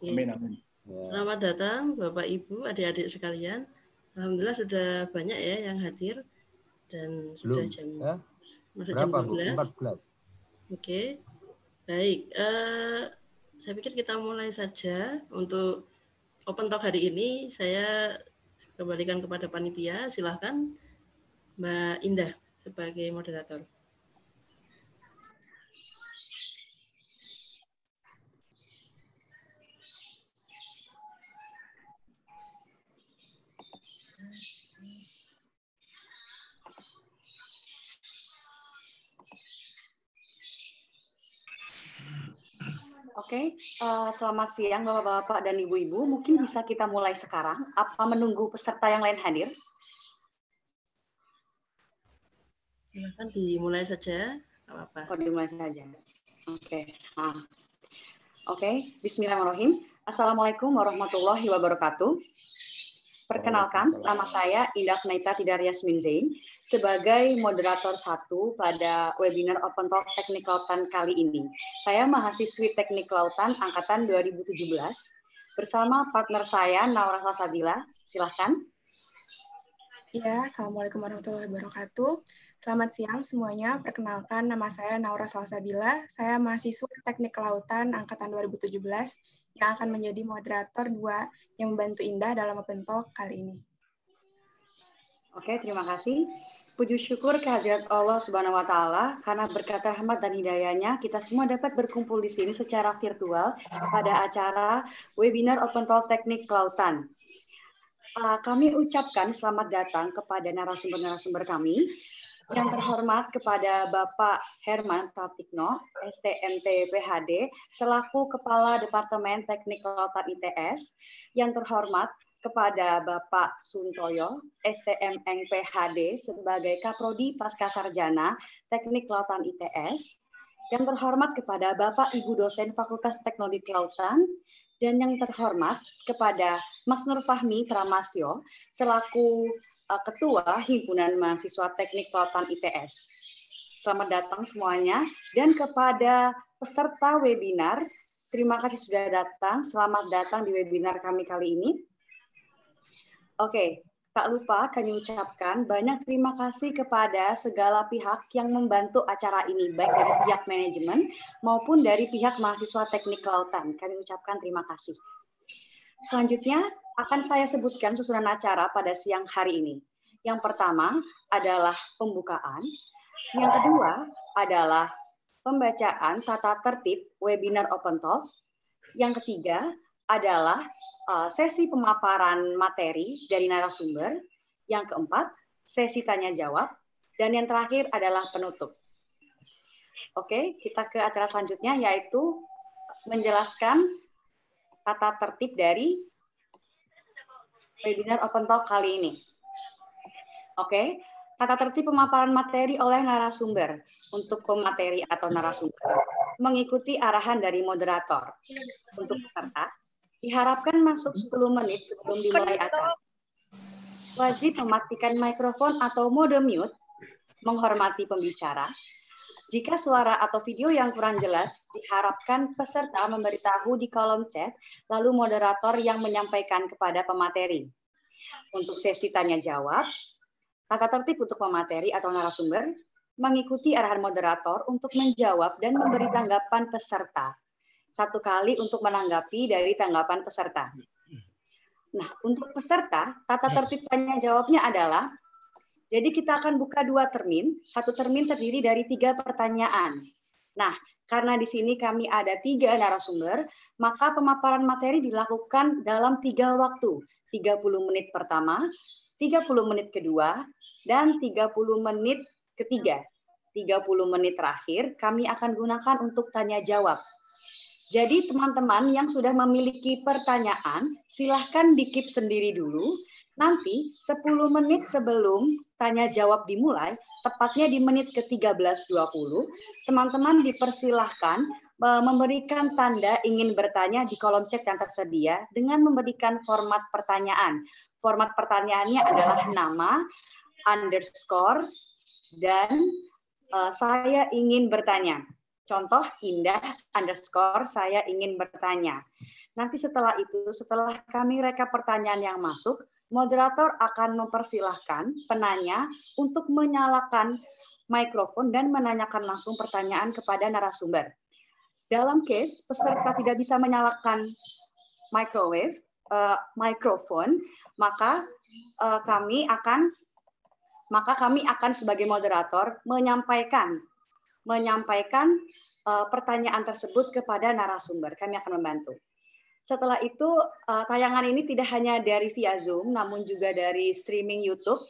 Amin amin. Ya. Selamat datang Bapak Ibu, adik-adik sekalian. Alhamdulillah sudah banyak ya yang hadir dan Belum. sudah jam ya? Berapa, jam 14. Oke. Baik, uh, saya pikir kita mulai saja untuk open talk hari ini. Saya kembalikan kepada panitia, silahkan Mbak Indah sebagai moderator. Oke, okay. uh, eh, selamat siang Bapak-Bapak dan Ibu-Ibu. Mungkin bisa kita mulai sekarang. Apa menunggu peserta yang lain hadir? Silakan dimulai saja, bapak. Oh, dimulai saja. Oke. Okay. Nah. Oke, okay. Bismillahirrahmanirrahim. Assalamualaikum warahmatullahi wabarakatuh. Perkenalkan, nama saya Indah Naita Yasmin Zain sebagai moderator satu pada webinar Open Talk Teknik Lautan kali ini. Saya mahasiswi Teknik Lautan Angkatan 2017 bersama partner saya Naura Salsabila. Silahkan. Ya, Assalamualaikum warahmatullahi wabarakatuh. Selamat siang semuanya. Perkenalkan, nama saya Naura Salsabila. Saya mahasiswa Teknik Kelautan Angkatan 2017 yang akan menjadi moderator dua yang membantu Indah dalam open talk kali ini. Oke, terima kasih. Puji syukur kehadirat Allah Subhanahu wa taala karena berkat rahmat dan hidayahnya kita semua dapat berkumpul di sini secara virtual pada acara webinar Open Talk Teknik Kelautan. Ah, kami ucapkan selamat datang kepada narasumber-narasumber kami yang terhormat kepada Bapak Herman Pratikno, STMT PHD, selaku Kepala Departemen Teknik Kelautan ITS. Yang terhormat kepada Bapak Suntoyo, STM PHD sebagai Kaprodi Pascasarjana Teknik Kelautan ITS. Yang terhormat kepada Bapak Ibu dosen Fakultas Teknologi Kelautan, dan yang terhormat kepada Mas Nur Fahmi Pramasyo selaku eh, Ketua Himpunan Mahasiswa Teknik Kelautan ITS. Selamat datang semuanya dan kepada peserta webinar, terima kasih sudah datang. Selamat datang di webinar kami kali ini. Oke, Tak lupa kami ucapkan banyak terima kasih kepada segala pihak yang membantu acara ini, baik dari pihak manajemen maupun dari pihak mahasiswa teknik kelautan. Kami ucapkan terima kasih. Selanjutnya, akan saya sebutkan susunan acara pada siang hari ini. Yang pertama adalah pembukaan. Yang kedua adalah pembacaan tata tertib webinar open talk. Yang ketiga adalah eh, sesi pemaparan materi dari narasumber. Yang keempat, sesi tanya jawab. Dan yang terakhir adalah penutup. Oke, kita ke acara selanjutnya yaitu menjelaskan tata tertib dari webinar Open Talk kali ini. Oke, tata tertib pemaparan materi oleh narasumber untuk pemateri atau narasumber mengikuti arahan dari moderator untuk peserta Diharapkan masuk 10 menit sebelum dimulai acara. Wajib mematikan mikrofon atau mode mute, menghormati pembicara. Jika suara atau video yang kurang jelas, diharapkan peserta memberitahu di kolom chat, lalu moderator yang menyampaikan kepada pemateri. Untuk sesi tanya-jawab, tata tertib untuk pemateri atau narasumber, mengikuti arahan moderator untuk menjawab dan memberi tanggapan peserta satu kali untuk menanggapi dari tanggapan peserta. Nah, untuk peserta, tata tertib tanya jawabnya adalah, jadi kita akan buka dua termin, satu termin terdiri dari tiga pertanyaan. Nah, karena di sini kami ada tiga narasumber, maka pemaparan materi dilakukan dalam tiga waktu, 30 menit pertama, 30 menit kedua, dan 30 menit ketiga. 30 menit terakhir kami akan gunakan untuk tanya jawab. Jadi teman-teman yang sudah memiliki pertanyaan, silahkan dikip sendiri dulu. Nanti 10 menit sebelum tanya jawab dimulai, tepatnya di menit ke-13.20, teman-teman dipersilahkan eh, memberikan tanda ingin bertanya di kolom chat yang tersedia dengan memberikan format pertanyaan. Format pertanyaannya adalah nama, underscore, dan uh, saya ingin bertanya. Contoh Indah underscore saya ingin bertanya. Nanti setelah itu, setelah kami rekap pertanyaan yang masuk, moderator akan mempersilahkan penanya untuk menyalakan mikrofon dan menanyakan langsung pertanyaan kepada narasumber. Dalam case peserta tidak bisa menyalakan microwave, uh, mikrofon, maka uh, kami akan maka kami akan sebagai moderator menyampaikan menyampaikan uh, pertanyaan tersebut kepada narasumber. Kami akan membantu. Setelah itu, uh, tayangan ini tidak hanya dari via Zoom, namun juga dari streaming YouTube.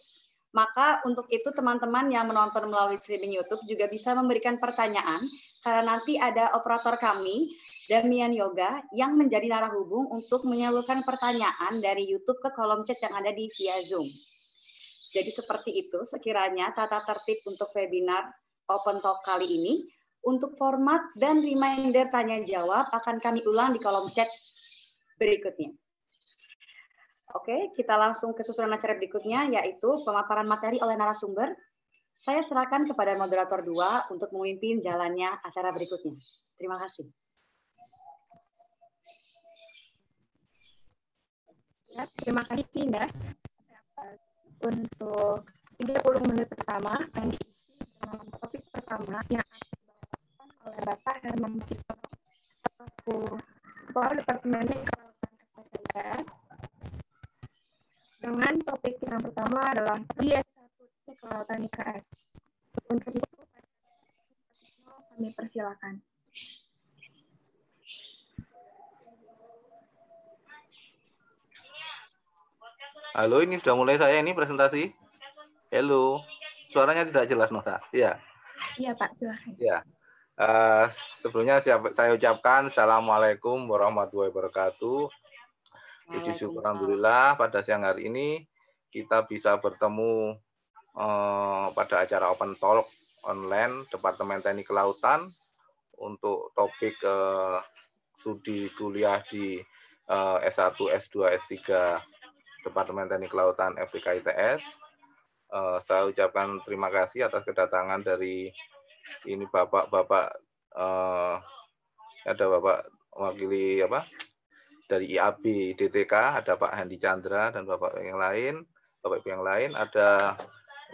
Maka untuk itu teman-teman yang menonton melalui streaming YouTube juga bisa memberikan pertanyaan karena nanti ada operator kami, Damian Yoga, yang menjadi narah hubung untuk menyalurkan pertanyaan dari YouTube ke kolom chat yang ada di via Zoom. Jadi seperti itu sekiranya tata tertib untuk webinar Open Talk kali ini. Untuk format dan reminder tanya jawab akan kami ulang di kolom chat berikutnya. Oke, kita langsung ke susunan acara berikutnya yaitu pemaparan materi oleh narasumber. Saya serahkan kepada moderator dua untuk memimpin jalannya acara berikutnya. Terima kasih. Ya, terima kasih Indah untuk 30 menit pertama nanti topik pertama yang akan oleh Bapak Herman Tito selaku Kepala Departemen Kelautan KPPS dengan topik yang pertama adalah bias satu kelautan IKS. Untuk itu, kami persilakan. Halo, ini sudah mulai saya ini presentasi. Halo. Suaranya tidak jelas, Nora. Iya. Iya, Pak. Silakan. Iya. Uh, sebelumnya saya ucapkan Assalamualaikum warahmatullahi wabarakatuh. Puji syukur Alhamdulillah pada siang hari ini kita bisa bertemu uh, pada acara Open Talk online Departemen Teknik Kelautan untuk topik uh, studi kuliah di uh, S1, S2, S3 Departemen Teknik Kelautan FTK ITS uh, saya ucapkan terima kasih atas kedatangan dari ini bapak-bapak uh, ada bapak mewakili apa dari IAB DTK ada Pak Handi Chandra dan bapak yang lain bapak yang lain ada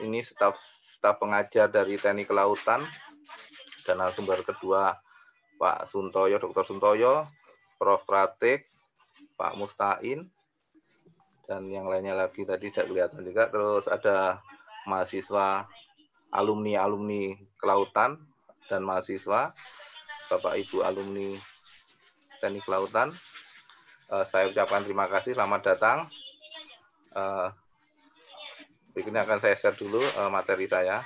ini staf staf pengajar dari TNI Kelautan dan narasumber kedua Pak Suntoyo Dr. Suntoyo Prof Pratik Pak Mustain dan yang lainnya lagi tadi tidak kelihatan juga. Terus ada mahasiswa alumni alumni kelautan dan mahasiswa bapak ibu alumni teknik kelautan. Uh, saya ucapkan terima kasih, selamat datang. Uh, berikutnya akan saya share dulu uh, materi saya.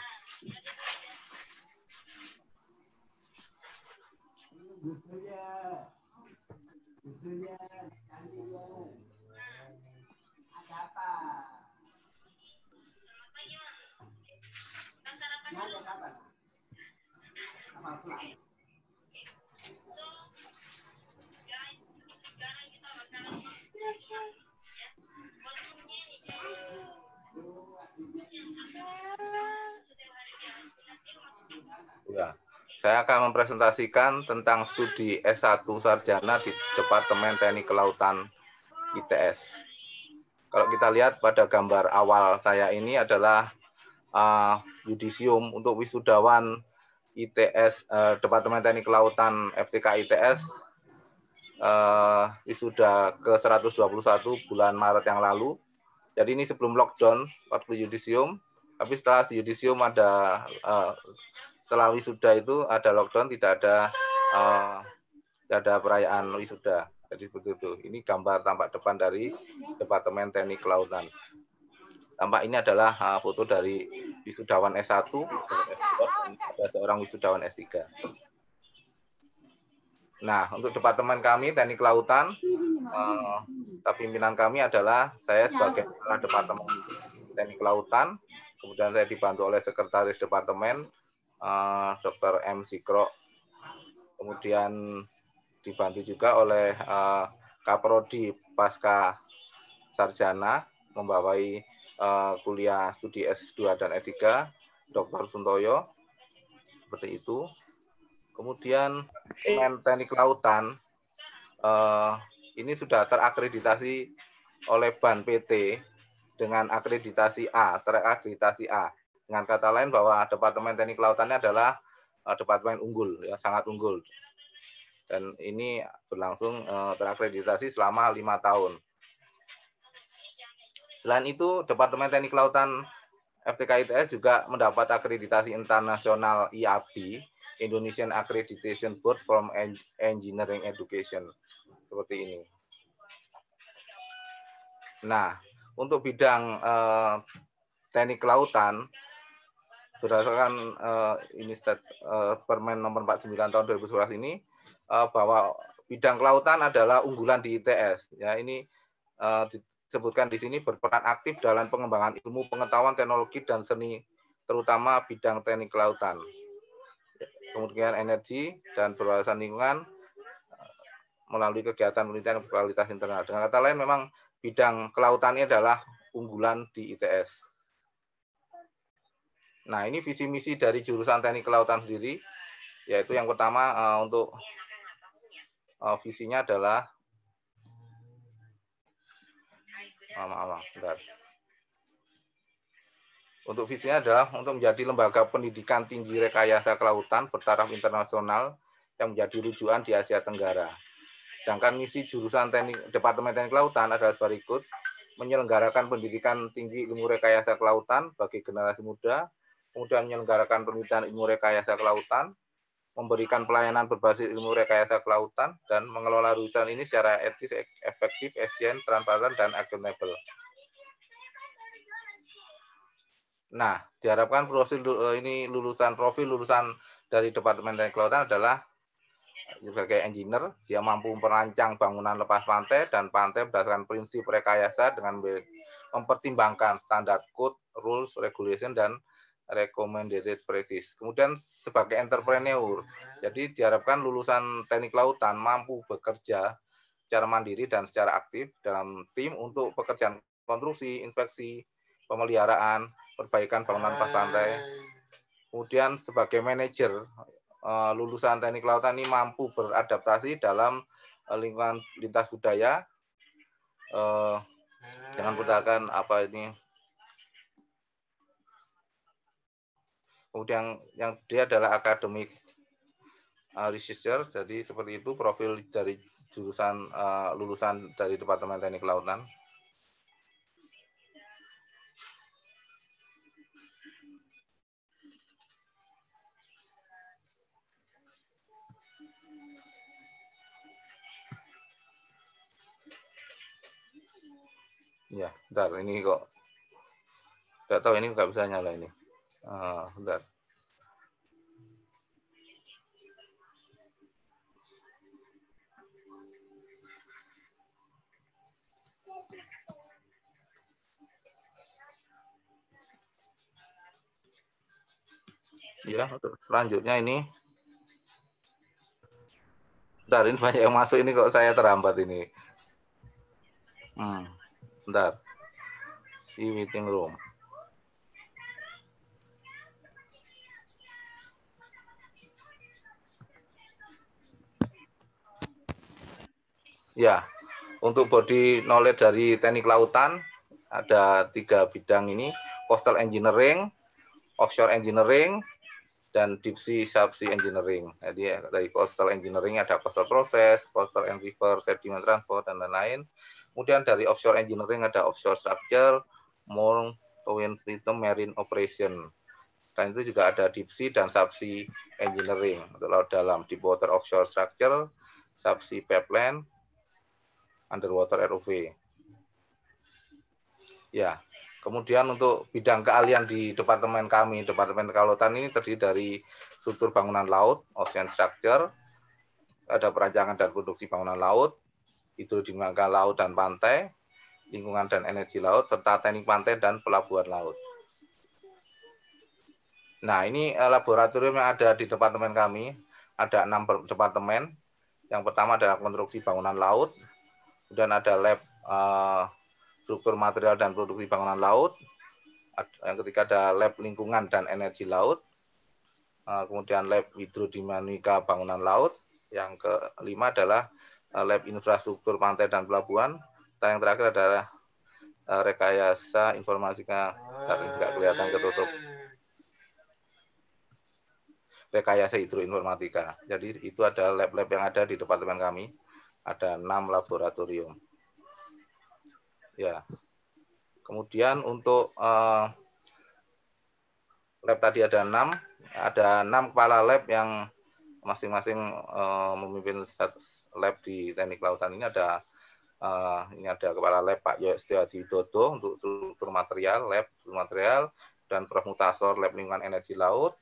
Yeah. Ya. Saya akan mempresentasikan tentang studi S1 sarjana di Departemen Teknik Kelautan ITS. Kalau kita lihat pada gambar awal saya ini adalah uh, yudisium untuk wisudawan ITS uh, eh, Departemen Teknik Kelautan FTK ITS uh, eh, sudah ke 121 bulan Maret yang lalu. Jadi ini sebelum lockdown waktu yudisium, tapi setelah yudisium ada uh, setelah wisuda itu ada lockdown tidak ada uh, tidak ada perayaan wisuda. Jadi seperti itu. Ini gambar tampak depan dari Departemen Teknik Kelautan tampak ini adalah uh, foto dari wisudawan S1, dan ada seorang wisudawan S3. Nah, untuk departemen kami teknik kelautan, uh, pimpinan kami adalah saya sebagai kepala departemen teknik kelautan, kemudian saya dibantu oleh sekretaris departemen uh, Dr. M. Sikro, kemudian dibantu juga oleh uh, Kaprodi Pasca Sarjana membawai Eh, kuliah studi S2 dan S3 e Dr. Suntoyo seperti itu kemudian Kemen Teknik Lautan eh, ini sudah terakreditasi oleh BAN PT dengan akreditasi A terakreditasi A dengan kata lain bahwa Departemen Teknik Lautannya adalah eh, departemen unggul ya sangat unggul dan ini berlangsung terakreditasi selama lima tahun Selain itu, Departemen Teknik Lautan FTK ITS juga mendapat akreditasi internasional IAB, Indonesian Accreditation Board from Engineering Education, seperti ini. Nah, untuk bidang eh, teknik kelautan, berdasarkan eh, ini stat, eh, Permen Nomor 49 Tahun 2011 ini, eh, bahwa bidang kelautan adalah unggulan di ITS. Ya, ini eh, disebutkan di sini berperan aktif dalam pengembangan ilmu pengetahuan teknologi dan seni terutama bidang teknik kelautan kemudian energi dan berwawasan lingkungan eh, melalui kegiatan penelitian berkualitas internal dengan kata lain memang bidang kelautannya adalah unggulan di ITS nah ini visi misi dari jurusan teknik kelautan sendiri yaitu yang pertama eh, untuk eh, visinya adalah maaf, maaf, bentar. Untuk visinya adalah untuk menjadi lembaga pendidikan tinggi rekayasa kelautan bertaraf internasional yang menjadi rujukan di Asia Tenggara. Sedangkan misi jurusan teknik, Departemen Teknik Kelautan adalah berikut, menyelenggarakan pendidikan tinggi ilmu rekayasa kelautan bagi generasi muda, kemudian menyelenggarakan penelitian ilmu rekayasa kelautan, memberikan pelayanan berbasis ilmu rekayasa kelautan, dan mengelola rujukan ini secara etis, efektif, efisien, transparan, dan akuntabel. Nah, diharapkan profil eh, ini lulusan profil lulusan dari Departemen Teknik Kelautan adalah juga sebagai engineer, dia mampu merancang bangunan lepas pantai dan pantai berdasarkan prinsip rekayasa dengan mempertimbangkan standar code, rules, regulation, dan recommended practice. Kemudian sebagai entrepreneur, jadi diharapkan lulusan teknik lautan mampu bekerja secara mandiri dan secara aktif dalam tim untuk pekerjaan konstruksi, inspeksi, pemeliharaan, perbaikan bangunan pas pantai. Kemudian sebagai manajer, eh, lulusan teknik lautan ini mampu beradaptasi dalam eh, lingkungan lintas budaya eh, Jangan menggunakan hmm. apa ini kemudian yang dia adalah akademik uh, researcher jadi seperti itu profil dari jurusan uh, lulusan dari Departemen Teknik lautan. Ya, ntar ini kok nggak tahu ini nggak bisa nyala ini. Uh, ah, bentar. Ya, untuk selanjutnya ini. Bentar, ini banyak yang masuk ini kok saya terhambat ini. Hmm, bentar. Si meeting room. ya untuk body knowledge dari teknik lautan ada tiga bidang ini coastal engineering, offshore engineering, dan deep sea subsea engineering. Jadi dari coastal engineering ada coastal process, coastal and river sediment transport dan lain-lain. Kemudian dari offshore engineering ada offshore structure, mooring wind system marine operation. Dan itu juga ada deep sea dan subsea engineering untuk laut dalam, deep water offshore structure, subsea pipeline, underwater ROV. Ya, kemudian untuk bidang keahlian di departemen kami, departemen kelautan ini terdiri dari struktur bangunan laut, ocean structure, ada perancangan dan produksi bangunan laut, itu hidrodinamika laut dan pantai, lingkungan dan energi laut, serta teknik pantai dan pelabuhan laut. Nah, ini eh, laboratorium yang ada di departemen kami. Ada enam departemen. Yang pertama adalah konstruksi bangunan laut, kemudian ada lab uh, struktur material dan produksi bangunan laut, yang ketiga ada lab lingkungan dan energi laut, uh, kemudian lab hidrodinamika bangunan laut, yang kelima adalah uh, lab infrastruktur pantai dan pelabuhan, dan yang terakhir adalah uh, rekayasa informatika. Ah, tapi tidak kelihatan iya, ketutup iya, iya. rekayasa hidroinformatika. Jadi itu adalah lab-lab yang ada di departemen kami ada enam laboratorium. Ya. Kemudian untuk uh, lab tadi ada enam, ada enam kepala lab yang masing-masing uh, memimpin lab di teknik lautan ini ada uh, ini ada kepala lab Pak Yosti Dodo untuk struktur material lab struktur material dan Prof Mutasor lab lingkungan energi laut,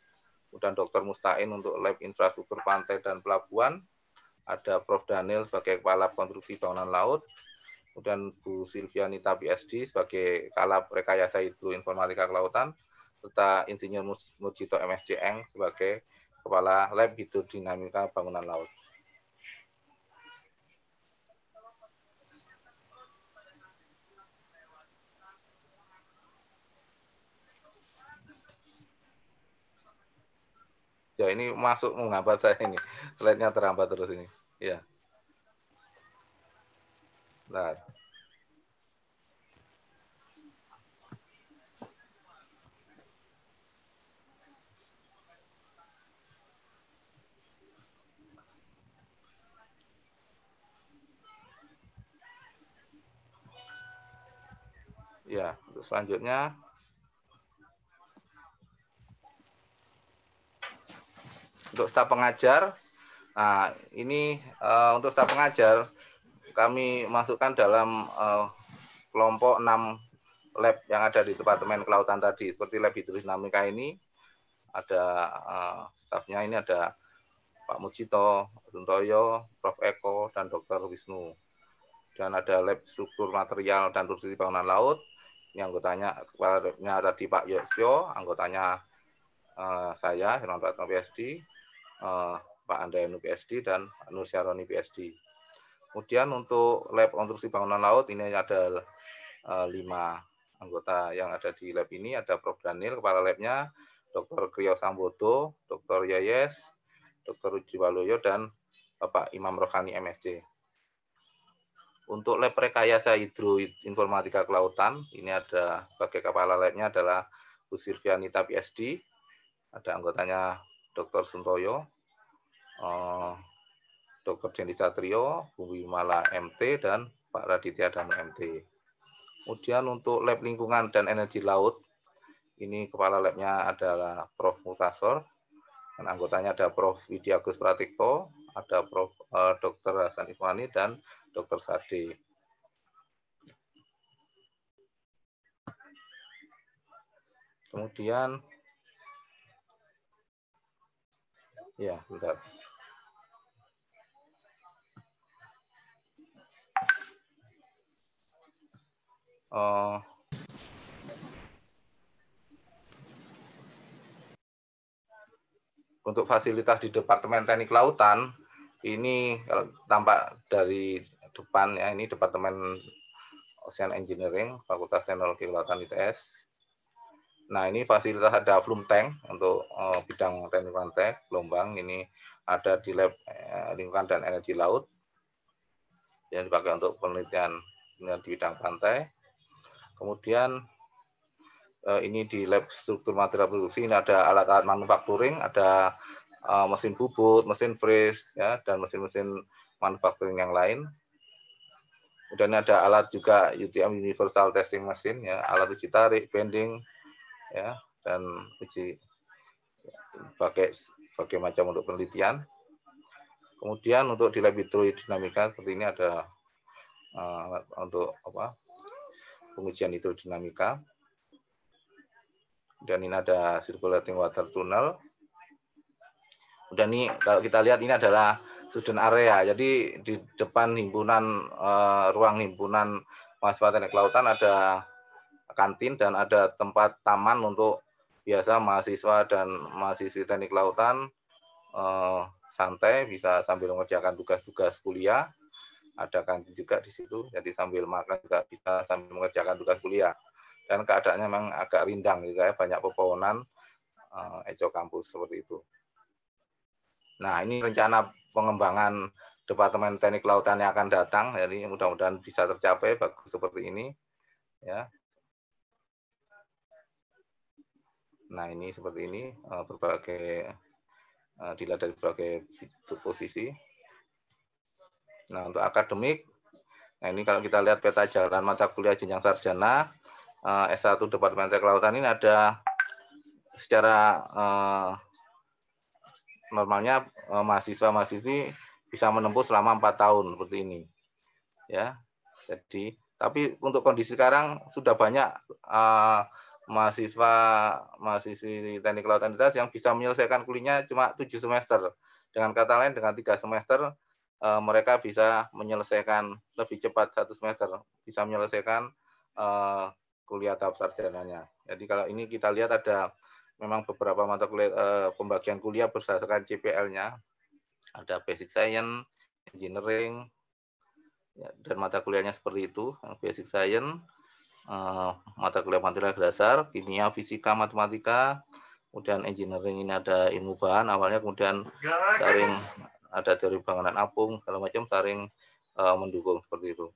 dan Dr. Mustain untuk lab infrastruktur pantai dan pelabuhan, ada Prof. Daniel sebagai Kepala Konstruksi Bangunan Laut, kemudian Bu Silvianita SD sebagai kepala Rekayasa Hidro Informatika Kelautan, serta Insinyur Mujito Eng sebagai Kepala Lab Hidrodinamika Bangunan Laut. Ya ini masuk mengapa saya ini. Slide-nya terhambat terus ini. Ya. Nah. Ya, selanjutnya untuk staf pengajar. Nah, ini uh, untuk staf pengajar kami masukkan dalam uh, kelompok 6 lab yang ada di Departemen Kelautan tadi, seperti lab hidrodinamika ini ada uh, stafnya ini ada Pak Mujito, Tuntoyo, Prof. Eko, dan Dr. Wisnu. Dan ada lab struktur material dan konstruksi bangunan laut, ini anggotanya kepalanya tadi Pak Yosyo, anggotanya uh, saya Hermanto PhD uh, Pak Andayanu PSD dan Nur Syaroni PSD. Kemudian untuk lab konstruksi bangunan laut ini ada uh, lima anggota yang ada di lab ini ada Prof Daniel kepala labnya, Dr. Kriyo Samboto, Dr. Yayes, Dr. Uji Waluyo dan Bapak Imam Rohani MSC. Untuk lab rekayasa informatika kelautan, ini ada sebagai kepala labnya adalah Bu Sirvianita PSD, ada anggotanya Dr. Suntoyo, eh, Dokter Dr. Deni Satrio, Bu Wimala MT, dan Pak Raditya dan MT. Kemudian untuk lab lingkungan dan energi laut, ini kepala labnya adalah Prof. Mutasor, dan anggotanya ada Prof. Widya Agus Pratikto, ada Prof. Eh, Dr. Hasan Iswani, dan Dr. Sadi. Kemudian Ya, bentar. Oh. Untuk fasilitas di Departemen Teknik Lautan, ini kalau tampak dari depan ya ini Departemen Ocean Engineering, Fakultas Teknologi Kelautan ITS, Nah, ini fasilitas ada Flum Tank untuk uh, bidang teknik pantai gelombang. Ini ada di lab eh, lingkungan dan energi laut yang dipakai untuk penelitian, penelitian di bidang pantai. Kemudian eh, ini di lab struktur material produksi ini ada alat-alat manufakturing, ada eh, mesin bubut, mesin freeze, ya, dan mesin-mesin manufakturing yang lain. Kemudian ada alat juga UTM Universal Testing Machine, ya, alat uji tarik, bending, ya dan uji pakai pakai macam untuk penelitian. Kemudian untuk di lab hidrodinamika seperti ini ada uh, untuk apa pengujian hidrodinamika. Dan ini ada circulating water tunnel. Dan ini kalau kita lihat ini adalah student area. Jadi di depan himpunan uh, ruang himpunan mahasiswa teknik kelautan ada kantin dan ada tempat taman untuk biasa mahasiswa dan mahasiswi teknik lautan eh, santai bisa sambil mengerjakan tugas-tugas kuliah ada kantin juga di situ jadi sambil makan juga bisa sambil mengerjakan tugas kuliah dan keadaannya memang agak rindang gitu ya banyak pepohonan eh, eco kampus seperti itu nah ini rencana pengembangan departemen teknik lautan yang akan datang jadi mudah-mudahan bisa tercapai bagus seperti ini ya Nah ini seperti ini uh, berbagai uh, dilihat dari berbagai posisi. Nah untuk akademik, nah ini kalau kita lihat peta jalan mata kuliah jenjang sarjana uh, eh, S1 Departemen Kelautan ini ada secara uh, normalnya uh, mahasiswa mahasiswi bisa menempuh selama empat tahun seperti ini ya jadi tapi untuk kondisi sekarang sudah banyak uh, mahasiswa mahasiswi teknik kelautan dinas yang bisa menyelesaikan kuliahnya cuma tujuh semester. Dengan kata lain, dengan tiga semester eh, mereka bisa menyelesaikan lebih cepat satu semester, bisa menyelesaikan eh, kuliah tahap sarjananya. Jadi kalau ini kita lihat ada memang beberapa mata kuliah e, pembagian kuliah berdasarkan CPL-nya. Ada basic science, engineering, ya, dan mata kuliahnya seperti itu, basic science Eh, mata kuliah matematika dasar, kimia, fisika, matematika, kemudian engineering ini ada ilmu bahan awalnya, kemudian taring ada teori bangunan apung segala macam taring uh, eh, mendukung seperti itu.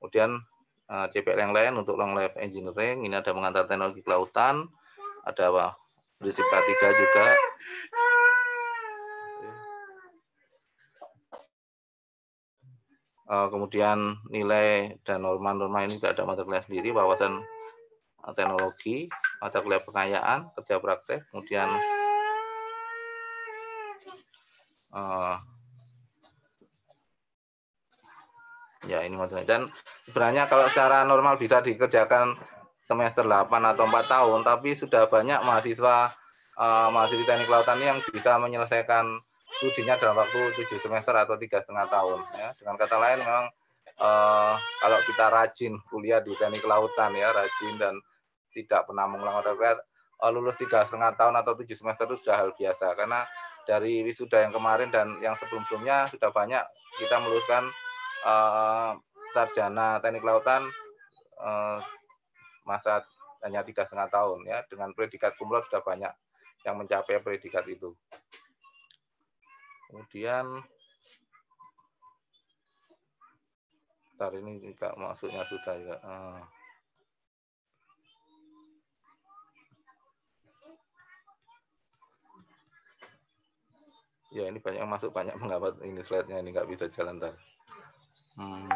Kemudian uh, eh, CPL yang lain untuk long life engineering ini ada mengantar teknologi kelautan, ada apa? prinsip K3 juga Eh, kemudian nilai dan norma-norma ini tidak ada mata kuliah sendiri, wawasan eh, teknologi, mata kuliah pengayaan, kerja praktek, kemudian uh, ya ini maksudnya. Dan sebenarnya kalau secara normal bisa dikerjakan semester 8 atau 4 tahun, tapi sudah banyak mahasiswa uh, mahasiswa teknik lautan yang bisa menyelesaikan ujinya dalam waktu tujuh semester atau tiga setengah tahun. Ya. Dengan kata lain memang eh, kalau kita rajin kuliah di teknik lautan ya rajin dan tidak pernah mengulang olimpiade eh, lulus tiga setengah tahun atau tujuh semester itu sudah hal biasa karena dari wisuda yang kemarin dan yang sebelumnya sudah banyak kita meluluskan eh, sarjana teknik lautan eh, masa hanya tiga setengah tahun ya dengan predikat kumlot sudah banyak yang mencapai predikat itu. Kemudian ntar ini juga masuknya sudah ya. Ah. Ya ini banyak masuk, banyak menggambar ini slide-nya ini nggak bisa jalan tar. Hmm.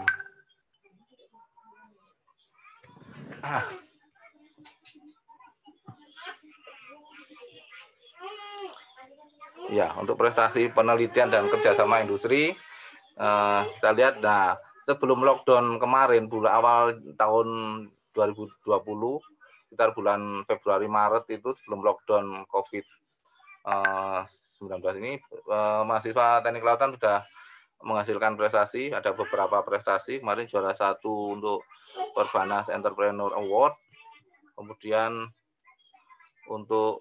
Ah. ya untuk prestasi penelitian dan kerjasama industri uh, kita lihat nah sebelum lockdown kemarin bulan awal tahun 2020 sekitar bulan Februari Maret itu sebelum lockdown COVID 19 eh, ini uh, mahasiswa teknik Kelautan sudah menghasilkan prestasi ada beberapa prestasi kemarin juara satu untuk Perbanas Entrepreneur Award kemudian untuk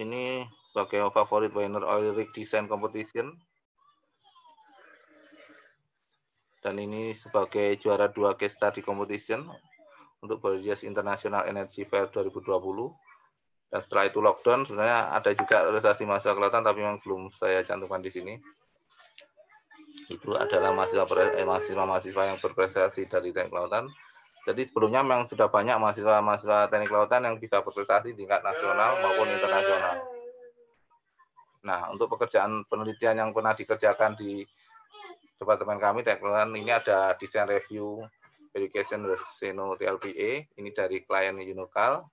ini sebagai favorit winner Oil Design Competition. Dan ini sebagai juara dua case study competition untuk Borges International Energy Fair 2020. Dan setelah itu lockdown, sebenarnya ada juga realisasi mahasiswa Kelautan, tapi memang belum saya cantumkan di sini. Itu adalah eh, mahasiswa-mahasiswa yang berprestasi dari Teknik Kelautan. Jadi sebelumnya memang sudah banyak mahasiswa-mahasiswa teknik kelautan yang bisa berprestasi di tingkat nasional maupun internasional. Nah, untuk pekerjaan penelitian yang pernah dikerjakan di departemen kami teknologi ini ada desain review verification seno TLPE ini dari klien Unocal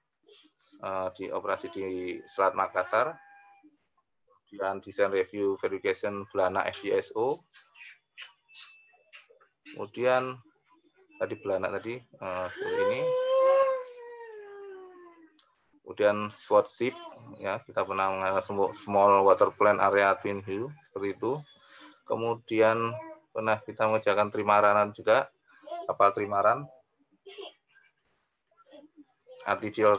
eh, di operasi di Selat Makassar dan desain review verification Belana FDSO. kemudian tadi Belana tadi eh, ini kemudian swat tip ya kita pernah mengenal small water plant area twin Hill seperti itu kemudian pernah kita mengerjakan trimaranan juga kapal trimaran artificial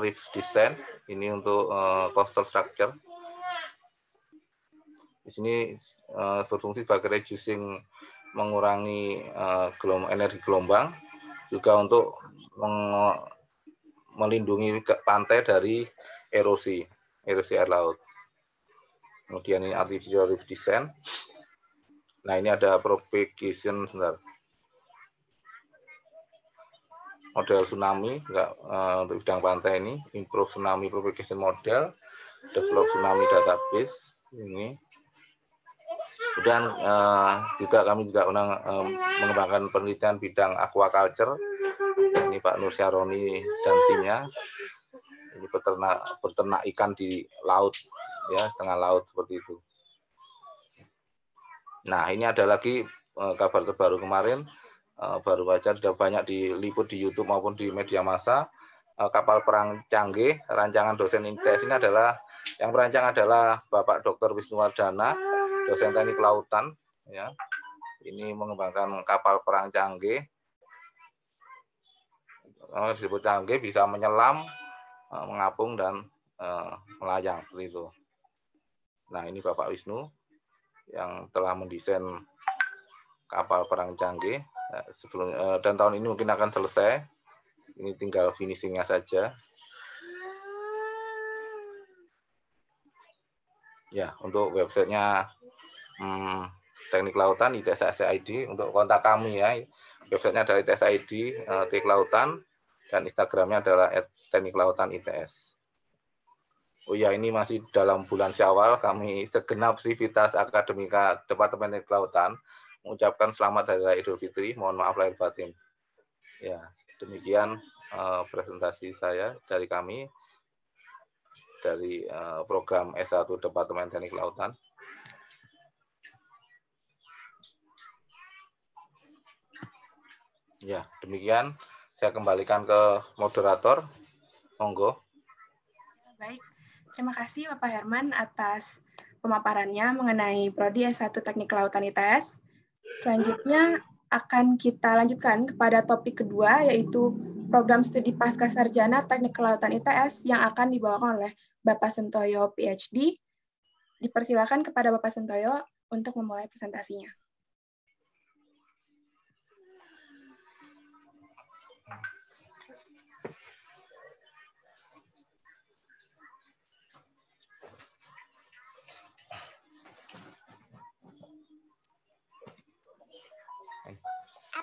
reef design ini untuk uh, coastal structure di sini uh, berfungsi sebagai reducing mengurangi uh, eh, gelom energi gelombang juga untuk meng melindungi pantai dari erosi, erosi air laut. Kemudian ini artificial reef design. Nah, ini ada propagation sebentar. Model tsunami enggak uh, untuk bidang pantai ini, improve tsunami propagation model, develop tsunami database ini. Kemudian uh, juga kami juga undang, uh, mengembangkan penelitian bidang aquaculture ini Pak Nur Syaroni dan timnya ini peternak peternak ikan di laut ya tengah laut seperti itu. Nah ini ada lagi eh, kabar terbaru kemarin eh, baru saja sudah banyak diliput di YouTube maupun di media massa eh, kapal perang Canggih rancangan dosen intes ini adalah yang merancang adalah Bapak Dr. Wisnuwardana dosen teknik lautan ya ini mengembangkan kapal perang Canggih harus eh, disebut canggih bisa menyelam, eh, mengapung dan eh, melayang seperti itu. Nah ini Bapak Wisnu yang telah mendesain kapal perang canggih sebelum dan tahun ini mungkin akan selesai. Ini tinggal finishingnya saja. Ya untuk websitenya hmm, teknik lautan ITSAID untuk kontak kami ya websitenya dari TSID teknik lautan dan Instagramnya adalah Teknik Lautan ITS. Oh ya, ini masih dalam bulan Syawal kami segenap sivitas akademika Departemen Teknik Lautan mengucapkan selamat hari raya Idul Fitri. Mohon maaf lahir batin. Ya, demikian uh, presentasi saya dari kami dari uh, program S1 Departemen Teknik Lautan. Ya, demikian saya kembalikan ke moderator. Monggo. Baik, terima kasih Bapak Herman atas pemaparannya mengenai Prodi S1 Teknik Kelautan ITS. Selanjutnya akan kita lanjutkan kepada topik kedua yaitu program studi pasca sarjana Teknik Kelautan ITS yang akan dibawakan oleh Bapak Sentoyo PhD. Dipersilakan kepada Bapak Sentoyo untuk memulai presentasinya.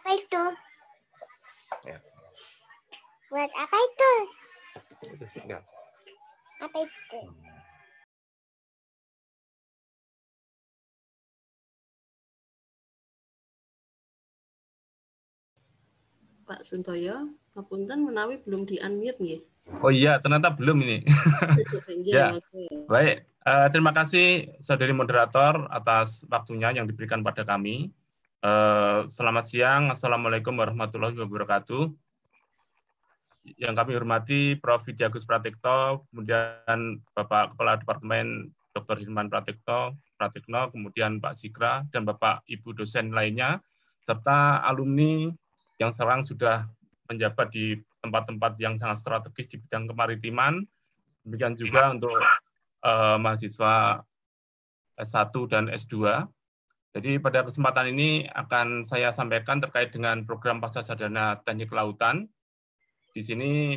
apa itu? Ya. Buat apa itu? Itu Apa itu? Pak Suntoyo, ngapunten menawi belum di unmute nih Oh iya, ternyata belum ini. ya, ya baik. Uh, terima kasih saudari moderator atas waktunya yang diberikan pada kami. Eh, selamat siang, Assalamualaikum warahmatullahi wabarakatuh. Yang kami hormati Prof. Widya Agus Pratikno, kemudian Bapak Kepala Departemen Dr. Hilman Pratikto, Pratikno, kemudian Pak Sikra, dan Bapak Ibu dosen lainnya, serta alumni yang sekarang sudah menjabat di tempat-tempat yang sangat strategis di bidang kemaritiman, demikian juga untuk uh, mahasiswa S1 dan S2 jadi pada kesempatan ini akan saya sampaikan terkait dengan program pasar Sarjana Teknik Lautan. Di sini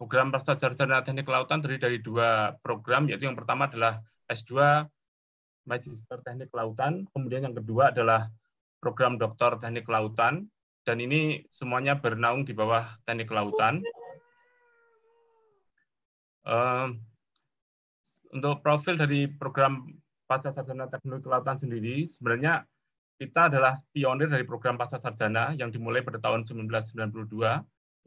program pasar Sarjana Teknik Lautan terdiri dari dua program, yaitu yang pertama adalah S2 Magister Teknik Lautan, kemudian yang kedua adalah program Doktor Teknik Lautan, dan ini semuanya bernaung di bawah Teknik Lautan. untuk profil dari program pasca sarjana teknologi kelautan sendiri sebenarnya kita adalah pionir dari program pasca sarjana yang dimulai pada tahun 1992.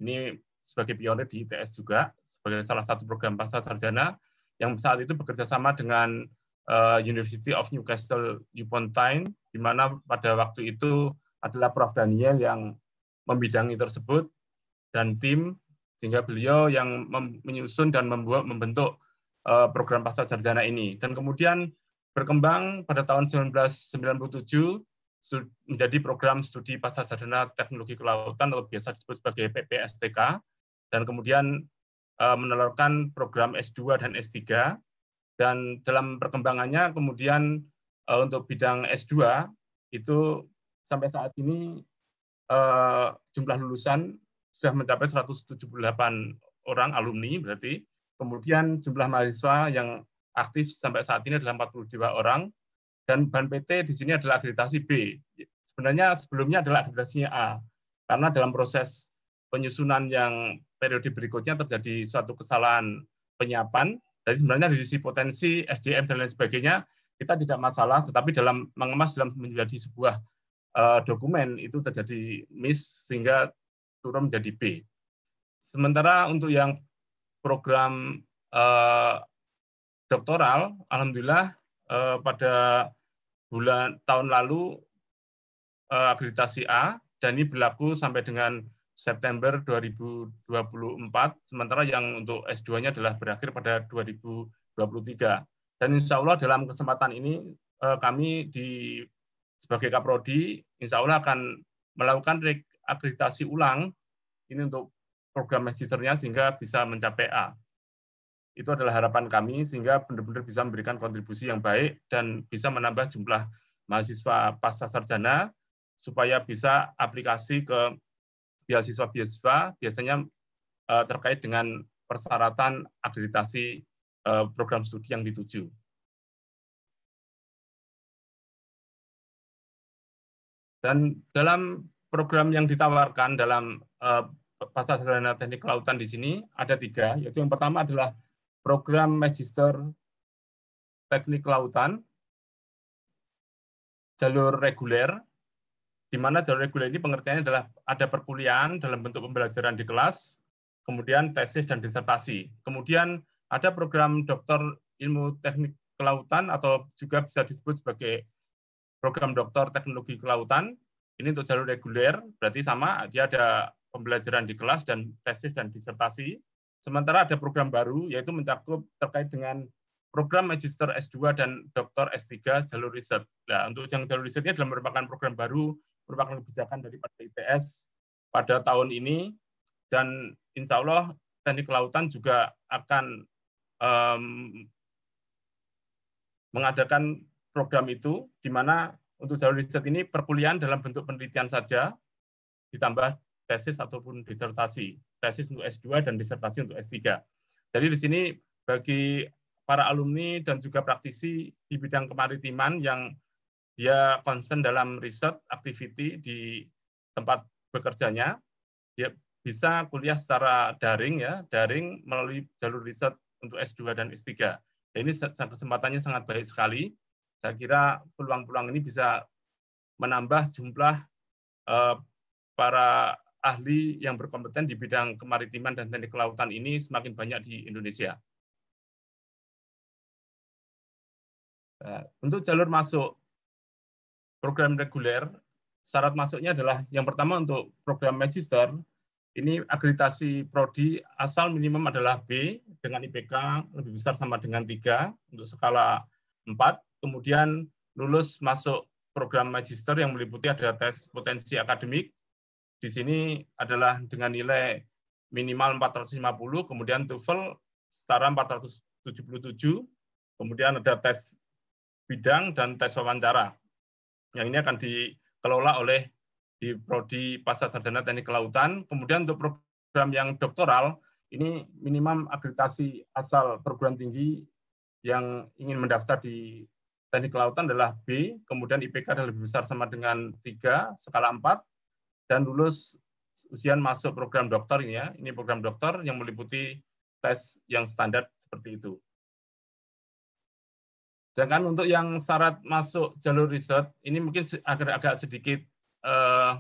Ini sebagai pionir di ITS juga sebagai salah satu program pasca sarjana yang saat itu bekerja sama dengan eh, University of Newcastle upon Tyne di mana pada waktu itu adalah Prof Daniel yang membidangi tersebut dan tim sehingga beliau yang menyusun dan membuat membentuk eh, program pasca sarjana ini dan kemudian berkembang pada tahun 1997 menjadi program studi pasar sarjana teknologi kelautan atau biasa disebut sebagai PPSTK dan kemudian eh, menelurkan program S2 dan S3 dan dalam perkembangannya kemudian eh, untuk bidang S2 itu sampai saat ini eh, jumlah lulusan sudah mencapai 178 orang alumni berarti kemudian jumlah mahasiswa yang aktif sampai saat ini adalah 42 orang dan ban PT di sini adalah akreditasi B. Sebenarnya sebelumnya adalah akreditasinya A. Karena dalam proses penyusunan yang periode berikutnya terjadi suatu kesalahan penyiapan. Jadi sebenarnya dari sisi potensi SDM dan lain sebagainya kita tidak masalah, tetapi dalam mengemas dalam menjadi sebuah eh, dokumen itu terjadi miss sehingga turun menjadi B. Sementara untuk yang program eh, doktoral, alhamdulillah eh, pada bulan tahun lalu eh, akreditasi A dan ini berlaku sampai dengan September 2024, sementara yang untuk S2-nya adalah berakhir pada 2023. Dan insya Allah dalam kesempatan ini eh, kami di sebagai Kaprodi, insya Allah akan melakukan akreditasi ulang ini untuk program magisternya sehingga bisa mencapai A. Itu adalah harapan kami sehingga benar-benar bisa memberikan kontribusi yang baik dan bisa menambah jumlah mahasiswa pasca sarjana supaya bisa aplikasi ke beasiswa-beasiswa biasanya uh, terkait dengan persyaratan akreditasi uh, program studi yang dituju. Dan dalam program yang ditawarkan dalam uh, eh, pasar sarjana teknik kelautan di sini ada tiga, yaitu yang pertama adalah program magister teknik Kelautan jalur reguler, di mana jalur reguler ini pengertiannya adalah ada perkuliahan dalam bentuk pembelajaran di kelas, kemudian tesis dan disertasi. Kemudian ada program doktor ilmu teknik kelautan atau juga bisa disebut sebagai program doktor teknologi kelautan. Ini untuk jalur reguler, berarti sama, dia ada pembelajaran di kelas dan tesis dan disertasi. Sementara ada program baru yaitu mencakup terkait dengan program magister S2 dan doktor S3 jalur riset. Nah, untuk yang jalur risetnya adalah merupakan program baru, merupakan kebijakan dari Partai ITS pada tahun ini, dan insya Allah teknik kelautan juga akan um, mengadakan program itu, di mana untuk jalur riset ini perkuliahan dalam bentuk penelitian saja, ditambah tesis ataupun disertasi tesis untuk S2 dan disertasi untuk S3. Jadi di sini bagi para alumni dan juga praktisi di bidang kemaritiman yang dia concern dalam riset activity di tempat bekerjanya, dia bisa kuliah secara daring ya, daring melalui jalur riset untuk S2 dan S3. Ini kesempatannya sangat baik sekali. Saya kira peluang-peluang ini bisa menambah jumlah eh, para ahli yang berkompeten di bidang kemaritiman dan teknik kelautan ini semakin banyak di Indonesia. Nah, untuk jalur masuk program reguler, syarat masuknya adalah yang pertama untuk program magister, ini akreditasi prodi asal minimum adalah B dengan IPK lebih besar sama dengan 3 untuk skala 4, kemudian lulus masuk program magister yang meliputi ada tes potensi akademik, di sini adalah dengan nilai minimal 450, kemudian TOEFL setara 477, kemudian ada tes bidang dan tes wawancara. Yang ini akan dikelola oleh di Prodi Pasar Sarjana Teknik Kelautan. Kemudian untuk program yang doktoral, ini minimum akreditasi asal perguruan tinggi yang ingin mendaftar di Teknik Kelautan adalah B, kemudian IPK adalah lebih besar sama dengan 3, skala 4, dan lulus ujian masuk program dokter ini ya. Ini program dokter yang meliputi tes yang standar seperti itu. Sedangkan untuk yang syarat masuk jalur riset, ini mungkin agak-agak sedikit eh,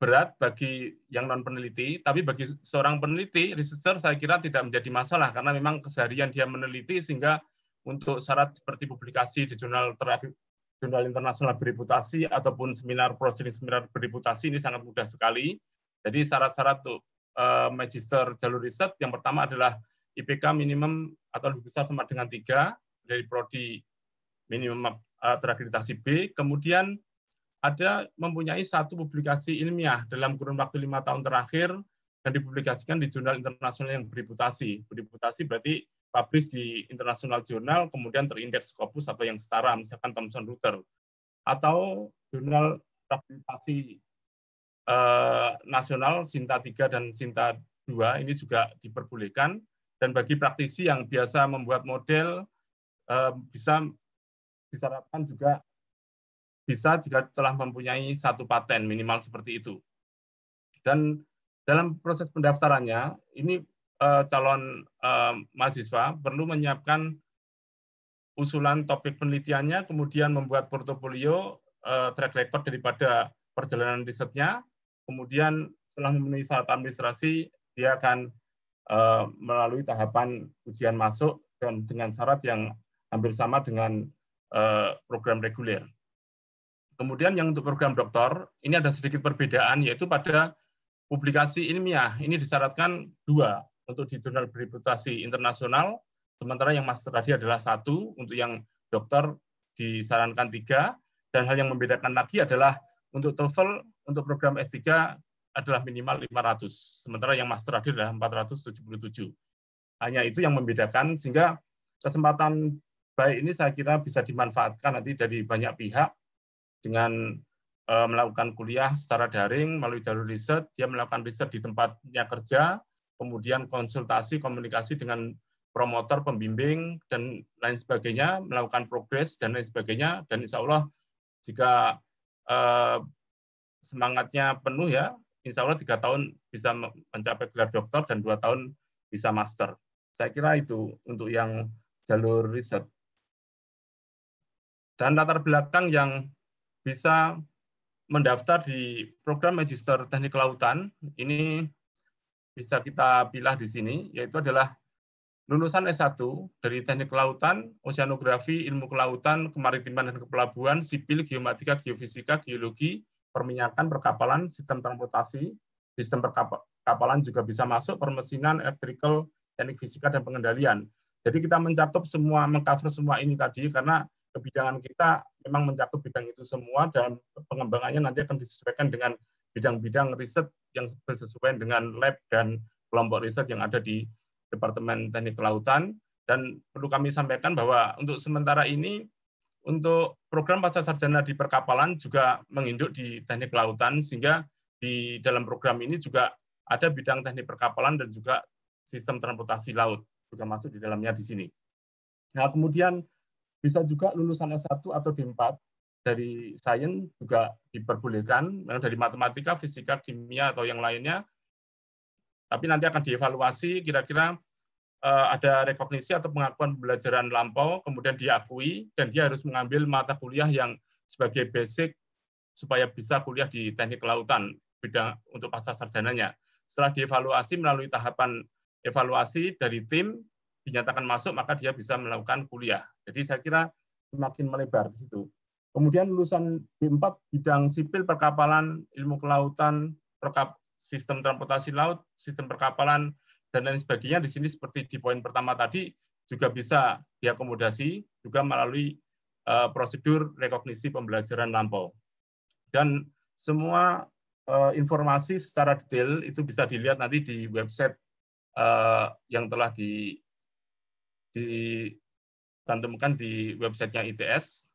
berat bagi yang non peneliti, tapi bagi seorang peneliti, researcher saya kira tidak menjadi masalah karena memang keseharian dia meneliti sehingga untuk syarat seperti publikasi di jurnal jurnal internasional bereputasi ataupun seminar proceeding seminar bereputasi ini sangat mudah sekali. Jadi syarat-syarat untuk eh, magister jalur riset yang pertama adalah IPK minimum atau lebih besar sama dengan tiga dari prodi minimum eh, terakreditasi B. Kemudian ada mempunyai satu publikasi ilmiah dalam kurun waktu lima tahun terakhir dan dipublikasikan di jurnal internasional yang bereputasi. Bereputasi berarti publish di internasional jurnal kemudian terindeks Scopus atau yang setara, misalkan Thomson Reuters, atau jurnal reputasi eh, nasional Sinta 3 dan Sinta 2 ini juga diperbolehkan. Dan bagi praktisi yang biasa membuat model, eh, bisa disarankan juga bisa jika telah mempunyai satu paten minimal seperti itu. Dan dalam proses pendaftarannya, ini Eh, calon eh, mahasiswa perlu menyiapkan usulan topik penelitiannya, kemudian membuat portofolio eh, track record daripada perjalanan risetnya, kemudian setelah memenuhi syarat administrasi, dia akan melalui tahapan ujian masuk dan dengan syarat yang hampir sama dengan program reguler. Kemudian yang untuk program doktor, ini ada sedikit perbedaan, yaitu pada publikasi ilmiah. Ini disyaratkan dua, untuk di jurnal berreputasi internasional, sementara yang master tadi adalah satu, untuk yang dokter disarankan tiga, dan hal yang membedakan lagi adalah untuk TOEFL, untuk program S3 adalah minimal 500, sementara yang master tadi adalah 477. Hanya itu yang membedakan, sehingga kesempatan baik ini saya kira bisa dimanfaatkan nanti dari banyak pihak dengan eh, melakukan kuliah secara daring melalui jalur riset, dia melakukan riset di tempatnya kerja, kemudian konsultasi, komunikasi dengan promotor, pembimbing, dan lain sebagainya, melakukan progres dan lain sebagainya, dan insya Allah jika eh, semangatnya penuh ya, insya Allah tiga tahun bisa mencapai gelar doktor dan dua tahun bisa master. Saya kira itu untuk yang jalur riset. Dan latar belakang yang bisa mendaftar di program Magister Teknik Kelautan, ini bisa kita pilih di sini, yaitu adalah lulusan S1 dari Teknik Kelautan, Oceanografi, Ilmu Kelautan, Kemaritiman dan Kepelabuhan, Sipil, Geomatika, Geofisika, Geologi, Perminyakan, Perkapalan, Sistem Transportasi, Sistem Perkapalan juga bisa masuk, Permesinan, elektrikal, Teknik Fisika, dan Pengendalian. Jadi kita mencakup semua, mengcover semua ini tadi karena kebidangan kita memang mencakup bidang itu semua dan pengembangannya nanti akan disesuaikan dengan bidang-bidang riset yang bersesuaian dengan lab dan kelompok riset yang ada di Departemen Teknik Kelautan. Dan perlu kami sampaikan bahwa untuk sementara ini, untuk program pasca sarjana di perkapalan juga menginduk di teknik kelautan, sehingga di dalam program ini juga ada bidang teknik perkapalan dan juga sistem transportasi laut juga masuk di dalamnya di sini. Nah, kemudian bisa juga lulusan S1 atau D4 dari sains juga diperbolehkan, memang dari matematika, fisika, kimia atau yang lainnya. Tapi nanti akan dievaluasi kira-kira eh, ada rekognisi atau pengakuan pembelajaran lampau, kemudian diakui dan dia harus mengambil mata kuliah yang sebagai basic supaya bisa kuliah di teknik kelautan bidang untuk pasca sarjananya. Setelah dievaluasi melalui tahapan evaluasi dari tim dinyatakan masuk maka dia bisa melakukan kuliah. Jadi saya kira semakin melebar di situ. Kemudian lulusan D4 bidang sipil perkapalan, ilmu kelautan, perkap, sistem transportasi laut, sistem perkapalan, dan lain sebagainya di sini seperti di poin pertama tadi juga bisa diakomodasi juga melalui uh, prosedur rekognisi pembelajaran lampau. Dan semua uh, informasi secara detail itu bisa dilihat nanti di website uh, yang telah di ditantumkan di websitenya ITS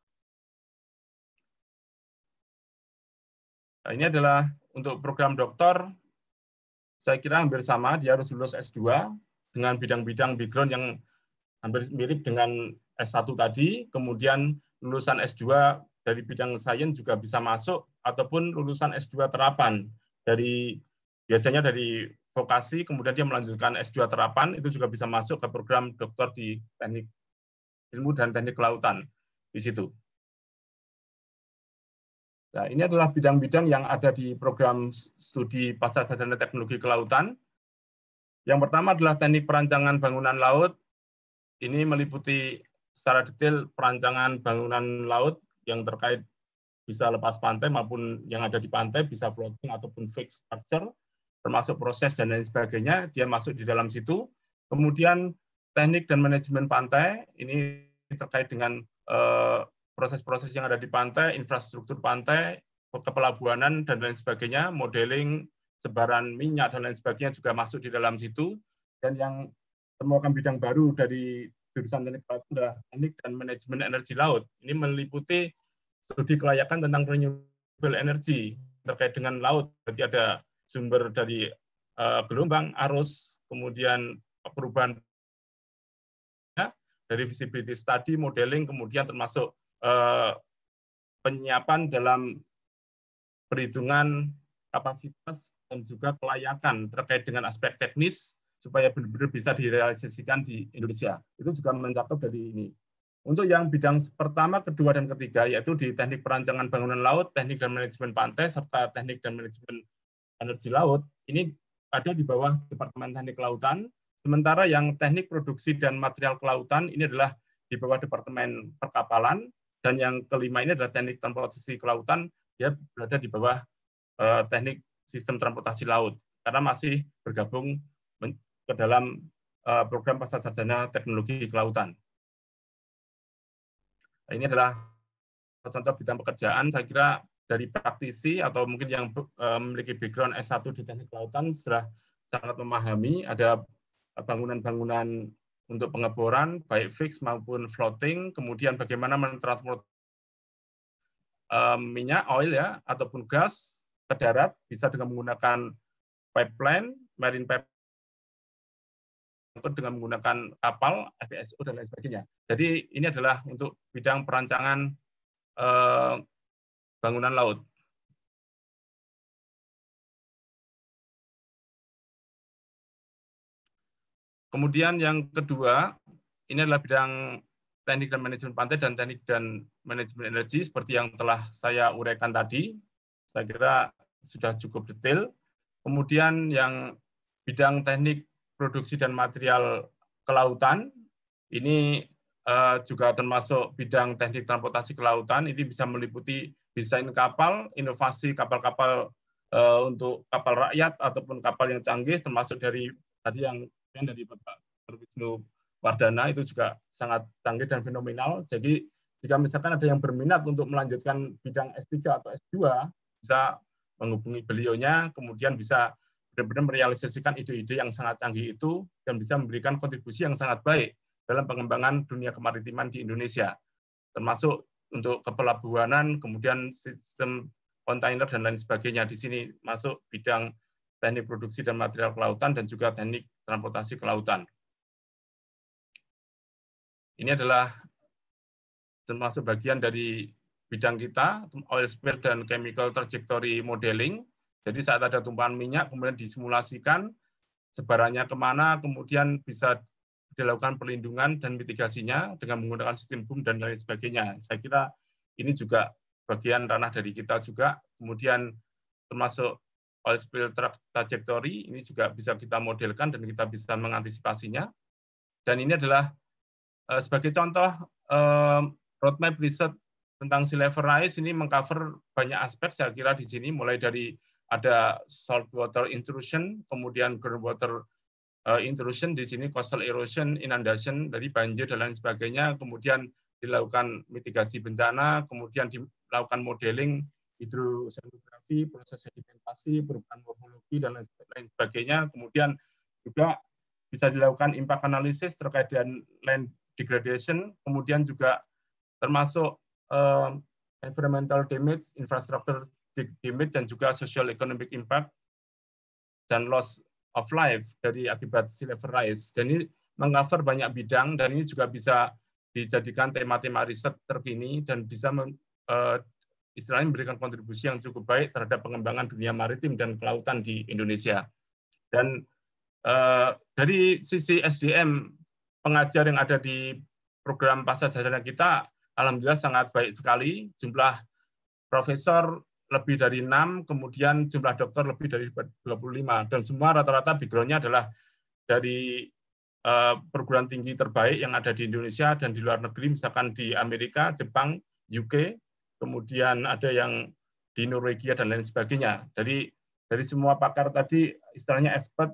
Nah, ini adalah untuk program doktor, saya kira hampir sama, dia harus lulus S2 dengan bidang-bidang background yang hampir mirip dengan S1 tadi, kemudian lulusan S2 dari bidang sains juga bisa masuk, ataupun lulusan S2 terapan dari biasanya dari vokasi, kemudian dia melanjutkan S2 terapan, itu juga bisa masuk ke program doktor di teknik ilmu dan teknik kelautan di situ. Nah, ini adalah bidang-bidang yang ada di program studi Pasar Sarjana Teknologi Kelautan. Yang pertama adalah teknik perancangan bangunan laut. Ini meliputi secara detail perancangan bangunan laut yang terkait bisa lepas pantai maupun yang ada di pantai, bisa floating ataupun fixed structure, termasuk proses dan lain sebagainya, dia masuk di dalam situ. Kemudian teknik dan manajemen pantai, ini terkait dengan eh, proses-proses yang ada di pantai, infrastruktur pantai, kepelabuhanan, dan lain sebagainya, modeling, sebaran minyak, dan lain sebagainya juga masuk di dalam situ. Dan yang temukan bidang baru dari jurusan teknik laut adalah teknik dan manajemen energi laut. Ini meliputi studi kelayakan tentang renewable energy terkait dengan laut. Berarti ada sumber dari eh, gelombang, arus, kemudian perubahan ya, dari visibility study, modeling, kemudian termasuk Eh, penyiapan dalam perhitungan kapasitas dan juga kelayakan terkait dengan aspek teknis supaya benar-benar bisa direalisasikan di Indonesia. Itu juga mencakup dari ini. Untuk yang bidang pertama, kedua, dan ketiga, yaitu di teknik perancangan bangunan laut, teknik dan manajemen pantai, serta teknik dan manajemen energi laut, ini ada di bawah Departemen Teknik Kelautan, sementara yang teknik produksi dan material kelautan ini adalah di bawah Departemen Perkapalan, dan yang kelima ini adalah teknik transportasi kelautan, dia berada di bawah eh, teknik sistem transportasi laut, karena masih bergabung ke dalam eh, program pasar sarjana teknologi kelautan. Nah, ini adalah contoh bidang pekerjaan, saya kira dari praktisi atau mungkin yang eh, memiliki background S1 di teknik kelautan sudah sangat memahami ada bangunan-bangunan untuk pengeboran baik fix maupun floating, kemudian bagaimana mentransport eh, minyak, oil ya, ataupun gas ke darat bisa dengan menggunakan pipeline, marine pipeline dengan menggunakan kapal, FPSO dan lain sebagainya. Jadi ini adalah untuk bidang perancangan eh, bangunan laut. Kemudian yang kedua, ini adalah bidang teknik dan manajemen pantai dan teknik dan manajemen energi seperti yang telah saya uraikan tadi. Saya kira sudah cukup detail. Kemudian yang bidang teknik produksi dan material kelautan, ini eh, juga termasuk bidang teknik transportasi kelautan, ini bisa meliputi desain kapal, inovasi kapal-kapal eh, untuk kapal rakyat ataupun kapal yang canggih, termasuk dari tadi yang kemudian dari Bapak Wisnu Wardana itu juga sangat canggih dan fenomenal. Jadi jika misalkan ada yang berminat untuk melanjutkan bidang S3 atau S2, bisa menghubungi beliaunya, kemudian bisa benar-benar merealisasikan ide-ide yang sangat canggih itu dan bisa memberikan kontribusi yang sangat baik dalam pengembangan dunia kemaritiman di Indonesia, termasuk untuk kepelabuhanan, kemudian sistem kontainer dan lain sebagainya. Di sini masuk bidang teknik produksi dan material kelautan dan juga teknik transportasi kelautan. Ini adalah termasuk bagian dari bidang kita, oil spill dan chemical trajectory modeling. Jadi saat ada tumpahan minyak, kemudian disimulasikan sebarannya kemana, kemudian bisa dilakukan perlindungan dan mitigasinya dengan menggunakan sistem boom dan lain sebagainya. Saya kira ini juga bagian ranah dari kita juga. Kemudian termasuk oil spill trajectory ini juga bisa kita modelkan dan kita bisa mengantisipasinya. Dan ini adalah eh, sebagai contoh eh, roadmap riset tentang sea level rise ini mengcover banyak aspek saya kira di sini mulai dari ada salt water intrusion, kemudian groundwater eh, intrusion di sini coastal erosion, inundation dari banjir dan lain sebagainya, kemudian dilakukan mitigasi bencana, kemudian dilakukan modeling hidrosentrografi, proses sedimentasi, perubahan morfologi, dan lain sebagainya. Kemudian juga bisa dilakukan impact analysis terkait dengan land degradation, kemudian juga termasuk uh, environmental damage, infrastructure damage, dan juga social economic impact dan loss of life dari akibat sea level rise. Dan ini mengcover banyak bidang dan ini juga bisa dijadikan tema-tema riset terkini dan bisa uh, Israel memberikan kontribusi yang cukup baik terhadap pengembangan dunia maritim dan kelautan di Indonesia. Dan uh, dari sisi SDM, pengajar yang ada di program pasar sarjana kita, alhamdulillah sangat baik sekali. Jumlah profesor lebih dari 6, kemudian jumlah dokter lebih dari 25, dan semua rata-rata background-nya adalah dari eh, perguruan tinggi terbaik yang ada di Indonesia dan di luar negeri, misalkan di Amerika, Jepang, UK, kemudian ada yang di Norwegia dan lain sebagainya. Jadi dari semua pakar tadi istilahnya expert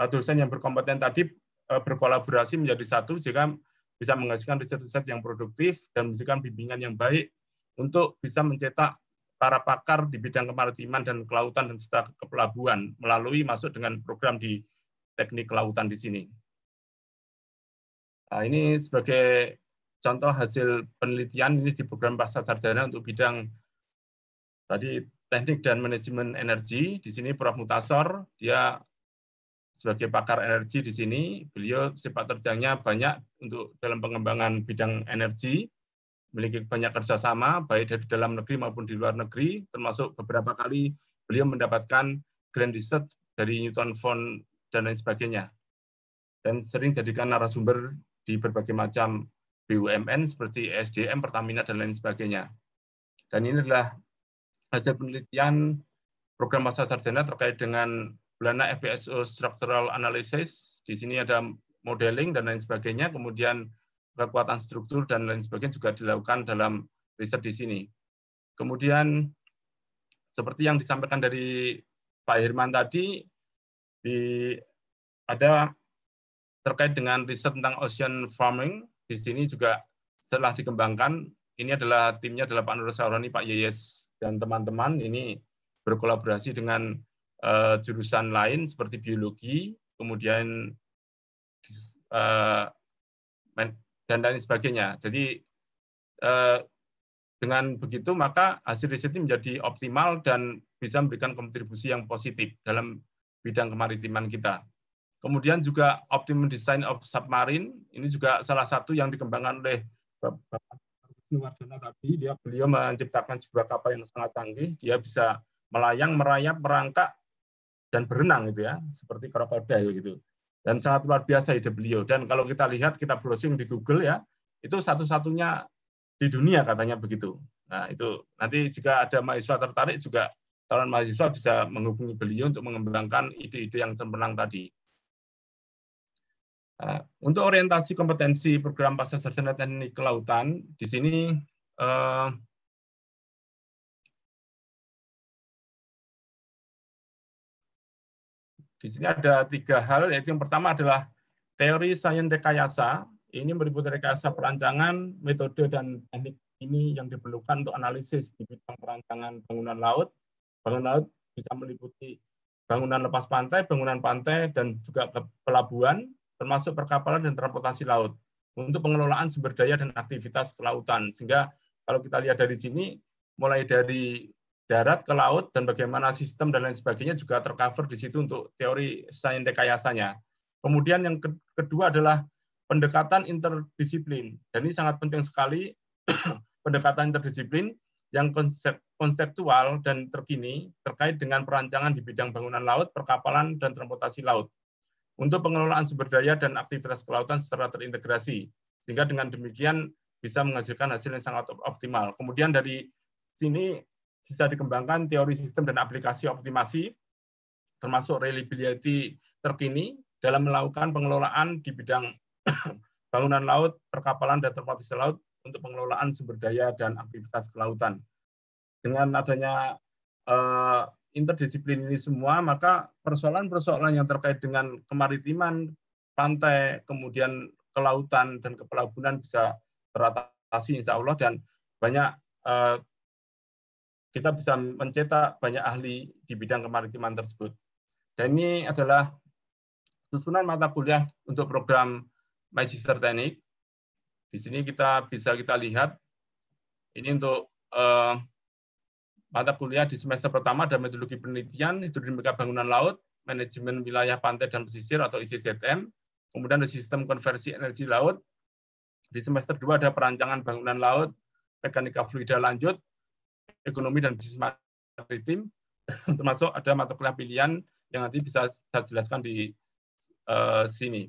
eh, dosen yang berkompeten tadi eh, berkolaborasi menjadi satu sehingga bisa menghasilkan riset-riset yang produktif dan menghasilkan bimbingan yang baik untuk bisa mencetak para pakar di bidang kemaritiman dan kelautan dan serta kepelabuhan melalui masuk dengan program di teknik kelautan di sini. Nah, ini sebagai contoh hasil penelitian ini di program pasca sarjana untuk bidang tadi teknik dan manajemen energi. Di sini Prof. Mutasor, dia sebagai pakar energi di sini, beliau sepak terjangnya banyak untuk dalam pengembangan bidang energi, memiliki banyak kerjasama, baik dari dalam negeri maupun di luar negeri, termasuk beberapa kali beliau mendapatkan grand research dari Newton Fund dan lain sebagainya. Dan sering jadikan narasumber di berbagai macam BUMN seperti SDM, Pertamina, dan lain sebagainya. Dan ini adalah hasil penelitian program masa sarjana terkait dengan Belana FPSO Structural Analysis. Di sini ada modeling dan lain sebagainya, kemudian kekuatan struktur dan lain sebagainya juga dilakukan dalam riset di sini. Kemudian seperti yang disampaikan dari Pak Herman tadi, di, ada terkait dengan riset tentang ocean farming di sini juga setelah dikembangkan, ini adalah timnya adalah Pak Nur Saurani, Pak Yeyes, dan teman-teman. Ini berkolaborasi dengan uh, jurusan lain seperti biologi, kemudian uh, dan lain sebagainya. Jadi uh, dengan begitu maka hasil riset ini menjadi optimal dan bisa memberikan kontribusi yang positif dalam bidang kemaritiman kita. Kemudian juga optimum design of submarine, ini juga salah satu yang dikembangkan oleh Bapak Wardana tadi, dia beliau menciptakan sebuah kapal yang sangat canggih, dia bisa melayang, merayap, merangkak, dan berenang gitu ya, seperti krokodil gitu. Dan sangat luar biasa ide beliau. Dan kalau kita lihat, kita browsing di Google ya, itu satu-satunya di dunia katanya begitu. Nah itu nanti jika ada mahasiswa tertarik juga calon mahasiswa bisa menghubungi beliau untuk mengembangkan ide-ide yang cemerlang tadi. Eh, untuk orientasi kompetensi program pasca sarjana teknik kelautan, di sini uh, di sini ada tiga hal, yaitu yang pertama adalah teori sains rekayasa. Ini meliputi rekayasa perancangan, metode, dan teknik ini yang diperlukan untuk analisis di bidang perancangan bangunan laut. Bangunan laut bisa meliputi bangunan lepas pantai, bangunan pantai, dan juga pelabuhan, termasuk perkapalan dan transportasi laut untuk pengelolaan sumber daya dan aktivitas kelautan. Sehingga kalau kita lihat dari sini, mulai dari darat ke laut dan bagaimana sistem dan lain sebagainya juga tercover di situ untuk teori sains rekayasanya. Kemudian yang kedua adalah pendekatan interdisiplin. Dan ini sangat penting sekali pendekatan interdisiplin yang konsep konseptual dan terkini terkait dengan perancangan di bidang bangunan laut, perkapalan, dan transportasi laut untuk pengelolaan sumber daya dan aktivitas kelautan secara terintegrasi. Sehingga dengan demikian bisa menghasilkan hasil yang sangat optimal. Kemudian dari sini bisa dikembangkan teori sistem dan aplikasi optimasi, termasuk reliability terkini dalam melakukan pengelolaan di bidang bangunan laut, perkapalan, dan transportasi laut untuk pengelolaan sumber daya dan aktivitas kelautan. Dengan adanya eh, interdisiplin ini semua, maka persoalan-persoalan yang terkait dengan kemaritiman, pantai, kemudian kelautan dan kepelabuhan bisa teratasi insya Allah dan banyak eh, kita bisa mencetak banyak ahli di bidang kemaritiman tersebut. Dan ini adalah susunan mata kuliah untuk program Magister Teknik. Di sini kita bisa kita lihat ini untuk eh, mata kuliah di semester pertama dan metodologi penelitian, hidrodinamika bangunan laut, manajemen wilayah pantai dan pesisir atau ICZM, kemudian ada sistem konversi energi laut, di semester 2 ada perancangan bangunan laut, mekanika fluida lanjut, ekonomi dan bisnis maritim, termasuk ada mata kuliah pilihan yang nanti bisa saya jelaskan di uh, sini.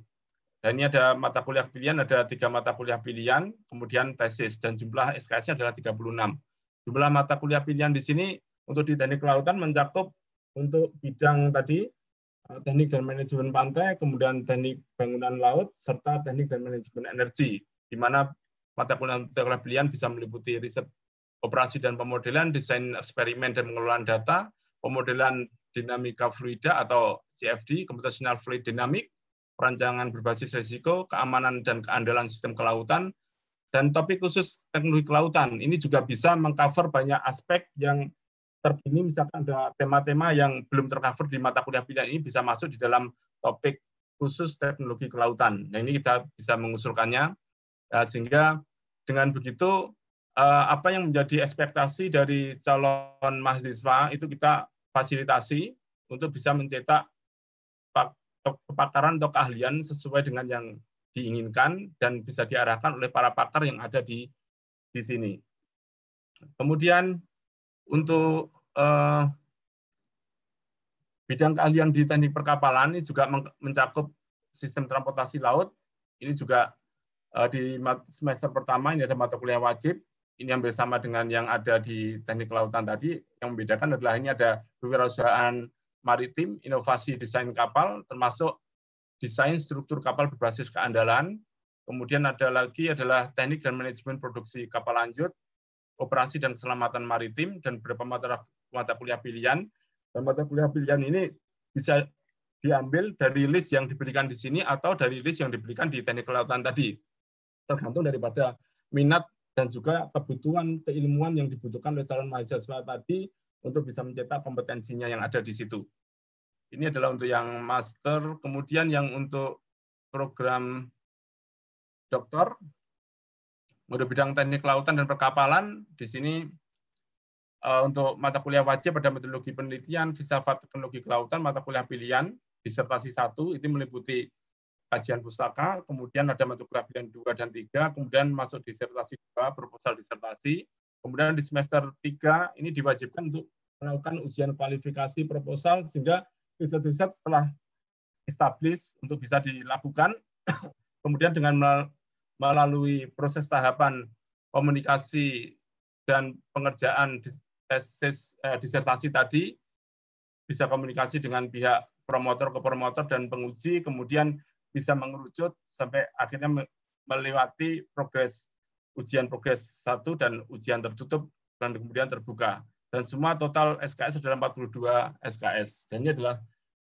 Dan nah, ini ada mata kuliah pilihan, ada tiga mata kuliah pilihan, kemudian tesis, dan jumlah SKS-nya adalah 36. Jumlah mata kuliah pilihan di sini untuk di teknik kelautan mencakup untuk bidang tadi eh, teknik dan manajemen pantai, kemudian teknik bangunan laut, serta teknik dan manajemen energi, di mana mata kuliah pilihan bisa meliputi riset operasi dan pemodelan, desain eksperimen dan pengelolaan data, pemodelan dinamika fluida atau CFD, computational fluid dynamic, perancangan berbasis risiko, keamanan dan keandalan sistem kelautan, dan topik khusus teknologi kelautan. Ini juga bisa mengcover banyak aspek yang terkini, misalkan ada tema-tema yang belum tercover di mata kuliah pilihan ini bisa masuk di dalam topik khusus teknologi kelautan. Nah ini kita bisa mengusulkannya, eh, sehingga dengan begitu eh, apa yang menjadi ekspektasi dari calon mahasiswa itu kita fasilitasi untuk bisa mencetak kepakaran atau keahlian sesuai dengan yang diinginkan dan bisa diarahkan oleh para pakar yang ada di di sini. Kemudian untuk eh, bidang keahlian di teknik perkapalan ini juga mencakup sistem transportasi laut. Ini juga eh, di semester pertama ini ada mata kuliah wajib. Ini yang bersama dengan yang ada di teknik kelautan tadi. Yang membedakan adalah ini ada kewirausahaan maritim, inovasi desain kapal, termasuk desain struktur kapal berbasis keandalan, kemudian ada lagi adalah teknik dan manajemen produksi kapal lanjut, operasi dan keselamatan maritim, dan beberapa mata, mata kuliah pilihan. Dan mata kuliah pilihan ini bisa diambil dari list yang diberikan di sini atau dari list yang diberikan di teknik kelautan tadi. Tergantung daripada minat dan juga kebutuhan keilmuan yang dibutuhkan oleh calon mahasiswa tadi untuk bisa mencetak kompetensinya yang ada di situ. Ini adalah untuk yang master, kemudian yang untuk program doktor, untuk bidang teknik kelautan dan perkapalan, di sini eh, untuk mata kuliah wajib pada metodologi penelitian, filsafat teknologi kelautan, mata kuliah pilihan, disertasi satu itu meliputi kajian pusaka, kemudian ada kuliah pilihan dua dan tiga, kemudian masuk disertasi dua, proposal disertasi, kemudian di semester tiga ini diwajibkan untuk melakukan ujian kualifikasi proposal sehingga riset-riset setelah established untuk bisa dilakukan, kemudian dengan melalui proses tahapan komunikasi dan pengerjaan tesis eh, disertasi tadi, bisa komunikasi dengan pihak promotor ke promotor dan penguji, kemudian bisa mengerucut sampai akhirnya melewati progres ujian progres satu dan ujian tertutup dan kemudian terbuka dan semua total SKS adalah 42 SKS. Dan ini adalah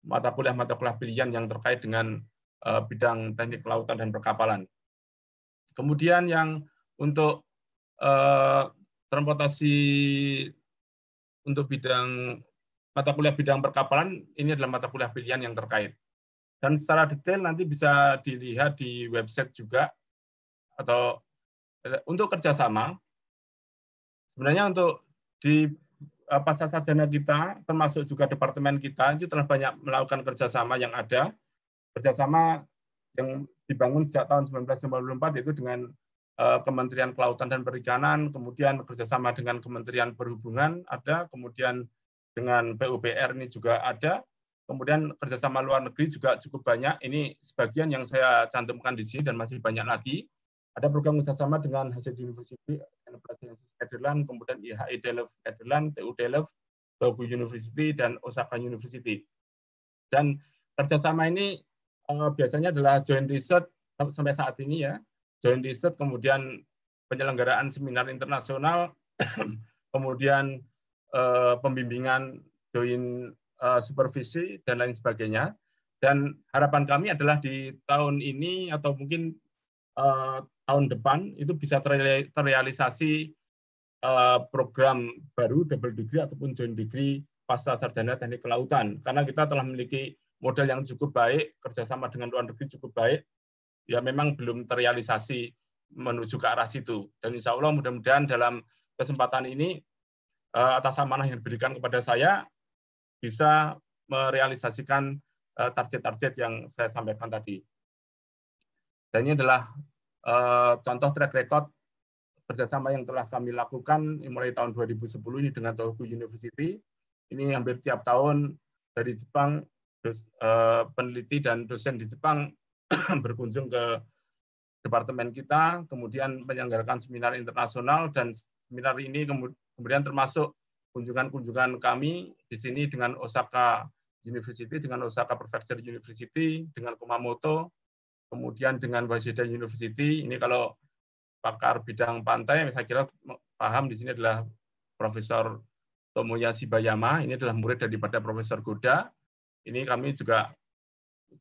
mata kuliah-mata kuliah pilihan yang terkait dengan eh, bidang teknik kelautan dan perkapalan. Kemudian yang untuk eh, transportasi untuk bidang mata kuliah bidang perkapalan ini adalah mata kuliah pilihan yang terkait. Dan secara detail nanti bisa dilihat di website juga atau eh, untuk kerjasama sebenarnya untuk di Eh, pasar sarjana kita, termasuk juga departemen kita, itu telah banyak melakukan kerjasama yang ada, kerjasama yang dibangun sejak tahun 1994 itu dengan eh, Kementerian Kelautan dan Perikanan, kemudian kerjasama dengan Kementerian Perhubungan ada, kemudian dengan PUPR ini juga ada, kemudian kerjasama luar negeri juga cukup banyak. Ini sebagian yang saya cantumkan di sini dan masih banyak lagi. Ada program kerjasama dengan Hasil University Universitas Nederland, kemudian IHI Delft Nederland, TU Delft, Tobu University, dan Osaka University. Dan kerjasama ini uh, biasanya adalah joint research sampai saat ini ya, joint research, kemudian penyelenggaraan seminar internasional, kemudian uh, pembimbingan joint uh, eh, supervisi, dan lain sebagainya. Dan harapan kami adalah di tahun ini atau mungkin Eh, tahun depan itu bisa terrealisasi eh, program baru double degree ataupun joint degree pasca sarjana teknik kelautan karena kita telah memiliki modal yang cukup baik kerjasama dengan luar negeri cukup baik ya memang belum terrealisasi menuju ke arah situ dan insya Allah mudah-mudahan dalam kesempatan ini eh, atas amanah yang diberikan kepada saya bisa merealisasikan target-target yang saya sampaikan tadi. Dan ini adalah uh, contoh track record kerjasama yang telah kami lakukan mulai tahun 2010 ini dengan Tohoku University. Ini hampir tiap tahun dari Jepang dos, uh, peneliti dan dosen di Jepang berkunjung ke departemen kita, kemudian menyelenggarakan seminar internasional dan seminar ini kemudian termasuk kunjungan-kunjungan kami di sini dengan Osaka University, dengan Osaka Prefecture University, dengan Kumamoto, kemudian dengan Waseda University. Ini kalau pakar bidang pantai, saya kira paham di sini adalah Profesor Tomoya Bayama. ini adalah murid daripada Profesor Goda. Ini kami juga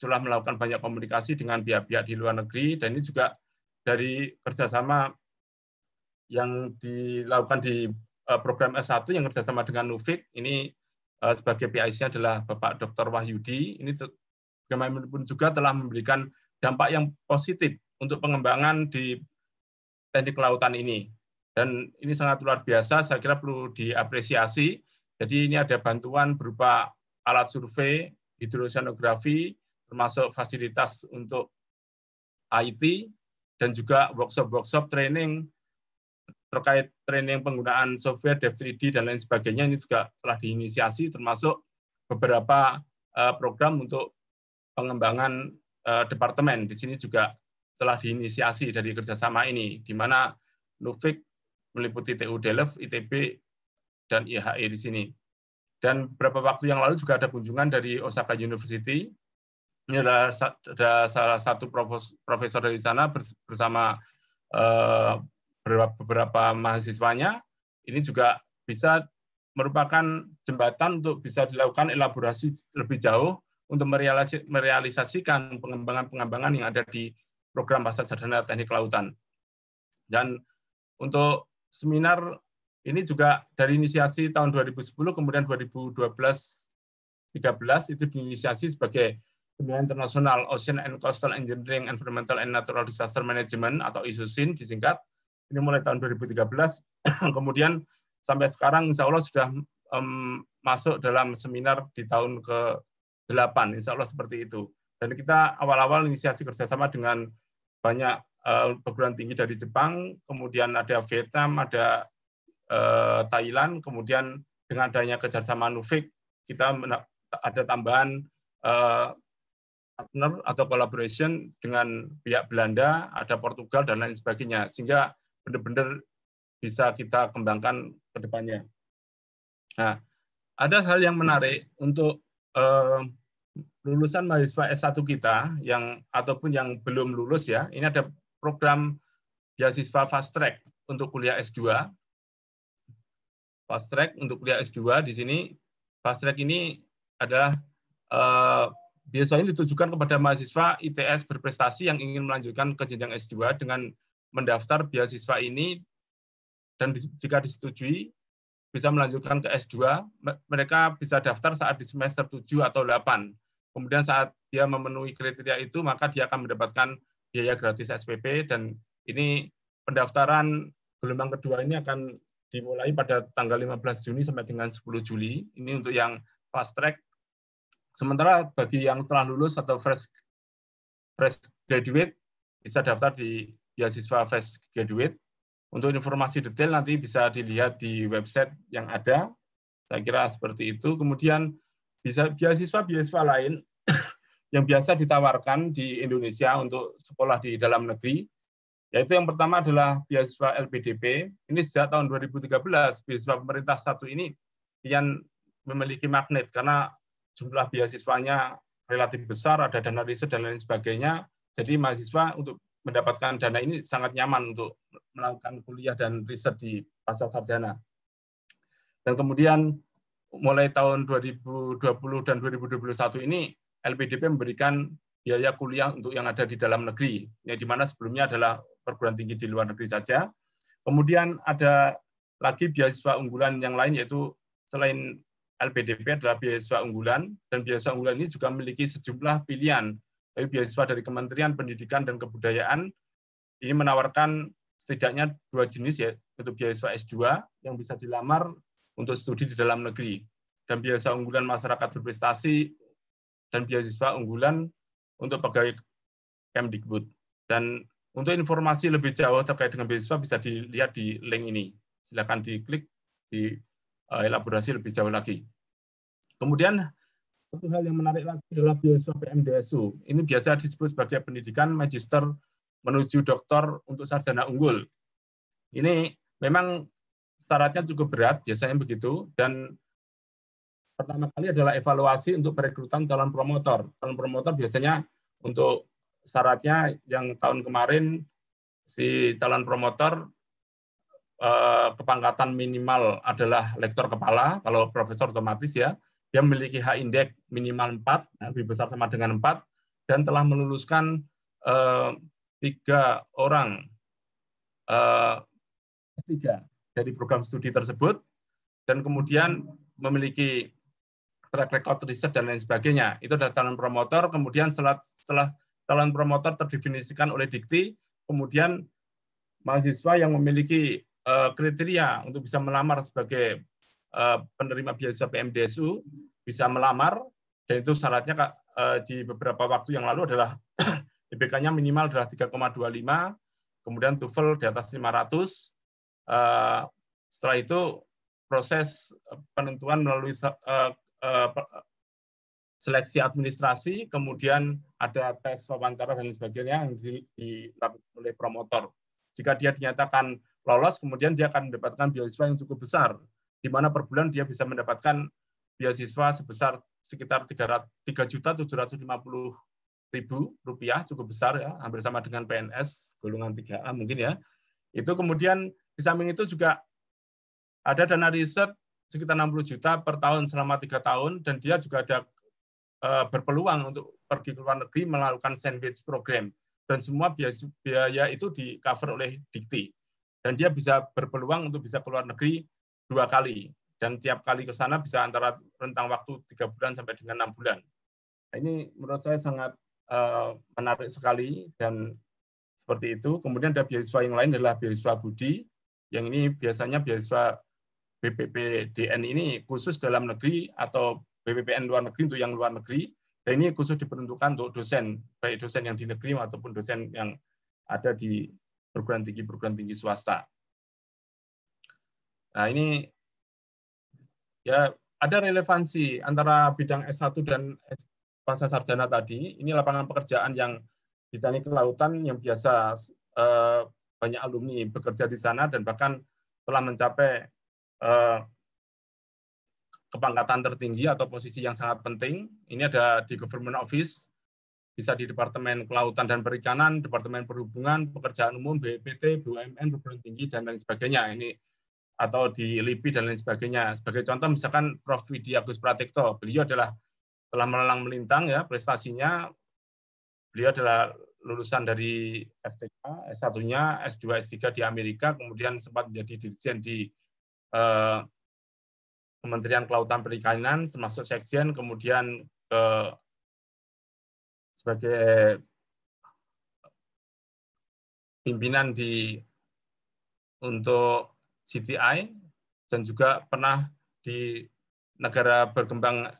telah melakukan banyak komunikasi dengan pihak-pihak di luar negeri, dan ini juga dari kerjasama yang dilakukan di eh, program S1 yang kerjasama dengan Nufik, ini eh, sebagai PIC adalah Bapak Dr. Wahyudi, ini bagaimanapun juga telah memberikan dampak yang positif untuk pengembangan di teknik kelautan ini. Dan ini sangat luar biasa, saya kira perlu diapresiasi. Jadi ini ada bantuan berupa alat survei, hidrosanografi, termasuk fasilitas untuk IT, dan juga workshop-workshop training terkait training penggunaan software Dev3D dan lain sebagainya ini juga telah diinisiasi termasuk beberapa eh, program untuk pengembangan Eh, departemen. Di sini juga telah diinisiasi dari kerjasama ini, di mana Nufik meliputi TU Delft, ITB, dan IHE di sini. Dan beberapa waktu yang lalu juga ada kunjungan dari Osaka University. Ini adalah ada salah satu profesor dari sana bersama eh, beberapa mahasiswanya. Ini juga bisa merupakan jembatan untuk bisa dilakukan elaborasi lebih jauh untuk merealisasikan pengembangan-pengembangan yang ada di program bahasa sederhana teknik kelautan. Dan untuk seminar ini juga dari inisiasi tahun 2010 kemudian 2012 13 itu diinisiasi sebagai seminar internasional Ocean and Coastal Engineering Environmental and Natural Disaster Management atau ISUSIN disingkat. Ini mulai tahun 2013 kemudian sampai sekarang insya Allah sudah um, masuk dalam seminar di tahun ke 8, insya Allah seperti itu. Dan kita awal-awal inisiasi kerjasama dengan banyak eh, perguruan tinggi dari Jepang, kemudian ada Vietnam, ada eh, Thailand, kemudian dengan adanya kerjasama Nufik, kita ada tambahan eh, partner atau collaboration dengan pihak Belanda, ada Portugal, dan lain sebagainya, sehingga benar-benar bisa kita kembangkan ke depannya. Nah, ada hal yang menarik untuk lulusan mahasiswa S1 kita yang ataupun yang belum lulus ya, ini ada program beasiswa fast track untuk kuliah S2. Fast track untuk kuliah S2 di sini fast track ini adalah eh, biasanya ditujukan kepada mahasiswa ITS berprestasi yang ingin melanjutkan ke jenjang S2 dengan mendaftar beasiswa ini dan jika disetujui bisa melanjutkan ke S2, mereka bisa daftar saat di semester 7 atau 8. Kemudian saat dia memenuhi kriteria itu, maka dia akan mendapatkan biaya gratis SPP, dan ini pendaftaran gelombang kedua ini akan dimulai pada tanggal 15 Juni sampai dengan 10 Juli. Ini untuk yang fast track. Sementara bagi yang telah lulus atau fresh, fresh graduate, bisa daftar di beasiswa fresh graduate untuk informasi detail nanti bisa dilihat di website yang ada. Saya kira seperti itu. Kemudian bisa beasiswa-beasiswa lain yang biasa ditawarkan di Indonesia untuk sekolah di dalam negeri, yaitu yang pertama adalah beasiswa LPDP. Ini sejak tahun 2013, beasiswa pemerintah satu ini kian memiliki magnet karena jumlah beasiswanya relatif besar, ada dana riset dan lain sebagainya. Jadi mahasiswa untuk mendapatkan dana ini sangat nyaman untuk melakukan kuliah dan riset di pasar sarjana. Dan kemudian mulai tahun 2020 dan 2021 ini LPDP memberikan biaya kuliah untuk yang ada di dalam negeri, yang dimana sebelumnya adalah perguruan tinggi di luar negeri saja. Kemudian ada lagi beasiswa unggulan yang lain yaitu selain LPDP adalah beasiswa unggulan dan beasiswa unggulan ini juga memiliki sejumlah pilihan tapi beasiswa dari Kementerian Pendidikan dan Kebudayaan ini menawarkan setidaknya dua jenis ya untuk beasiswa S2 yang bisa dilamar untuk studi di dalam negeri dan beasiswa unggulan masyarakat berprestasi dan beasiswa unggulan untuk pegawai Kemdikbud. Dan untuk informasi lebih jauh terkait dengan beasiswa bisa dilihat di link ini. Silakan diklik di eh, elaborasi lebih jauh lagi. Kemudian satu hal yang menarik lagi adalah beasiswa PMDSU. Ini biasa disebut sebagai pendidikan magister menuju doktor untuk sarjana unggul. Ini memang syaratnya cukup berat, biasanya begitu, dan pertama kali adalah evaluasi untuk perekrutan calon promotor. Calon promotor biasanya untuk syaratnya yang tahun kemarin si calon promotor eh, kepangkatan minimal adalah lektor kepala, kalau profesor otomatis ya, dia memiliki hak indeks minimal 4, lebih besar sama dengan 4, dan telah meluluskan eh, tiga uh, orang S3 uh, eh, dari program studi tersebut, dan kemudian memiliki track record riset dan lain sebagainya. Itu adalah calon promotor, kemudian setelah, setelah calon promotor terdefinisikan oleh Dikti, kemudian mahasiswa yang memiliki eh, kriteria untuk bisa melamar sebagai Eh, penerima beasiswa PMDSU bisa melamar dan itu syaratnya eh, di beberapa waktu yang lalu adalah IPK-nya minimal adalah 3,25, kemudian TOEFL di atas 500. Eh, setelah itu proses penentuan melalui seleksi administrasi, kemudian ada tes wawancara dan sebagainya yang dilakukan oleh promotor. Jika dia dinyatakan lolos, kemudian dia akan mendapatkan beasiswa yang cukup besar, di mana per bulan dia bisa mendapatkan beasiswa sebesar sekitar juta ribu rupiah, cukup besar ya, hampir sama dengan PNS golongan 3A mungkin ya. Itu kemudian di samping itu juga ada dana riset sekitar 60 juta per tahun selama tiga tahun dan dia juga ada eh, berpeluang untuk pergi ke luar negeri melakukan sandwich program dan semua biaya itu di cover oleh Dikti dan dia bisa berpeluang untuk bisa ke luar negeri dua kali dan tiap kali ke sana bisa antara rentang waktu tiga bulan sampai dengan enam bulan. Nah, ini menurut saya sangat uh, menarik sekali dan seperti itu. Kemudian ada beasiswa yang lain adalah beasiswa Budi. Yang ini biasanya beasiswa BPPDN ini khusus dalam negeri atau BPPN luar negeri untuk yang luar negeri. Dan ini khusus diperuntukkan untuk dosen, baik dosen yang di negeri maupun dosen yang ada di perguruan tinggi perguruan tinggi swasta. Nah, ini ya ada relevansi antara bidang S1 dan S pasca sarjana tadi. Ini lapangan pekerjaan yang di Teknik Kelautan yang biasa eh, banyak alumni bekerja di sana dan bahkan telah mencapai eh, kepangkatan tertinggi atau posisi yang sangat penting. Ini ada di Government Office, bisa di Departemen Kelautan dan Perikanan, Departemen Perhubungan, Pekerjaan Umum, BPT, e BUMN, Perguruan Tinggi, dan lain sebagainya. Ini atau di LIPI dan lain sebagainya. Sebagai contoh misalkan Prof. Widi Agus Pratikto, beliau adalah telah melalang melintang ya prestasinya. Beliau adalah lulusan dari FTK, S1-nya, S2, S3 di Amerika, kemudian sempat menjadi dirjen di eh, Kementerian Kelautan Perikanan, termasuk sekjen, kemudian ke sebagai pimpinan di untuk CTI dan juga pernah di negara berkembang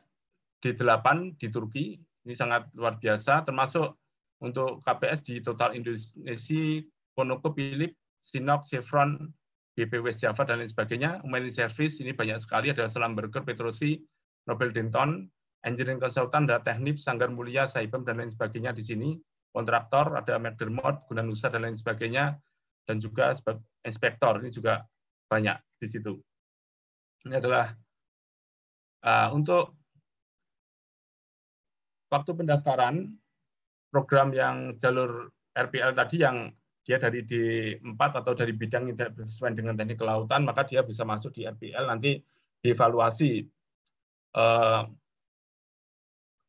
D8 di Turki. Ini sangat luar biasa, termasuk untuk KPS di total Indonesia, Ponoko, Philip, Sinok, Chevron, BP West Java, dan lain sebagainya. Umayin Service, ini banyak sekali, ada Selam Burger, Petrosi, Nobel Denton, Engineering Consultant, Data Teknip, Sanggar Mulia, Saipem, dan lain sebagainya di sini. Kontraktor, ada McDermott, Gunanusa, dan lain sebagainya. Dan juga inspektor, ini juga banyak di situ. Ini adalah uh, untuk waktu pendaftaran program yang jalur RPL tadi yang dia dari D4 atau dari bidang yang tidak sesuai dengan teknik kelautan, maka dia bisa masuk di RPL nanti dievaluasi uh,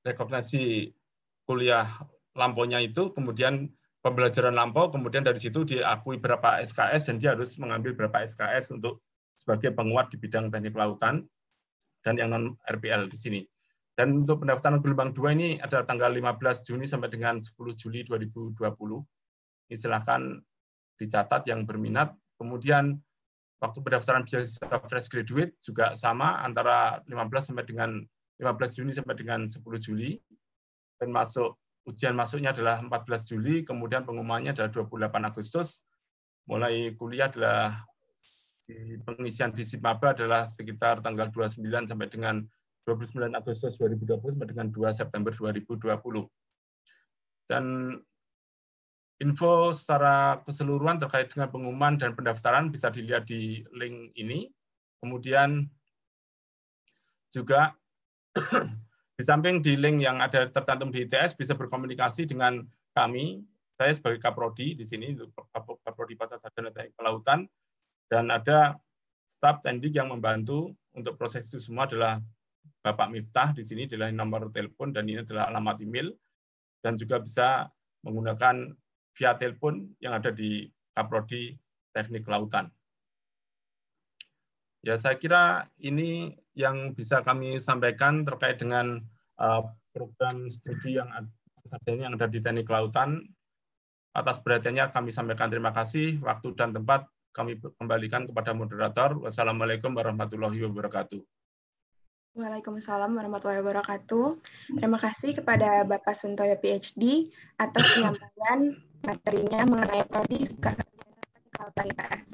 rekognisi kuliah lamponya itu, kemudian pembelajaran lampau, kemudian dari situ diakui berapa SKS dan dia harus mengambil berapa SKS untuk sebagai penguat di bidang teknik lautan, dan yang non RPL di sini. Dan untuk pendaftaran gelombang 2 ini ada tanggal 15 Juni sampai dengan 10 Juli 2020. Ini silakan dicatat yang berminat. Kemudian waktu pendaftaran beasiswa fresh graduate juga sama antara 15 sampai dengan 15 Juni sampai dengan 10 Juli dan masuk ujian masuknya adalah 14 Juli, kemudian pengumumannya adalah 28 Agustus, mulai kuliah adalah pengisian di SIMABA adalah sekitar tanggal 29 sampai dengan 29 Agustus 2020 sampai dengan 2 September 2020. Dan info secara keseluruhan terkait dengan pengumuman dan pendaftaran bisa dilihat di link ini. Kemudian juga di samping di link yang ada tercantum di ITS bisa berkomunikasi dengan kami. Saya sebagai Kaprodi di sini, Kaprodi Pasar Sarjana Teknik Kelautan, dan ada staf teknik yang membantu untuk proses itu semua adalah Bapak Miftah di sini adalah nomor telepon dan ini adalah alamat email dan juga bisa menggunakan via telepon yang ada di Kaprodi Teknik Kelautan. Ya, saya kira ini yang bisa kami sampaikan terkait dengan uh, program studi yang ada, yang ada di Teknik Kelautan. Atas perhatiannya kami sampaikan terima kasih. Waktu dan tempat kami kembalikan kepada moderator. Wassalamualaikum warahmatullahi wabarakatuh. Waalaikumsalam warahmatullahi wabarakatuh. Terima kasih kepada Bapak Suntoyo PhD atas penyampaian materinya mengenai prodi kesehatan ITS.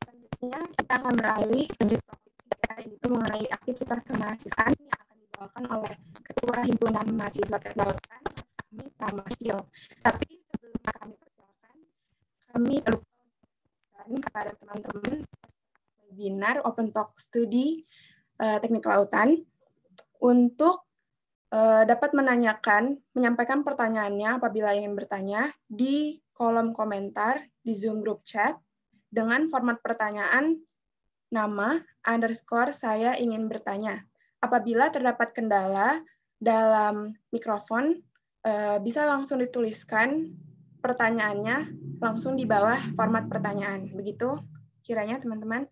Selanjutnya kita akan beralih lanjut kita itu mengenai aktivitas kemahasiswaan yang akan dibawakan oleh Ketua Himpunan Mahasiswa Kedaulatan, kami Tamasio. Tapi sebelum kami persilakan, kami lupa kepada teman-teman webinar Open Talk Studi uh, Teknik Lautan untuk uh, dapat menanyakan, menyampaikan pertanyaannya apabila ingin bertanya di kolom komentar di Zoom Group Chat dengan format pertanyaan nama underscore saya ingin bertanya. Apabila terdapat kendala dalam mikrofon, eh, bisa langsung dituliskan pertanyaannya langsung di bawah format pertanyaan. Begitu kiranya teman-teman.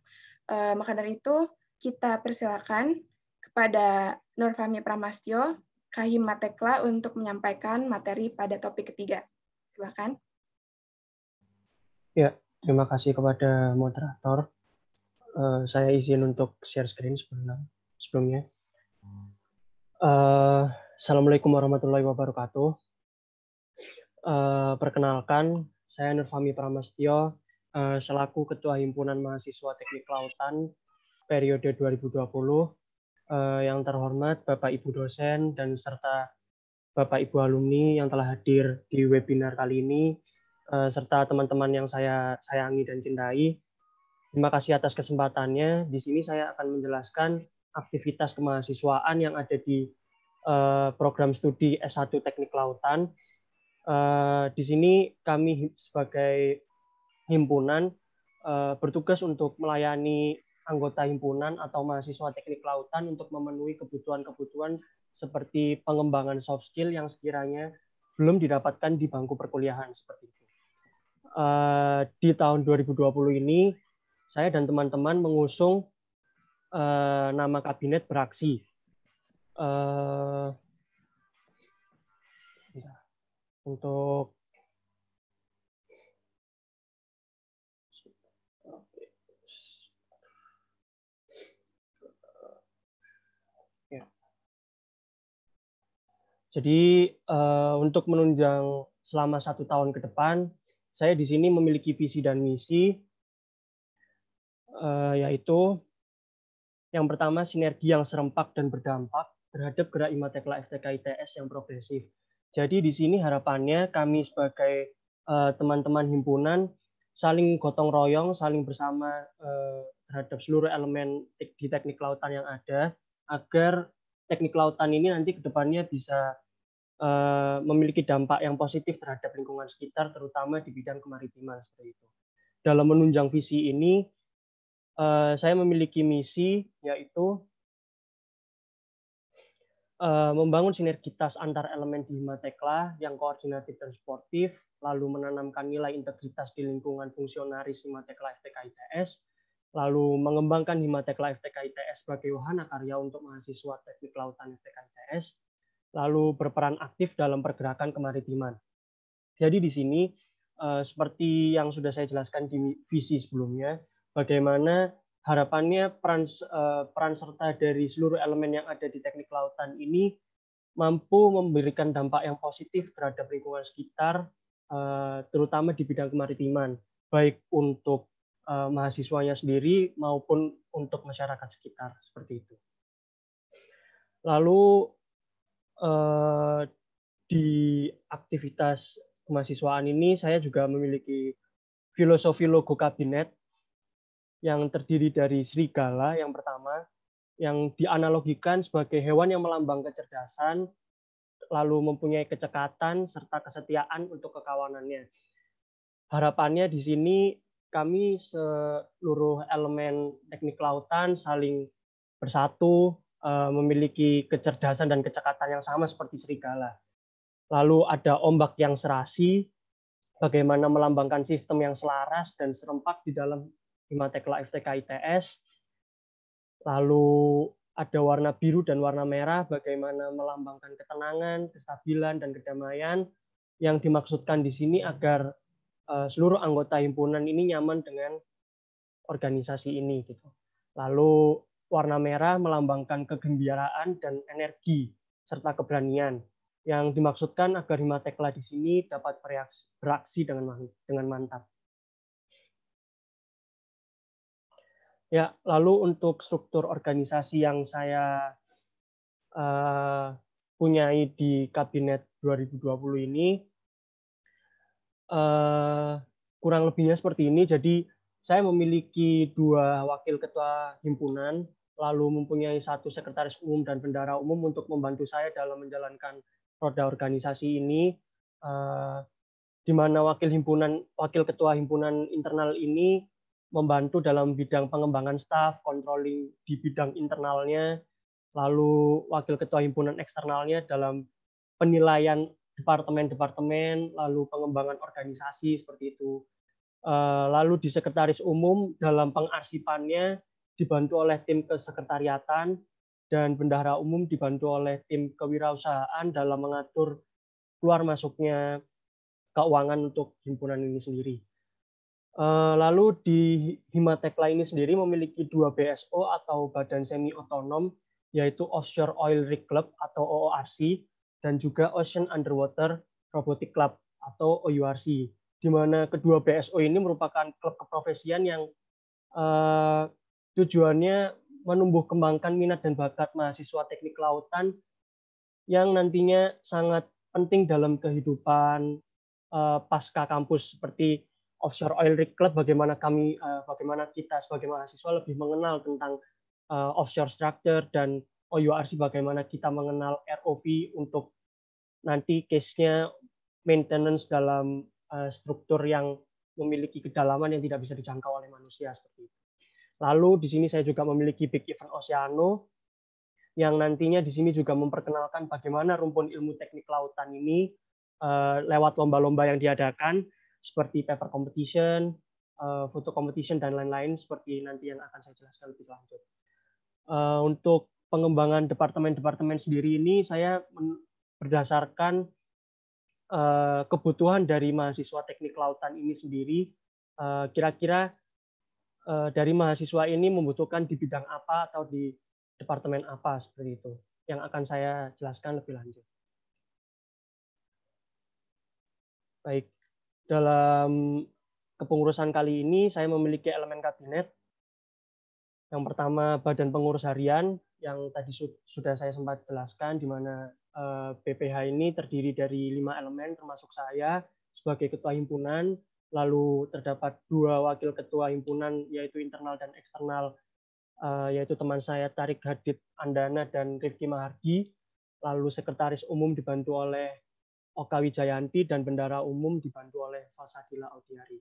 Eh, maka dari itu, kita persilakan kepada Nur Fahmi Pramastyo, Kahim Matekla untuk menyampaikan materi pada topik ketiga. Silakan. Ya, terima kasih kepada moderator uh, saya izin untuk share screen sebelumnya. sebelumnya. Uh, Assalamualaikum warahmatullahi wabarakatuh. Uh, perkenalkan, saya Nurfami Pramastio, uh, selaku Ketua Himpunan Mahasiswa Teknik Kelautan periode 2020, uh, yang terhormat Bapak Ibu dosen dan serta Bapak Ibu alumni yang telah hadir di webinar kali ini, uh, serta teman-teman yang saya sayangi dan cintai. Terima kasih atas kesempatannya. Di sini saya akan menjelaskan aktivitas kemahasiswaan yang ada di eh, program studi S1 Teknik Lautan. Eh, di sini kami sebagai himpunan eh, bertugas untuk melayani anggota himpunan atau mahasiswa teknik lautan untuk memenuhi kebutuhan-kebutuhan seperti pengembangan soft skill yang sekiranya belum didapatkan di bangku perkuliahan seperti itu. Di tahun 2020 ini saya dan teman-teman mengusung eh, nama kabinet beraksi. Eh, untuk ya. Jadi uh, untuk menunjang selama satu tahun ke depan, saya di sini memiliki visi dan misi Eh, yaitu yang pertama sinergi yang serempak dan berdampak terhadap gerak Imatekla FTK ITS yang progresif. Jadi di sini harapannya kami sebagai eh, teman-teman himpunan saling gotong royong, saling bersama eh, terhadap seluruh elemen di teknik lautan yang ada agar teknik lautan ini nanti kedepannya bisa memiliki dampak yang positif terhadap lingkungan sekitar, terutama di bidang kemaritiman seperti itu. Dalam menunjang visi ini, uh, saya memiliki misi yaitu uh, membangun sinergitas antar elemen di Himatekla yang koordinatif dan sportif, lalu menanamkan nilai integritas di lingkungan fungsionaris Himatekla FTK ITS, lalu mengembangkan Himatekla FTK ITS sebagai wahana karya untuk mahasiswa teknik lautan FTK ITS, lalu berperan aktif dalam pergerakan kemaritiman. Jadi di sini, eh, seperti yang sudah saya jelaskan di visi sebelumnya, bagaimana harapannya peran eh, peran serta dari seluruh elemen yang ada di teknik lautan ini mampu memberikan dampak yang positif terhadap lingkungan sekitar eh, terutama di bidang kemaritiman baik untuk eh, mahasiswanya sendiri maupun untuk masyarakat sekitar seperti itu. Lalu di aktivitas kemahasiswaan ini saya juga memiliki filosofi logo kabinet yang terdiri dari serigala yang pertama, yang dianalogikan sebagai hewan yang melambang kecerdasan, lalu mempunyai kecekatan serta kesetiaan untuk kekawanannya. Harapannya di sini kami seluruh elemen teknik lautan saling bersatu, eh, memiliki kecerdasan dan kecekatan yang sama seperti serigala. Lalu ada ombak yang serasi, bagaimana melambangkan sistem yang selaras dan serempak di dalam di Matekla FTK ITS. Lalu ada warna biru dan warna merah bagaimana melambangkan ketenangan, kestabilan dan kedamaian yang dimaksudkan di sini agar eh, seluruh anggota himpunan ini nyaman dengan organisasi ini gitu. Lalu warna merah melambangkan kegembiraan dan energi serta keberanian yang dimaksudkan agar Himatekla di sini dapat bereaksi, beraksi dengan dengan mantap. Ya, lalu untuk struktur organisasi yang saya uh, punyai di kabinet 2020 ini uh, kurang lebihnya seperti ini. Jadi saya memiliki dua wakil ketua himpunan, lalu mempunyai satu sekretaris umum dan bendara umum untuk membantu saya dalam menjalankan roda organisasi ini, uh, di mana wakil himpunan, wakil ketua himpunan internal ini membantu dalam bidang pengembangan staff, controlling di bidang internalnya, lalu wakil ketua himpunan eksternalnya dalam penilaian departemen-departemen, lalu pengembangan organisasi seperti itu. Eh, lalu di sekretaris umum dalam pengarsipannya dibantu oleh tim kesekretariatan dan bendahara umum dibantu oleh tim kewirausahaan dalam mengatur keluar masuknya keuangan untuk himpunan ini sendiri. Eh, lalu di Himateka ini sendiri memiliki dua BSO atau badan semi otonom yaitu Offshore Oil Rig Club atau OORC dan juga Ocean Underwater Robotic Club atau OURC di mana kedua BSO ini merupakan klub keprofesian yang uh, tujuannya menumbuh kembangkan minat dan bakat mahasiswa teknik lautan yang nantinya sangat penting dalam kehidupan uh, pasca kampus seperti offshore oil rig club bagaimana kami uh, bagaimana kita sebagai mahasiswa lebih mengenal tentang uh, offshore structure dan OURC bagaimana kita mengenal ROV untuk nanti case-nya maintenance dalam uh, struktur yang memiliki kedalaman yang tidak bisa dijangkau oleh manusia seperti itu. Lalu di sini saya juga memiliki Big Event Oceano yang nantinya di sini juga memperkenalkan bagaimana rumpun ilmu teknik lautan ini uh, lewat lomba-lomba yang diadakan seperti paper competition, eh, foto competition dan lain-lain seperti nanti yang akan saya jelaskan lebih lanjut. Eh, untuk pengembangan departemen-departemen sendiri ini saya berdasarkan eh, kebutuhan dari mahasiswa teknik lautan ini sendiri kira-kira dari mahasiswa ini membutuhkan di bidang apa atau di departemen apa seperti itu yang akan saya jelaskan lebih lanjut. Baik, dalam kepengurusan kali ini saya memiliki elemen kabinet. Yang pertama badan pengurus harian yang tadi sudah saya sempat jelaskan di mana BPH eh, ini terdiri dari lima elemen termasuk saya sebagai ketua himpunan, lalu terdapat dua wakil ketua himpunan yaitu internal dan eksternal eh, yaitu teman saya Tarik Hadid Andana dan Rifki Mahardi, lalu sekretaris umum dibantu oleh Oka Wijayanti dan Bendara Umum dibantu oleh Fasadila Audiari.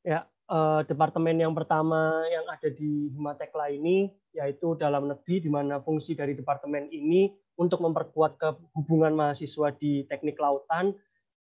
Ya, eh, departemen yang pertama yang ada di Himatekla ini yaitu dalam negeri di mana fungsi dari departemen ini untuk memperkuat hubungan mahasiswa di teknik lautan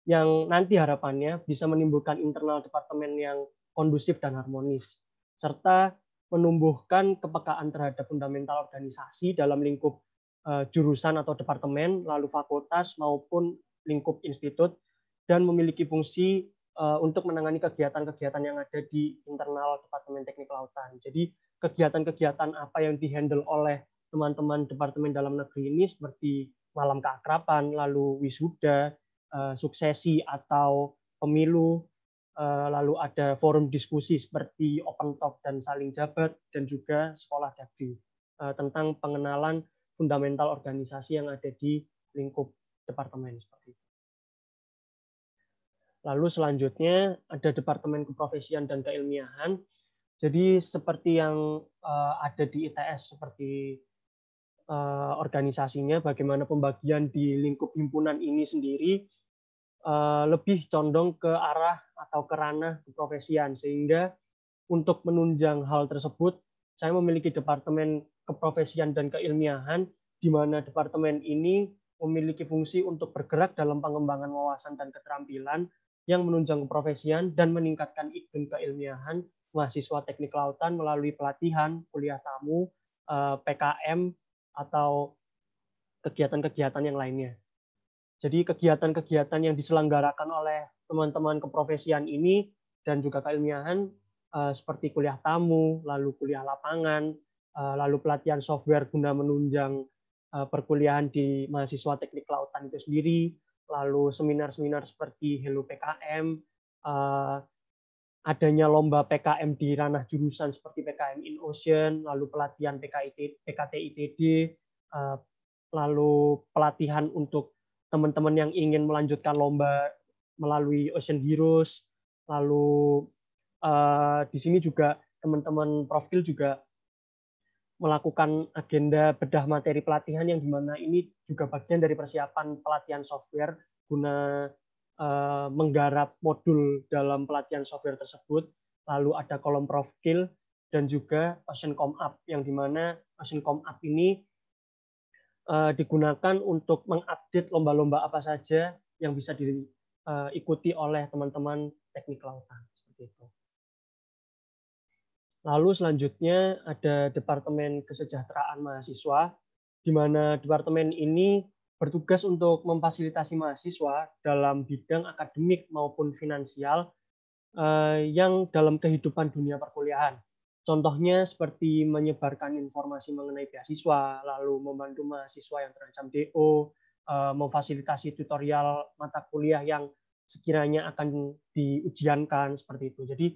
yang nanti harapannya bisa menimbulkan internal departemen yang kondusif dan harmonis serta menumbuhkan kepekaan terhadap fundamental organisasi dalam lingkup eh, jurusan atau departemen, lalu fakultas maupun lingkup institut, dan memiliki fungsi eh, untuk menangani kegiatan-kegiatan yang ada di internal Departemen Teknik Lautan. Jadi kegiatan-kegiatan apa yang dihandle oleh teman-teman Departemen Dalam Negeri ini seperti malam keakrapan, lalu wisuda, eh, suksesi atau pemilu, Eh, lalu ada forum diskusi seperti open talk dan saling jabat dan juga sekolah dagri eh, tentang pengenalan fundamental organisasi yang ada di lingkup departemen seperti itu. Lalu selanjutnya ada departemen keprofesian dan keilmiahan. Jadi seperti yang eh, ada di ITS seperti organisasinya bagaimana pembagian di lingkup himpunan ini sendiri Eh, lebih condong ke arah atau ke ranah keprofesian sehingga untuk menunjang hal tersebut saya memiliki departemen keprofesian dan keilmiahan di mana departemen ini memiliki fungsi untuk bergerak dalam pengembangan wawasan dan keterampilan yang menunjang keprofesian dan meningkatkan iklim keilmiahan mahasiswa teknik lautan melalui pelatihan, kuliah tamu, eh, PKM atau kegiatan-kegiatan yang lainnya. Jadi kegiatan-kegiatan yang diselenggarakan oleh teman-teman keprofesian ini dan juga keilmiahan eh, seperti kuliah tamu, lalu kuliah lapangan, eh, lalu pelatihan software guna menunjang eh, perkuliahan di mahasiswa teknik lautan itu sendiri, lalu seminar-seminar seperti Hello PKM, adanya lomba PKM di ranah jurusan seperti PKM in Ocean, lalu pelatihan PKIT, PKTITD, lalu pelatihan untuk teman-teman yang ingin melanjutkan lomba melalui Ocean Heroes, lalu uh, di sini juga teman-teman profil juga melakukan agenda bedah materi pelatihan yang dimana ini juga bagian dari persiapan pelatihan software guna uh, menggarap modul dalam pelatihan software tersebut. Lalu ada kolom profil dan juga Ocean Com Up yang dimana Ocean Com Up ini uh, digunakan untuk mengupdate lomba-lomba apa saja yang bisa diikuti eh, oleh teman-teman teknik lautan seperti itu. Lalu selanjutnya ada Departemen Kesejahteraan Mahasiswa, di mana departemen ini bertugas untuk memfasilitasi mahasiswa dalam bidang akademik maupun finansial eh, yang dalam kehidupan dunia perkuliahan. Contohnya seperti menyebarkan informasi mengenai beasiswa, lalu membantu mahasiswa yang terancam DO, eh, memfasilitasi tutorial mata kuliah yang sekiranya akan diujiankan seperti itu. Jadi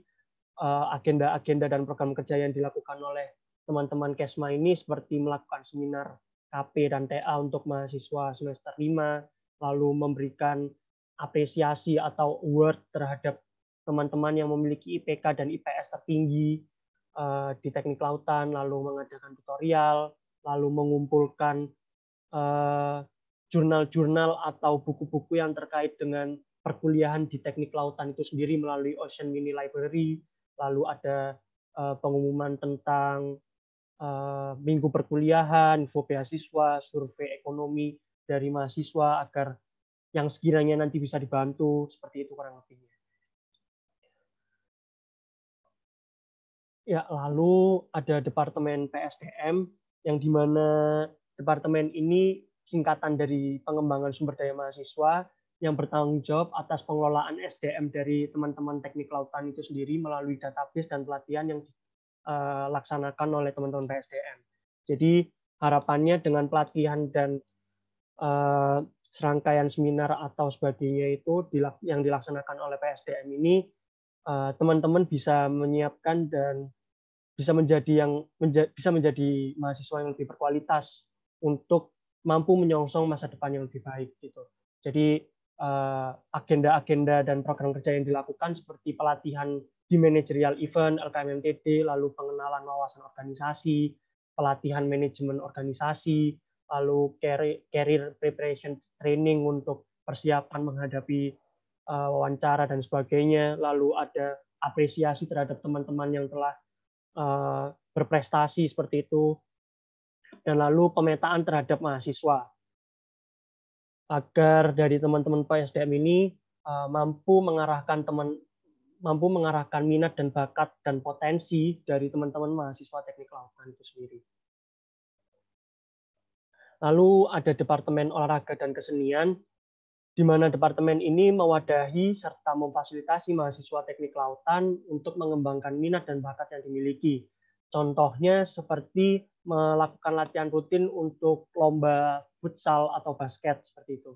eh, agenda-agenda dan program kerja yang dilakukan oleh teman-teman Kesma ini seperti melakukan seminar KP dan TA untuk mahasiswa semester 5, lalu memberikan apresiasi atau award terhadap teman-teman yang memiliki IPK dan IPS tertinggi, uh, di teknik lautan, lalu mengadakan tutorial, lalu mengumpulkan jurnal eh, jurnal-jurnal atau buku-buku yang terkait dengan perkuliahan di teknik lautan itu sendiri melalui Ocean Mini Library, lalu ada uh, pengumuman tentang uh, minggu perkuliahan, info beasiswa, survei ekonomi dari mahasiswa agar yang sekiranya nanti bisa dibantu seperti itu kurang lebihnya. Ya, lalu ada Departemen PSDM yang di mana departemen ini singkatan dari pengembangan sumber daya mahasiswa yang bertanggung jawab atas pengelolaan SDM dari teman-teman teknik lautan itu sendiri melalui database dan pelatihan yang dilaksanakan eh, oleh teman-teman PSDM. Jadi harapannya dengan pelatihan dan eh, serangkaian seminar atau sebagainya itu yang dilaksanakan oleh PSDM ini Eh, teman-teman bisa menyiapkan dan bisa menjadi yang menja, bisa menjadi mahasiswa yang lebih berkualitas untuk mampu menyongsong masa depan yang lebih baik gitu. Jadi eh, agenda-agenda dan program kerja yang dilakukan seperti pelatihan di manajerial event LKMMTD, lalu pengenalan wawasan organisasi, pelatihan manajemen organisasi, lalu career preparation training untuk persiapan menghadapi Eh, wawancara dan sebagainya, lalu ada apresiasi terhadap teman-teman yang telah eh, berprestasi seperti itu, dan lalu pemetaan terhadap mahasiswa agar dari teman-teman PSDM ini eh, mampu mengarahkan teman mampu mengarahkan minat dan bakat dan potensi dari teman-teman mahasiswa teknik lautan itu sendiri. Lalu ada Departemen Olahraga dan Kesenian di mana departemen ini mewadahi serta memfasilitasi mahasiswa teknik lautan untuk mengembangkan minat dan bakat yang dimiliki. Contohnya seperti melakukan latihan rutin untuk lomba futsal atau basket seperti itu.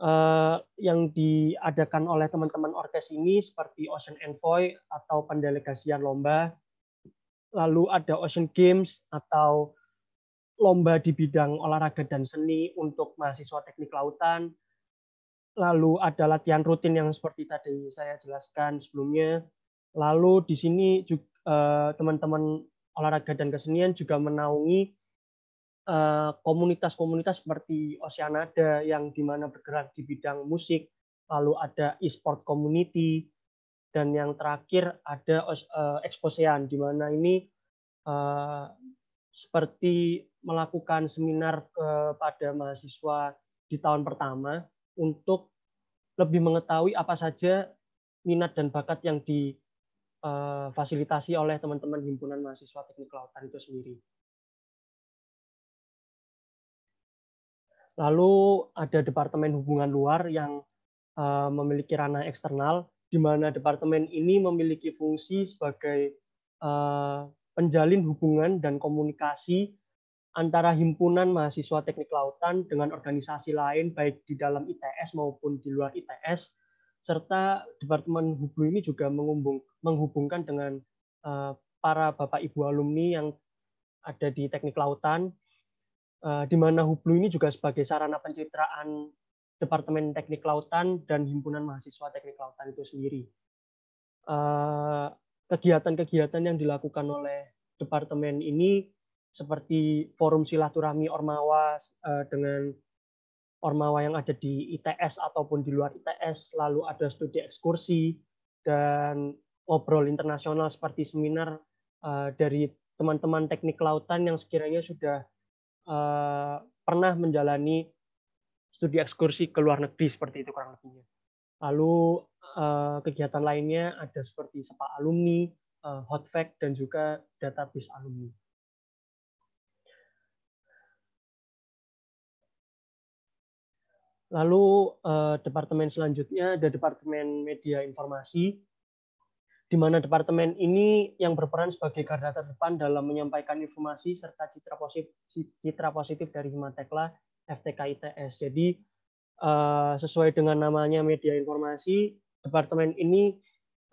Eh, yang diadakan oleh teman-teman orkes ini seperti Ocean Envoy atau pendelegasian lomba, lalu ada Ocean Games atau lomba di bidang olahraga dan seni untuk mahasiswa teknik lautan, lalu ada latihan rutin yang seperti tadi saya jelaskan sebelumnya. Lalu di sini eh, teman-teman eh, olahraga dan kesenian juga menaungi eh, komunitas-komunitas eh, seperti Oceanada yang mana bergerak di bidang musik, lalu ada e-sport community, dan yang terakhir ada eh, di mana ini eh, seperti melakukan seminar kepada mahasiswa di tahun pertama untuk lebih mengetahui apa saja minat dan bakat yang difasilitasi eh, oleh teman-teman himpunan mahasiswa teknik kelautan itu sendiri. Lalu ada Departemen Hubungan Luar yang eh, memiliki ranah eksternal, di mana departemen ini memiliki fungsi sebagai eh, penjalin hubungan dan komunikasi antara himpunan mahasiswa teknik lautan dengan organisasi lain baik di dalam ITS maupun di luar ITS serta Departemen Hublu ini juga menghubungkan dengan eh, para Bapak Ibu alumni yang ada di teknik lautan, uh, di mana Hublu ini juga sebagai sarana pencitraan Departemen Teknik Lautan dan Himpunan Mahasiswa Teknik Lautan itu sendiri. Eh, kegiatan-kegiatan yang dilakukan oleh Departemen ini seperti forum silaturahmi ormawa eh, dengan ormawa yang ada di ITS ataupun di luar ITS, lalu ada studi ekskursi dan ngobrol internasional seperti seminar eh, dari teman-teman teknik kelautan yang sekiranya sudah eh, pernah menjalani studi ekskursi ke luar negeri seperti itu kurang lebihnya. Lalu kegiatan lainnya ada seperti sepak alumni, hot fact dan juga database alumni. Lalu eh, departemen selanjutnya ada departemen media informasi, di mana departemen ini yang berperan sebagai garda terdepan dalam menyampaikan informasi serta citra positif, citra positif dari Himatekla FTK ITS. Jadi eh, sesuai dengan namanya media informasi, departemen ini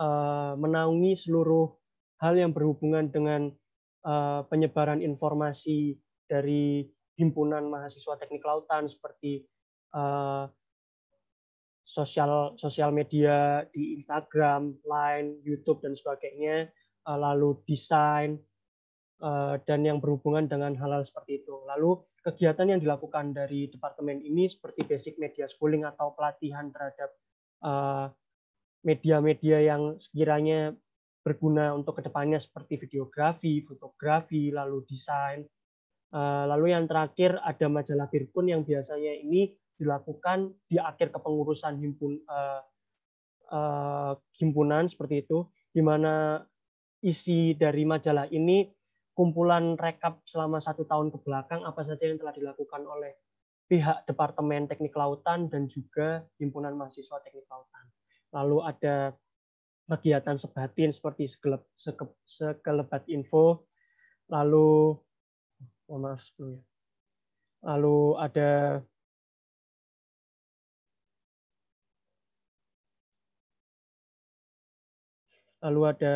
eh, menaungi seluruh hal yang berhubungan dengan eh, penyebaran informasi dari himpunan mahasiswa teknik lautan seperti uh, sosial sosial media di Instagram, Line, YouTube dan sebagainya, uh, lalu desain uh, dan yang berhubungan dengan hal-hal seperti itu. Lalu kegiatan yang dilakukan dari departemen ini seperti basic media schooling atau pelatihan terhadap media-media uh, yang sekiranya berguna untuk kedepannya seperti videografi, fotografi, lalu desain. lalu yang terakhir ada majalah Birkun yang biasanya ini dilakukan di akhir kepengurusan himpun uh, uh, himpunan seperti itu di mana isi dari majalah ini kumpulan rekap selama satu tahun ke belakang apa saja yang telah dilakukan oleh pihak Departemen Teknik Lautan dan juga Himpunan Mahasiswa Teknik Lautan. Lalu ada kegiatan sebatin seperti sekelebat seke, sekelebat info, lalu oh maaf sebelumnya. Lalu ada lalu ada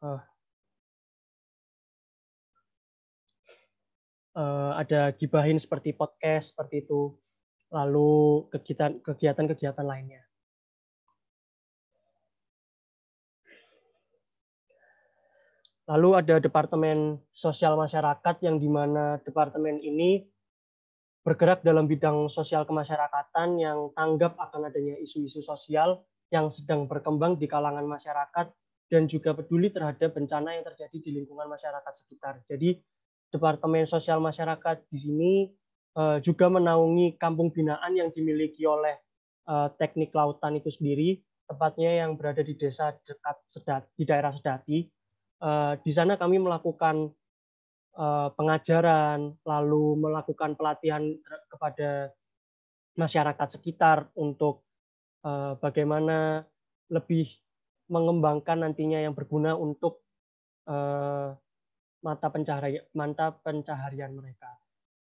uh, uh, ada gibahin seperti podcast seperti itu, lalu kegiatan kegiatan-kegiatan lainnya. Lalu ada Departemen Sosial Masyarakat yang dimana Departemen ini bergerak dalam bidang sosial kemasyarakatan yang tanggap akan adanya isu-isu sosial yang sedang berkembang di kalangan masyarakat dan juga peduli terhadap bencana yang terjadi di lingkungan masyarakat sekitar. Jadi Departemen Sosial Masyarakat di sini eh, juga menaungi kampung binaan yang dimiliki oleh eh, teknik lautan itu sendiri, tepatnya yang berada di desa dekat Sedat, di daerah Sedati. Eh, di sana kami melakukan pengajaran, lalu melakukan pelatihan kepada masyarakat sekitar untuk Eh, bagaimana lebih mengembangkan nantinya yang berguna untuk eh, mata pencaharian mata pencaharian mereka.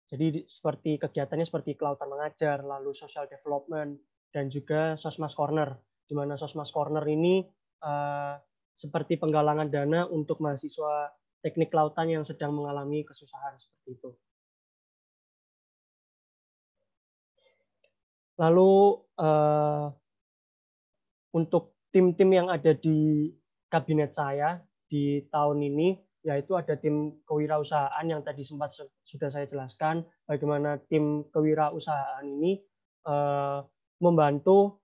Jadi seperti kegiatannya seperti kelautan mengajar, lalu social development dan juga sosmas corner. Di mana sosmas corner ini eh, seperti penggalangan dana untuk mahasiswa teknik kelautan yang sedang mengalami kesusahan seperti itu. Lalu uh, untuk tim-tim yang ada di kabinet saya di tahun ini yaitu ada tim kewirausahaan yang tadi sempat sudah saya jelaskan bagaimana tim kewirausahaan ini uh, membantu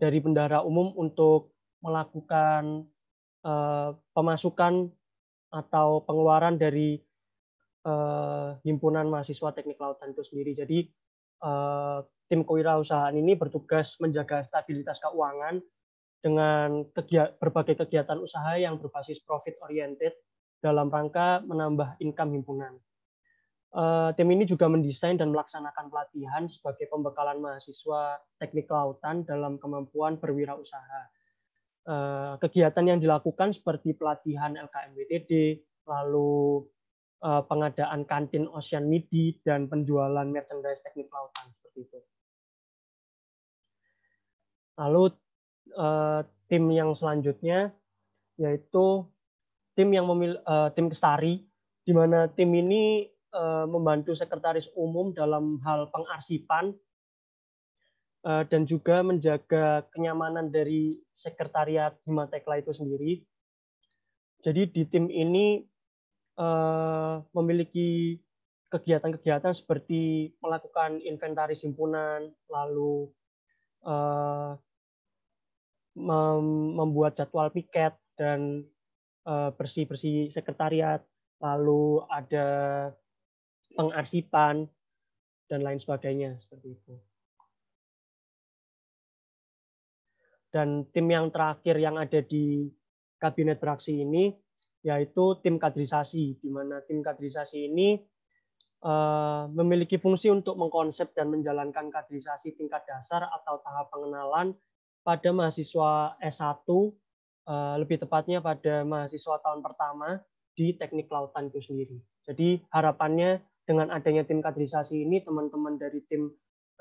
dari bendara umum untuk melakukan uh, pemasukan atau pengeluaran dari uh, himpunan mahasiswa teknik lautan itu sendiri. Jadi uh, tim kewirausahaan ini bertugas menjaga stabilitas keuangan dengan berbagai kegiatan usaha yang berbasis profit oriented dalam rangka menambah income himpunan. Eh, tim ini juga mendesain dan melaksanakan pelatihan sebagai pembekalan mahasiswa teknik kelautan dalam kemampuan berwirausaha. Uh, kegiatan yang dilakukan seperti pelatihan LKMBTD, lalu Eh, pengadaan kantin Ocean Midi dan penjualan merchandise teknik lautan seperti itu. Lalu eh, tim yang selanjutnya yaitu tim yang memilih eh, tim Kestari di mana tim ini membantu sekretaris umum dalam hal pengarsipan dan juga menjaga kenyamanan dari sekretariat Himatekla itu sendiri. Jadi di tim ini uh, memiliki kegiatan-kegiatan seperti melakukan inventaris himpunan, lalu uh, mem membuat jadwal piket dan eh, bersih-bersih uh, sekretariat, lalu ada pengarsipan dan lain sebagainya seperti itu. Dan tim yang terakhir yang ada di kabinet beraksi ini yaitu tim kaderisasi, di mana tim kaderisasi ini eh, memiliki fungsi untuk mengkonsep dan menjalankan kaderisasi tingkat dasar atau tahap pengenalan pada mahasiswa S1, eh, lebih tepatnya pada mahasiswa tahun pertama di teknik Lautan itu sendiri. Jadi harapannya dengan adanya tim kaderisasi ini, teman-teman dari tim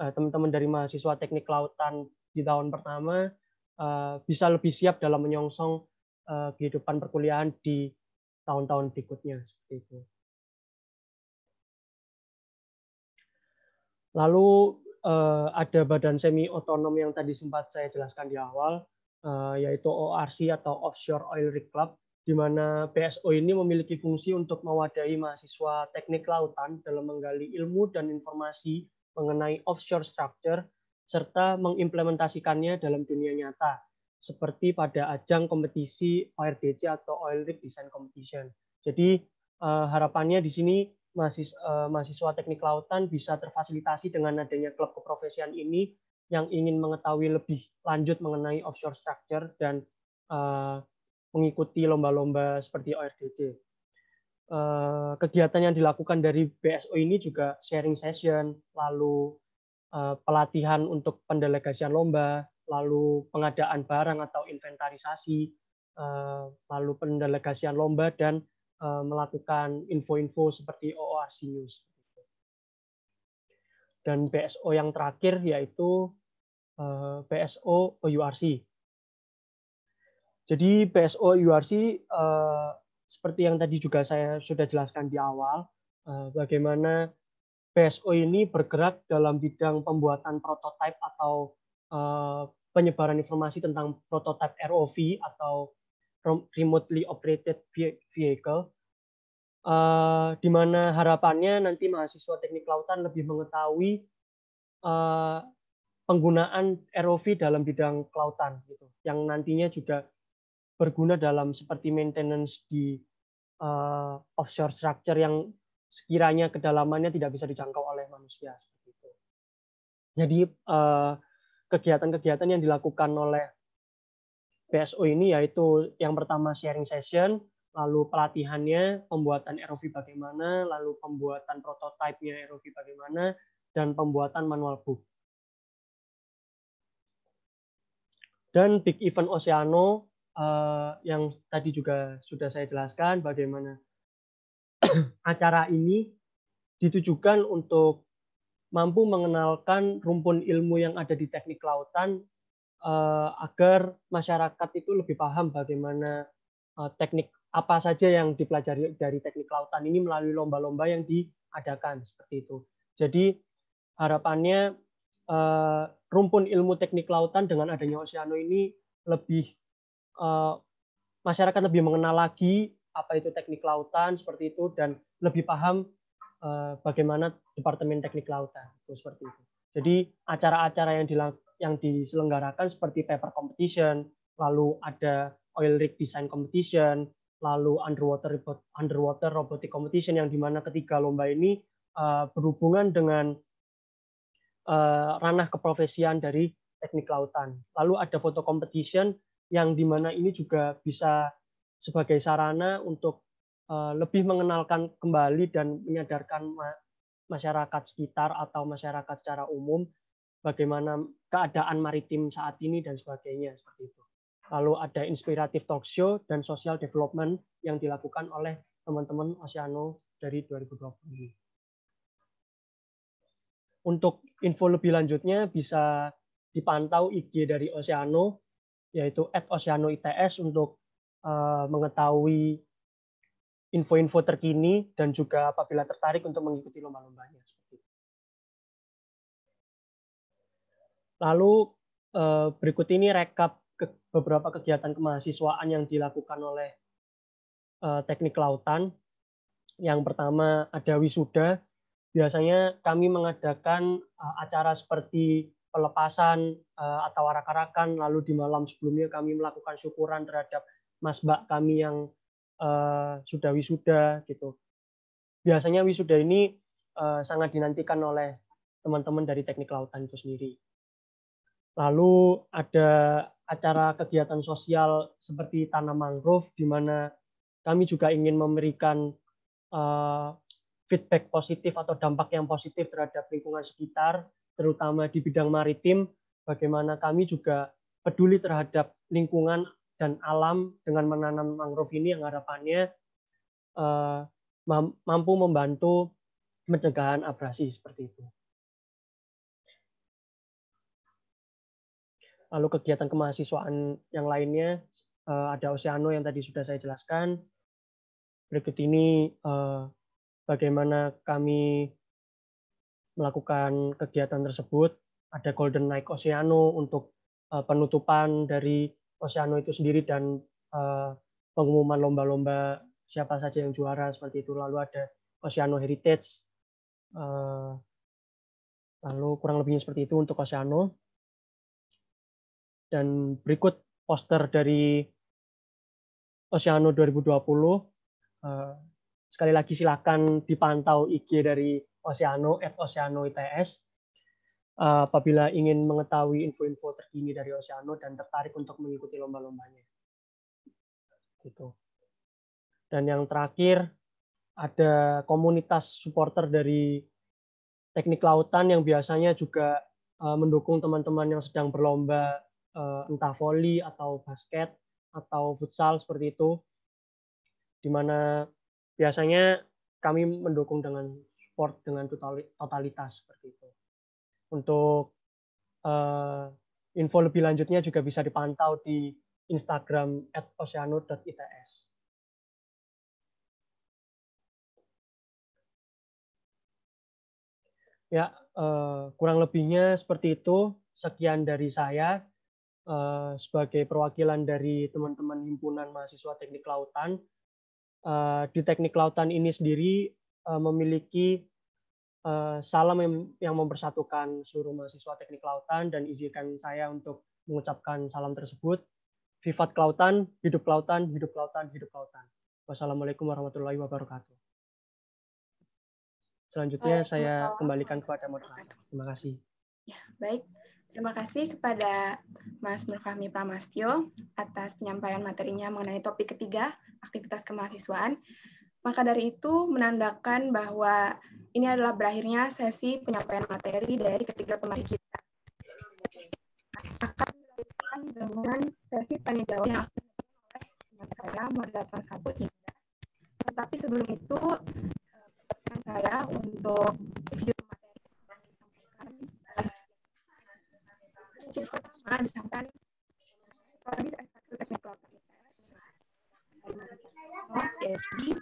eh, teman-teman dari mahasiswa teknik Lautan di tahun pertama bisa lebih siap dalam menyongsong Eh, kehidupan perkuliahan di tahun-tahun berikutnya seperti itu. Lalu eh, ada badan semi otonom yang tadi sempat saya jelaskan di awal, eh, yaitu ORC atau Offshore Oil Rig Club, di mana PSO ini memiliki fungsi untuk mewadahi mahasiswa teknik lautan dalam menggali ilmu dan informasi mengenai offshore structure serta mengimplementasikannya dalam dunia nyata seperti pada ajang kompetisi ORDC atau Oil Rig Design Competition. Jadi uh, harapannya di sini mahasiswa, uh, mahasiswa teknik lautan bisa terfasilitasi dengan adanya klub keprofesian ini yang ingin mengetahui lebih lanjut mengenai offshore structure dan uh, mengikuti lomba-lomba seperti ORDC. Uh, kegiatan yang dilakukan dari BSO ini juga sharing session, lalu uh, pelatihan untuk pendelegasian lomba, lalu pengadaan barang atau inventarisasi, eh, lalu pendelegasian lomba dan eh, melakukan info-info seperti OORC News. Dan BSO yang terakhir yaitu BSO eh, OURC. Jadi BSO OURC seperti yang tadi juga saya sudah jelaskan di awal, bagaimana BSO ini bergerak dalam bidang pembuatan prototipe atau Eh, penyebaran informasi tentang prototipe ROV atau remotely operated vehicle, uh, di mana harapannya nanti mahasiswa teknik lautan lebih mengetahui uh, penggunaan ROV dalam bidang kelautan, gitu, yang nantinya juga berguna dalam seperti maintenance di uh, offshore structure yang sekiranya kedalamannya tidak bisa dijangkau oleh manusia seperti Jadi uh, kegiatan-kegiatan yang dilakukan oleh PSO ini yaitu yang pertama sharing session, lalu pelatihannya, pembuatan ROV bagaimana, lalu pembuatan prototipe nya ROV bagaimana, dan pembuatan manual book. Dan big event Oceano eh, yang tadi juga sudah saya jelaskan bagaimana acara ini ditujukan untuk mampu mengenalkan rumpun ilmu yang ada di teknik kelautan eh, agar masyarakat itu lebih paham bagaimana eh, teknik apa saja yang dipelajari dari teknik kelautan ini melalui lomba-lomba yang diadakan seperti itu. Jadi harapannya eh, rumpun ilmu teknik kelautan dengan adanya Oceano ini lebih masyarakat lebih mengenal lagi apa itu teknik lautan seperti itu dan lebih paham Eh, bagaimana Departemen Teknik Lautan itu seperti itu. Jadi acara-acara yang yang diselenggarakan seperti paper competition, lalu ada oil rig design competition, lalu underwater underwater robotic competition yang dimana ketiga lomba ini uh, berhubungan dengan uh, ranah keprofesian dari teknik lautan. Lalu ada foto competition yang dimana ini juga bisa sebagai sarana untuk Eh, lebih mengenalkan kembali dan menyadarkan masyarakat sekitar atau masyarakat secara umum bagaimana keadaan maritim saat ini dan sebagainya seperti itu. Lalu ada inspiratif talk show dan social development yang dilakukan oleh teman-teman Oceano dari 2020 Untuk info lebih lanjutnya bisa dipantau IG dari Oceano yaitu @oceanoits untuk eh, mengetahui info-info terkini dan juga apabila tertarik untuk mengikuti lomba-lombanya. Lalu eh, berikut ini rekap beberapa kegiatan kemahasiswaan yang dilakukan oleh eh, teknik lautan. Yang pertama ada wisuda. Biasanya kami mengadakan eh, acara seperti pelepasan atau arak-arakan, lalu di malam sebelumnya kami melakukan syukuran terhadap Mas masbak kami yang uh, sudah wisuda gitu. Biasanya wisuda ini uh, sangat dinantikan oleh teman-teman dari teknik lautan itu sendiri. Lalu ada acara kegiatan sosial seperti tanam mangrove di mana kami juga ingin memberikan uh, feedback positif atau dampak yang positif terhadap lingkungan sekitar, terutama di bidang maritim, bagaimana kami juga peduli terhadap lingkungan dan alam dengan menanam mangrove ini yang harapannya eh, mampu membantu pencegahan abrasi seperti itu. Lalu kegiatan kemahasiswaan yang lainnya eh, ada Oceano yang tadi sudah saya jelaskan. Berikut ini eh, bagaimana kami melakukan kegiatan tersebut. Ada Golden Night Oceano untuk penutupan dari Oceano itu sendiri dan uh, pengumuman lomba-lomba siapa saja yang juara seperti itu. Lalu ada Oceano Heritage. Uh, lalu kurang lebihnya seperti itu untuk Oceano. Dan berikut poster dari Oceano 2020. Uh, eh, sekali lagi silakan dipantau IG dari Oceano at Oceano ITS Eh, apabila ingin mengetahui info-info terkini dari Oceano dan tertarik untuk mengikuti lomba-lombanya. Gitu. Dan yang terakhir ada komunitas supporter dari teknik lautan yang biasanya juga eh, mendukung teman-teman yang sedang berlomba eh, entah voli atau basket atau futsal seperti itu di mana biasanya kami mendukung dengan support dengan totalitas seperti itu. Untuk uh, info lebih lanjutnya juga bisa dipantau di Instagram @oceano.its. Ya, uh, kurang lebihnya seperti itu. Sekian dari saya uh, sebagai perwakilan dari teman-teman himpunan mahasiswa teknik lautan. Uh, di teknik lautan ini sendiri memiliki Eh, salam yang, mempersatukan seluruh mahasiswa teknik lautan dan izinkan saya untuk mengucapkan salam tersebut. Vivat kelautan, hidup kelautan, hidup kelautan, hidup kelautan. Wassalamualaikum warahmatullahi wabarakatuh. Selanjutnya saya kembalikan kepada moderator. Terima kasih. Ya, baik. Terima kasih kepada Mas Nurfahmi Pramastyo atas penyampaian materinya mengenai topik ketiga, aktivitas kemahasiswaan. Maka dari itu menandakan bahwa ini adalah berakhirnya sesi penyampaian materi dari ketiga pemateri kita. Akan dilakukan dengan sesi tanya jawab yang akan oleh saya moderator satu hingga. Tetapi sebelum itu eh, pertanyaan saya untuk video materi yang disampaikan. Sesi eh, pertama disampaikan teknik teknik yaitu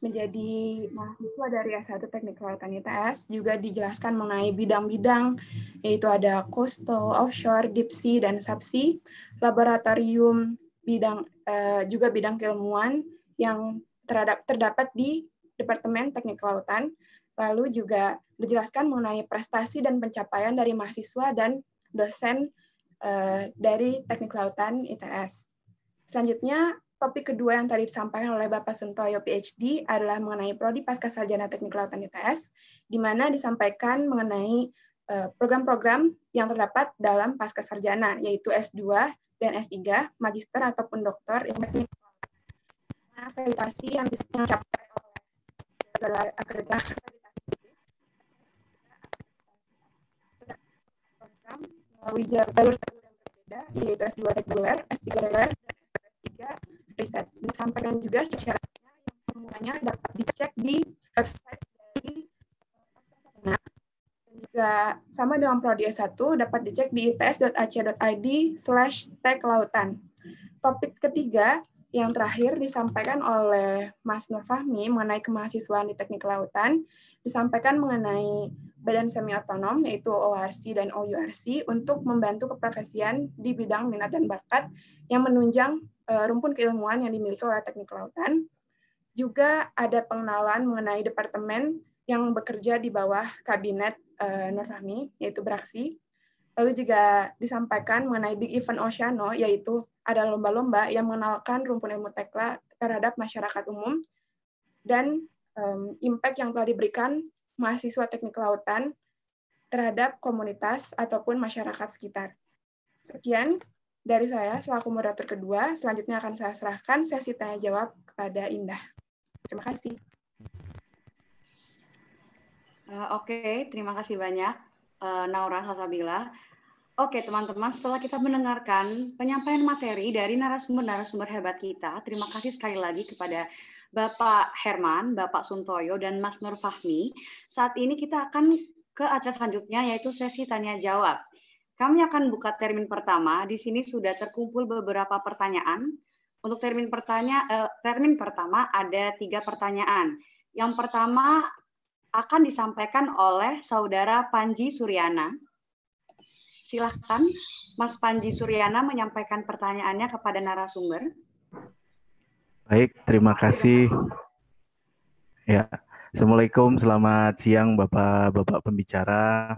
menjadi mahasiswa dari S1 Teknik Kelautan ITS juga dijelaskan mengenai bidang-bidang yaitu ada coastal, offshore, deep sea, dan subsea, laboratorium bidang eh, juga bidang keilmuan yang terhadap terdapat di Departemen Teknik Kelautan. Lalu juga dijelaskan mengenai prestasi dan pencapaian dari mahasiswa dan dosen Eh, dari Teknik Lautan ITS. Selanjutnya, topik kedua yang tadi disampaikan oleh Bapak Suntoyo PhD adalah mengenai Prodi Pasca Sarjana Teknik Lautan ITS, di mana disampaikan mengenai eh, program-program yang terdapat dalam pasca sarjana, yaitu S2 dan S3, magister ataupun doktor ilmu akreditasi yang dicapai oleh akreditasi melalui jalur yang berbeda, yaitu S2 reguler, S3 reguler, S3 riset. Disampaikan juga syaratnya yang semuanya dapat dicek di website dari eh, dan juga sama dengan Prodi S1 dapat dicek di its.ac.id slash lautan. Topik ketiga yang terakhir disampaikan oleh Mas Nur Fahmi mengenai kemahasiswaan di Teknik Lautan, disampaikan mengenai badan semi otonom yaitu ORC dan OURC untuk membantu keprofesian di bidang minat dan bakat yang menunjang eh, rumpun keilmuan yang dimiliki oleh teknik kelautan. Juga ada pengenalan mengenai departemen yang bekerja di bawah kabinet uh, Nur yaitu Braksi. Lalu juga disampaikan mengenai Big Event Oceano, yaitu ada lomba-lomba yang mengenalkan rumpun ilmu tekla terhadap masyarakat umum dan um, impact yang telah diberikan mahasiswa teknik lautan terhadap komunitas ataupun masyarakat sekitar. Sekian dari saya selaku moderator kedua. Selanjutnya akan saya serahkan sesi tanya jawab kepada Indah. Terima kasih. Uh, Oke, okay, terima kasih banyak uh, Naura Salsabila. Oke, okay, teman-teman, setelah kita mendengarkan penyampaian materi dari narasumber-narasumber hebat kita, terima kasih sekali lagi kepada Bapak Herman, Bapak Suntoyo, dan Mas Nur Fahmi. Saat ini kita akan ke acara selanjutnya yaitu sesi tanya jawab. Kami akan buka termin pertama. Di sini sudah terkumpul beberapa pertanyaan. Untuk termin pertanya eh, termin pertama ada tiga pertanyaan. Yang pertama akan disampaikan oleh saudara Panji Suryana. Silahkan Mas Panji Suryana menyampaikan pertanyaannya kepada narasumber. Baik, terima kasih. Ya, Assalamualaikum, selamat siang Bapak-Bapak pembicara.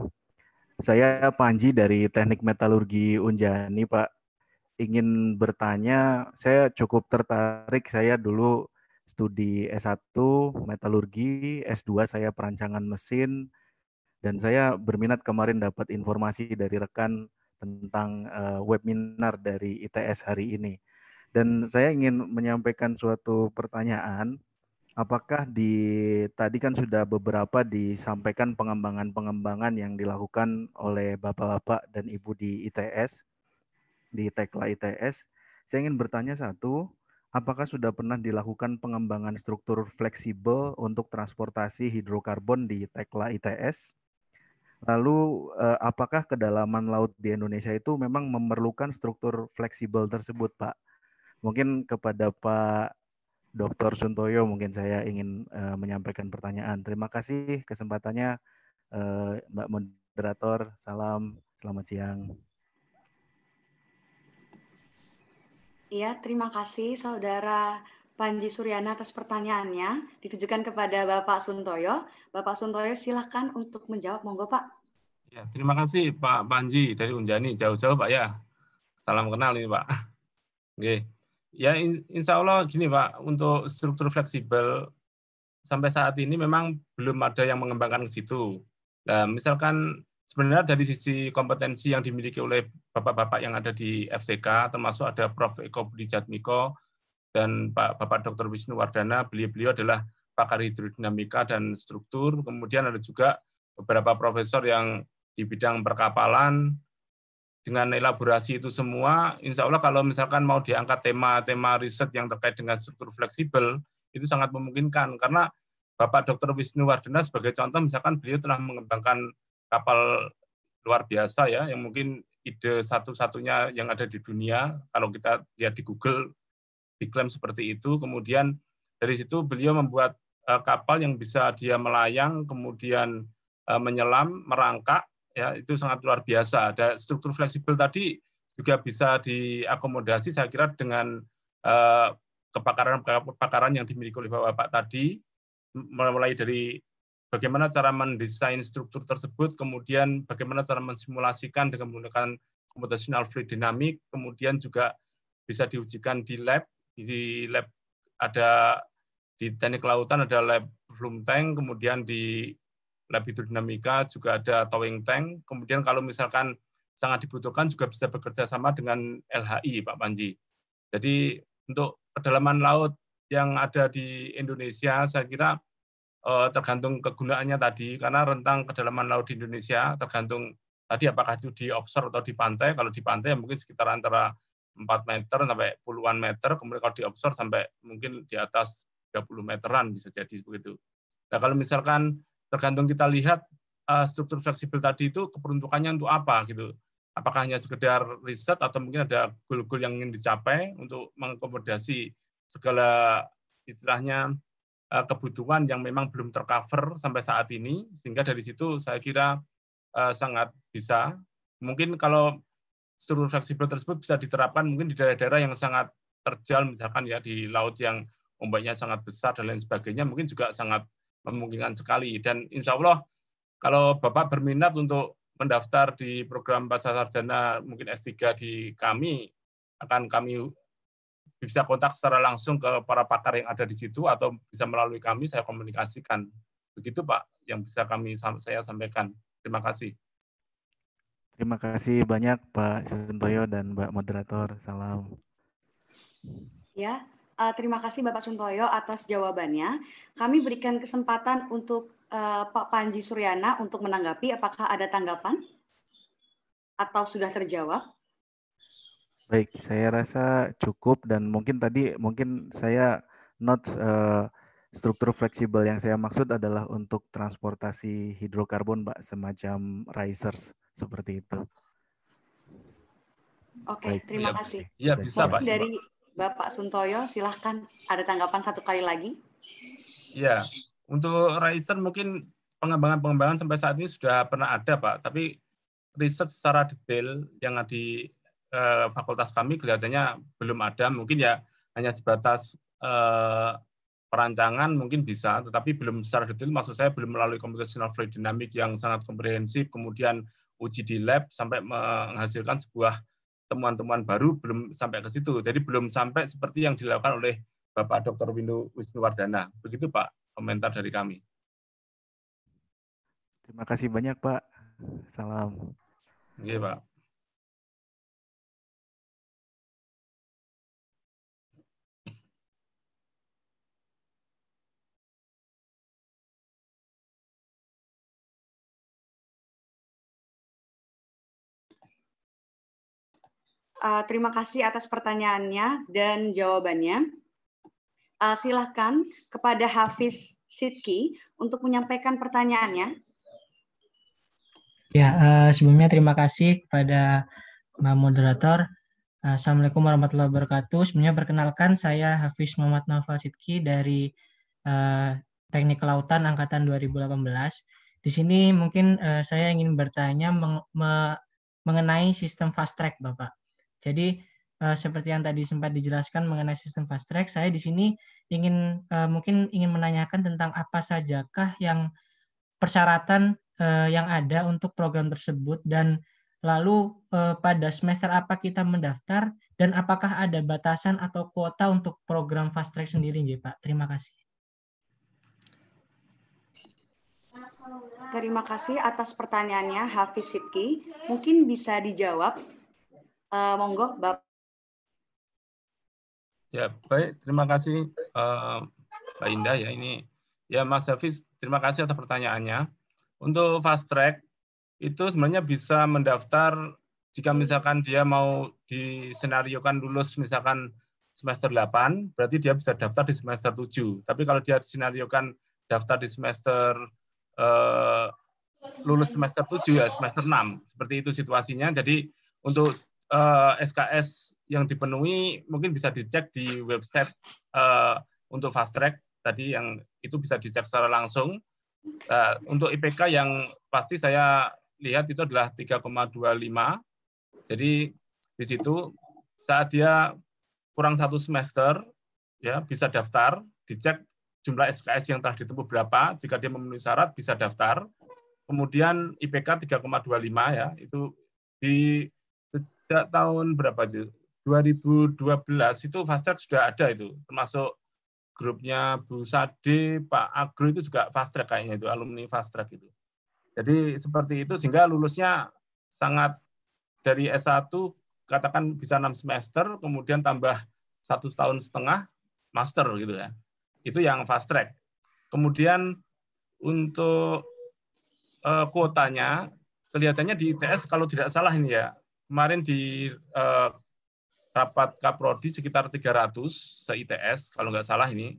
Saya Panji dari Teknik Metalurgi Unjani, Pak. Ingin bertanya, saya cukup tertarik, saya dulu studi S1 metalurgi, S2 saya perancangan mesin, dan saya berminat kemarin dapat informasi dari rekan tentang eh, webinar dari ITS hari ini. Dan saya ingin menyampaikan suatu pertanyaan. Apakah di tadi kan sudah beberapa disampaikan pengembangan-pengembangan yang dilakukan oleh bapak-bapak dan ibu di ITS, di Tekla ITS. Saya ingin bertanya satu, apakah sudah pernah dilakukan pengembangan struktur fleksibel untuk transportasi hidrokarbon di Tekla ITS? Lalu eh, apakah kedalaman laut di Indonesia itu memang memerlukan struktur fleksibel tersebut, Pak? Mungkin kepada Pak Dr. Suntoyo mungkin saya ingin uh, menyampaikan pertanyaan. Terima kasih kesempatannya uh, Mbak Moderator. Salam, selamat siang. Iya, terima kasih Saudara Panji Suryana atas pertanyaannya ditujukan kepada Bapak Suntoyo. Bapak Suntoyo silakan untuk menjawab, monggo Pak. Ya, terima kasih Pak Panji dari Unjani, jauh-jauh Pak ya. Salam kenal ini Pak. Oke. Ya insya Allah gini Pak, untuk struktur fleksibel sampai saat ini memang belum ada yang mengembangkan ke situ. Nah, misalkan sebenarnya dari sisi kompetensi yang dimiliki oleh bapak-bapak yang ada di FCK, termasuk ada Prof. Eko Budi Jatmiko dan Pak Bapak Dr. Wisnu Wardana, beliau-beliau adalah pakar hidrodinamika dan struktur. Kemudian ada juga beberapa profesor yang di bidang perkapalan, dengan elaborasi itu semua, insya Allah kalau misalkan mau diangkat tema-tema riset yang terkait dengan struktur fleksibel, itu sangat memungkinkan. Karena Bapak Dr. Wisnu Wardana sebagai contoh, misalkan beliau telah mengembangkan kapal luar biasa ya, yang mungkin ide satu-satunya yang ada di dunia, kalau kita lihat di Google, diklaim seperti itu. Kemudian dari situ beliau membuat eh, kapal yang bisa dia melayang, kemudian eh, menyelam, merangkak, ya itu sangat luar biasa. Ada struktur fleksibel tadi juga bisa diakomodasi saya kira dengan eh, kepakaran-kepakaran yang dimiliki oleh Bapak bapak tadi, mulai dari bagaimana cara mendesain struktur tersebut, kemudian bagaimana cara mensimulasikan dengan menggunakan computational fluid dynamic, kemudian juga bisa diujikan di lab, di lab ada di teknik lautan ada lab Bloom Tank, kemudian di lab hidrodinamika, juga ada towing tank. Kemudian kalau misalkan sangat dibutuhkan juga bisa bekerja sama dengan LHI, Pak Panji. Jadi untuk kedalaman laut yang ada di Indonesia, saya kira eh, tergantung kegunaannya tadi, karena rentang kedalaman laut di Indonesia tergantung tadi apakah itu di offshore atau di pantai. Kalau di pantai ya mungkin sekitar antara 4 meter sampai puluhan meter, kemudian kalau di offshore sampai mungkin di atas 30 meteran bisa jadi begitu. Nah kalau misalkan tergantung kita lihat uh, struktur fleksibel tadi itu keperuntukannya untuk apa gitu. Apakah hanya sekedar riset atau mungkin ada goal-goal yang ingin dicapai untuk mengakomodasi segala istilahnya uh, kebutuhan yang memang belum tercover sampai saat ini sehingga dari situ saya kira uh, sangat bisa mungkin kalau struktur fleksibel tersebut bisa diterapkan mungkin di daerah-daerah yang sangat terjal misalkan ya di laut yang ombaknya sangat besar dan lain sebagainya mungkin juga sangat memungkinkan sekali. Dan insya Allah kalau Bapak berminat untuk mendaftar di program bahasa sarjana mungkin S3 di kami, akan kami bisa kontak secara langsung ke para pakar yang ada di situ atau bisa melalui kami saya komunikasikan. Begitu Pak yang bisa kami saya sampaikan. Terima kasih. Terima kasih banyak Pak Suntoyo dan Mbak Moderator. Salam. Ya, Uh, terima kasih Bapak Suntoyo atas jawabannya. Kami berikan kesempatan untuk uh, Pak Panji Suryana untuk menanggapi. Apakah ada tanggapan atau sudah terjawab? Baik, saya rasa cukup dan mungkin tadi mungkin saya not uh, eh, struktur fleksibel yang saya maksud adalah untuk transportasi hidrokarbon, Pak, semacam risers seperti itu. Oke, okay, terima iya. kasih. Ya, bisa, Pak. Dari Bapak Suntoyo, silahkan ada tanggapan satu kali lagi. Ya, untuk Raisen mungkin pengembangan-pengembangan sampai saat ini sudah pernah ada, Pak. Tapi riset secara detail yang ada di eh, fakultas kami kelihatannya belum ada. Mungkin ya hanya sebatas eh, perancangan mungkin bisa, tetapi belum secara detail. Maksud saya belum melalui computational fluid dynamic yang sangat komprehensif, kemudian uji di lab sampai menghasilkan sebuah temuan-temuan baru belum sampai ke situ. Jadi belum sampai seperti yang dilakukan oleh Bapak Dr. Windu Wisnuwardana. Begitu Pak, komentar dari kami. Terima kasih banyak Pak. Salam. Oke iya, Pak. Uh, terima kasih atas pertanyaannya dan jawabannya. Uh, silahkan kepada Hafiz Sidki untuk menyampaikan pertanyaannya. Ya, uh, sebelumnya terima kasih kepada Mbak Moderator. Assalamualaikum warahmatullahi wabarakatuh. Sebelumnya perkenalkan saya Hafiz Muhammad Nova Sidki dari uh, Teknik Kelautan Angkatan 2018. Di sini mungkin uh, saya ingin bertanya meng me mengenai sistem fast track, Bapak. Jadi uh, seperti yang tadi sempat dijelaskan mengenai sistem fast track, saya di sini ingin uh, mungkin ingin menanyakan tentang apa sajakah yang persyaratan uh, yang ada untuk program tersebut dan lalu uh, pada semester apa kita mendaftar dan apakah ada batasan atau kuota untuk program fast track sendiri ya Pak? Terima kasih. Terima kasih atas pertanyaannya Hafiz Sidki. Mungkin bisa dijawab Eh, monggo, Bapak. Ya, baik. Terima kasih uh, Mbak Indah ya ini. Ya, Mas Hafiz, terima kasih atas pertanyaannya. Untuk fast track itu sebenarnya bisa mendaftar jika misalkan dia mau disenariokan lulus misalkan semester 8, berarti dia bisa daftar di semester 7. Tapi kalau dia disenariokan daftar di semester eh, lulus semester 7 ya semester 6. Seperti itu situasinya. Jadi untuk uh, eh, SKS yang dipenuhi mungkin bisa dicek di website uh, untuk fast track tadi yang itu bisa dicek secara langsung. Uh, untuk IPK yang pasti saya lihat itu adalah 3,25. Jadi di situ saat dia kurang satu semester ya bisa daftar, dicek jumlah SKS yang telah ditempuh berapa, jika dia memenuhi syarat bisa daftar. Kemudian IPK 3,25 ya, itu di sejak tahun berapa itu 2012 itu Fastred sudah ada itu termasuk grupnya Bu Sade, Pak Agro itu juga fast track kayaknya itu alumni fast track itu. Jadi seperti itu sehingga lulusnya sangat dari S1 katakan bisa enam semester, kemudian tambah satu tahun setengah master gitu ya. Itu yang fast track. Kemudian untuk eh, kuotanya kelihatannya di ITS kalau tidak salah ini ya kemarin di uh, rapat kaprodi sekitar 300 se-ITS, kalau nggak salah ini.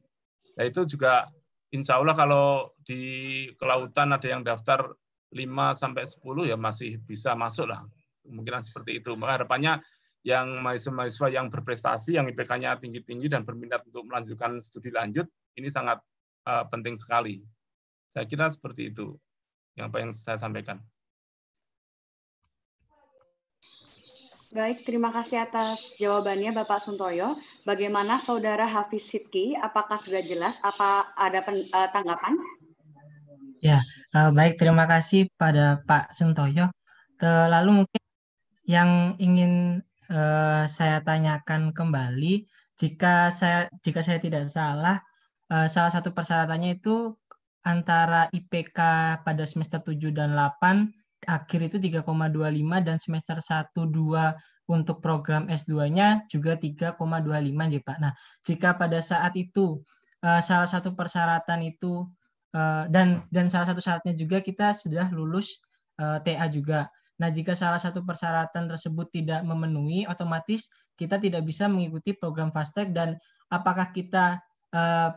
Nah, itu juga insya Allah kalau di kelautan ada yang daftar 5 sampai 10 ya masih bisa masuk lah. Kemungkinan seperti itu. Maka harapannya yang mahasiswa-mahasiswa yang berprestasi, yang IPK-nya tinggi-tinggi dan berminat untuk melanjutkan studi lanjut, ini sangat uh, penting sekali. Saya kira seperti itu yang apa yang saya sampaikan. Baik, terima kasih atas jawabannya Bapak Suntoyo. Bagaimana Saudara Hafiz Sidki? Apakah sudah jelas? Apa ada pen, uh, tanggapan? Ya, uh, baik. Terima kasih pada Pak Suntoyo. Lalu mungkin yang ingin uh, saya tanyakan kembali, jika saya jika saya tidak salah, uh, salah satu persyaratannya itu antara IPK pada semester 7 dan 8 akhir itu 3,25 dan semester 1 2 untuk program S2-nya juga 3,25 ya Pak. Nah, jika pada saat itu eh, salah satu persyaratan itu eh, dan dan salah satu syaratnya juga kita sudah lulus eh, TA juga. Nah, jika salah satu persyaratan tersebut tidak memenuhi, otomatis kita tidak bisa mengikuti program fast track dan apakah kita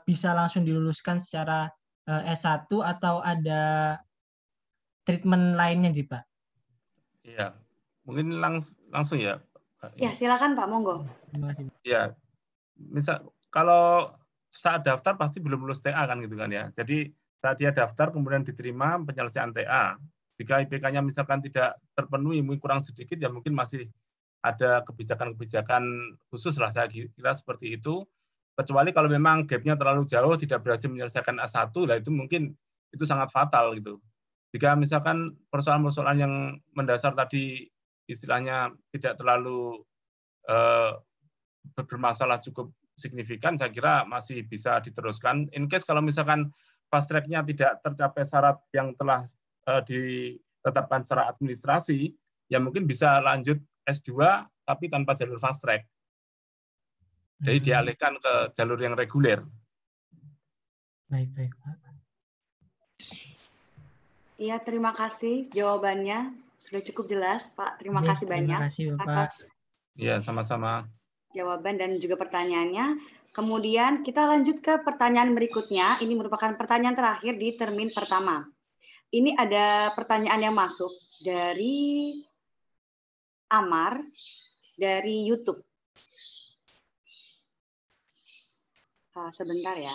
bisa langsung diluluskan secara S1 atau ada treatment lainnya sih Pak. Iya, mungkin langs langsung ya. Ya silakan Pak Monggo. Iya, misal kalau saat daftar pasti belum lulus TA kan gitu kan ya. Jadi saat dia daftar kemudian diterima penyelesaian TA. Jika IPK-nya misalkan tidak terpenuhi, mungkin kurang sedikit, ya mungkin masih ada kebijakan-kebijakan khusus lah saya kira seperti itu. Kecuali kalau memang gapnya terlalu jauh, tidak berhasil menyelesaikan A1, lah itu mungkin itu sangat fatal gitu. Jika misalkan persoalan-persoalan yang mendasar tadi istilahnya tidak terlalu eh, bermasalah cukup signifikan, saya kira masih bisa diteruskan. In case kalau misalkan fast track-nya tidak tercapai syarat yang telah eh, ditetapkan secara administrasi, ya mungkin bisa lanjut S2 tapi tanpa jalur fast track. Jadi hmm. dialihkan ke jalur yang reguler. Baik, baik, Pak. Iya, terima kasih jawabannya. Sudah cukup jelas, Pak. Terima ya, kasih terima banyak kasih, Bapak. Iya sama-sama. jawaban dan juga pertanyaannya. Kemudian kita lanjut ke pertanyaan berikutnya. Ini merupakan pertanyaan terakhir di termin pertama. Ini ada pertanyaan yang masuk dari Amar dari YouTube. Ah, sebentar ya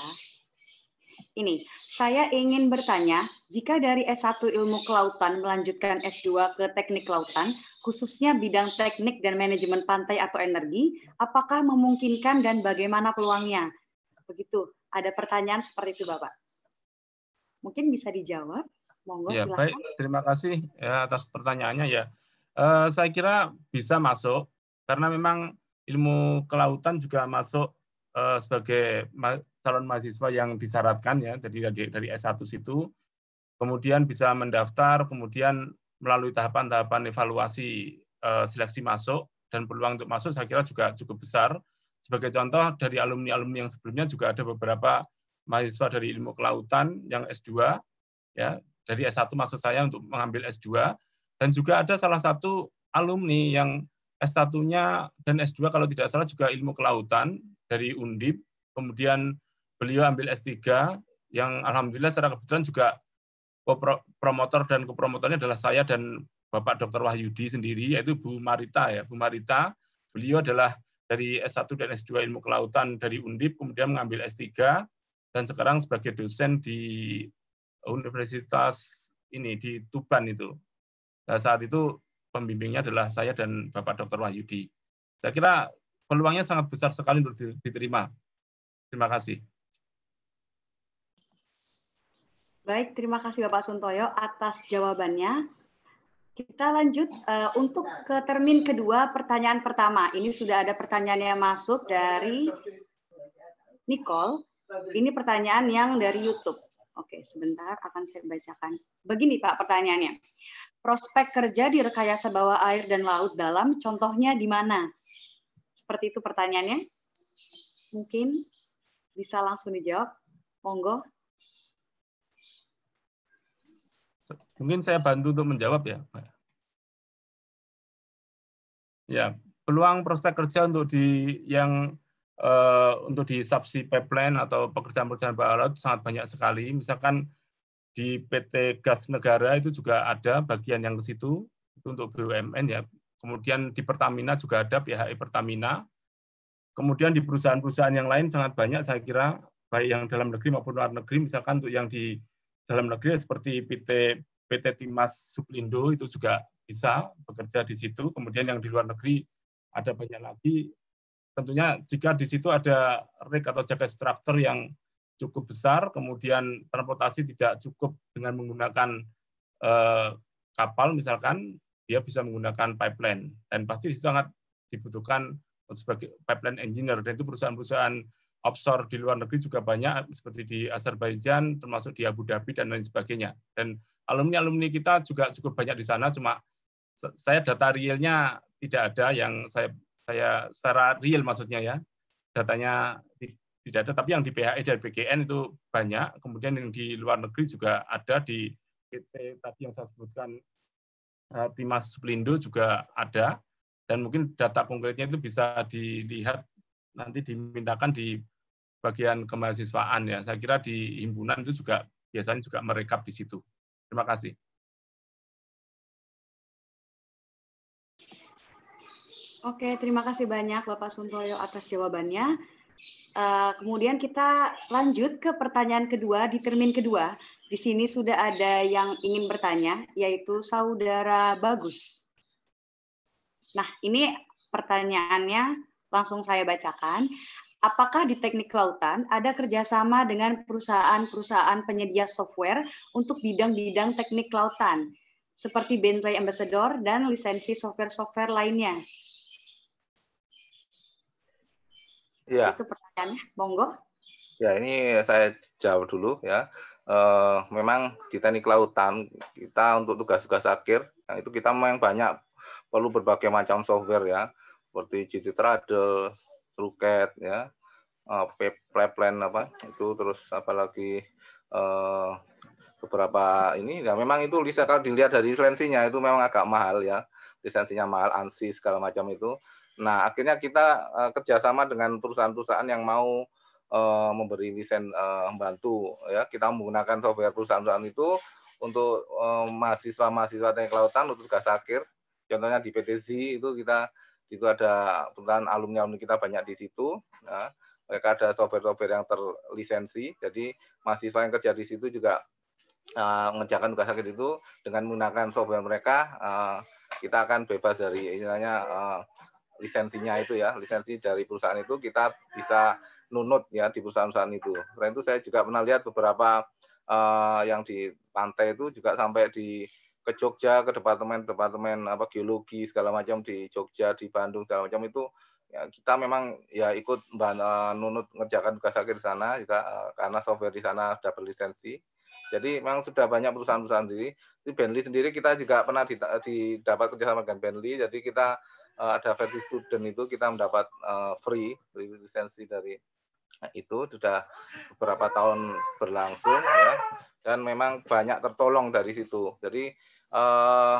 ini, saya ingin bertanya, jika dari S1 Ilmu Kelautan melanjutkan S2 ke Teknik Kelautan, khususnya bidang teknik dan manajemen pantai atau energi, apakah memungkinkan dan bagaimana peluangnya? Begitu, ada pertanyaan seperti itu Bapak. Mungkin bisa dijawab, monggo ya, silakan. Baik, terima kasih ya atas pertanyaannya ya. Uh, saya kira bisa masuk, karena memang ilmu kelautan juga masuk uh, sebagai calon mahasiswa yang disyaratkan ya, jadi dari, dari S1 situ, kemudian bisa mendaftar, kemudian melalui tahapan-tahapan evaluasi uh, seleksi masuk dan peluang untuk masuk saya kira juga cukup besar. Sebagai contoh dari alumni-alumni yang sebelumnya juga ada beberapa mahasiswa dari ilmu kelautan yang S2 ya, dari S1 maksud saya untuk mengambil S2 dan juga ada salah satu alumni yang S1-nya dan S2 kalau tidak salah juga ilmu kelautan dari Undip, kemudian beliau ambil S3 yang alhamdulillah secara kebetulan juga promotor dan kepromotornya adalah saya dan Bapak Dr. Wahyudi sendiri yaitu Bu Marita ya. Bu Marita beliau adalah dari S1 dan S2 Ilmu Kelautan dari Undip kemudian mengambil S3 dan sekarang sebagai dosen di Universitas ini di Tuban itu. Nah, saat itu pembimbingnya adalah saya dan Bapak Dr. Wahyudi. Saya kira peluangnya sangat besar sekali untuk diterima. Terima kasih. Baik, terima kasih Bapak Suntoyo atas jawabannya. Kita lanjut uh, untuk ke termin kedua pertanyaan pertama. Ini sudah ada pertanyaan yang masuk dari Nicole. Ini pertanyaan yang dari YouTube. Oke, sebentar akan saya bacakan. Begini Pak pertanyaannya. Prospek kerja di rekayasa bawah air dan laut dalam contohnya di mana? Seperti itu pertanyaannya. Mungkin bisa langsung dijawab. Monggo. Mungkin saya bantu untuk menjawab ya. Ya, peluang prospek kerja untuk di yang uh, untuk di subsidi pipeline atau pekerjaan-pekerjaan bawah laut sangat banyak sekali. Misalkan di PT Gas Negara itu juga ada bagian yang ke situ itu untuk BUMN ya. Kemudian di Pertamina juga ada PHI e Pertamina. Kemudian di perusahaan-perusahaan yang lain sangat banyak saya kira baik yang dalam negeri maupun luar negeri misalkan untuk yang di dalam negeri seperti PT PT Timas Suplindo itu juga bisa bekerja di situ. Kemudian yang di luar negeri ada banyak lagi. Tentunya jika di situ ada rig atau jaket struktur yang cukup besar, kemudian transportasi tidak cukup dengan menggunakan eh, kapal misalkan, dia bisa menggunakan pipeline. Dan pasti itu sangat dibutuhkan sebagai pipeline engineer. Dan itu perusahaan-perusahaan offshore di luar negeri juga banyak, seperti di Azerbaijan, termasuk di Abu Dhabi, dan lain sebagainya. Dan alumni alumni kita juga cukup banyak di sana cuma saya data realnya tidak ada yang saya saya secara real maksudnya ya datanya tidak ada tapi yang di PHE dan PGN itu banyak kemudian yang di luar negeri juga ada di PT tadi yang saya sebutkan eh, Timas Pelindo juga ada dan mungkin data konkretnya itu bisa dilihat nanti dimintakan di bagian kemahasiswaan ya saya kira di himpunan itu juga biasanya juga merekap di situ. Terima kasih. Oke, terima kasih banyak Bapak Suntoyo atas jawabannya. Eh, kemudian kita lanjut ke pertanyaan kedua di termin kedua. Di sini sudah ada yang ingin bertanya, yaitu Saudara Bagus. Nah, ini pertanyaannya langsung saya bacakan apakah di teknik kelautan ada kerjasama dengan perusahaan-perusahaan penyedia software untuk bidang-bidang teknik kelautan, seperti Bentley Ambassador dan lisensi software-software lainnya? Ya. Itu pertanyaannya, monggo. Ya, ini saya jawab dulu ya. Eh, memang di teknik kelautan kita untuk tugas-tugas akhir, yang itu kita memang banyak perlu berbagai macam software ya, seperti GT Trader, Truket ya, uh, eh, pipeline apa itu terus apalagi eh, beberapa ini ya memang itu bisa kalau dilihat dari lisensinya itu memang agak mahal ya lisensinya mahal ansi segala macam itu nah akhirnya kita uh, kerjasama dengan perusahaan-perusahaan yang mau memberi lisen uh, membantu ya kita menggunakan software perusahaan-perusahaan itu untuk mahasiswa-mahasiswa uh, teknik kelautan untuk tugas akhir contohnya di PTZ itu kita di ada kebetulan alumni-alumni kita banyak di situ. ya. mereka ada software-software yang terlisensi. Jadi mahasiswa yang kerja di situ juga uh, mengerjakan tugas akhir itu dengan menggunakan software mereka, uh, kita akan bebas dari istilahnya uh, eh, lisensinya itu ya, lisensi dari perusahaan itu kita bisa nunut ya di perusahaan-perusahaan itu. Selain itu saya juga pernah lihat beberapa uh, yang di pantai itu juga sampai di ke Jogja ke departemen-departemen apa geologi segala macam di Jogja di Bandung segala macam itu ya, kita memang ya ikut uh, nunut ngerjakan tugas akhir di sana juga uh, karena software di sana sudah berlisensi jadi memang sudah banyak perusahaan-perusahaan sendiri di Bentley sendiri kita juga pernah didapat kerjasama dengan Bentley jadi kita uh, ada versi student itu kita mendapat uh, free, free lisensi dari itu sudah beberapa tahun berlangsung ya dan memang banyak tertolong dari situ. Jadi uh,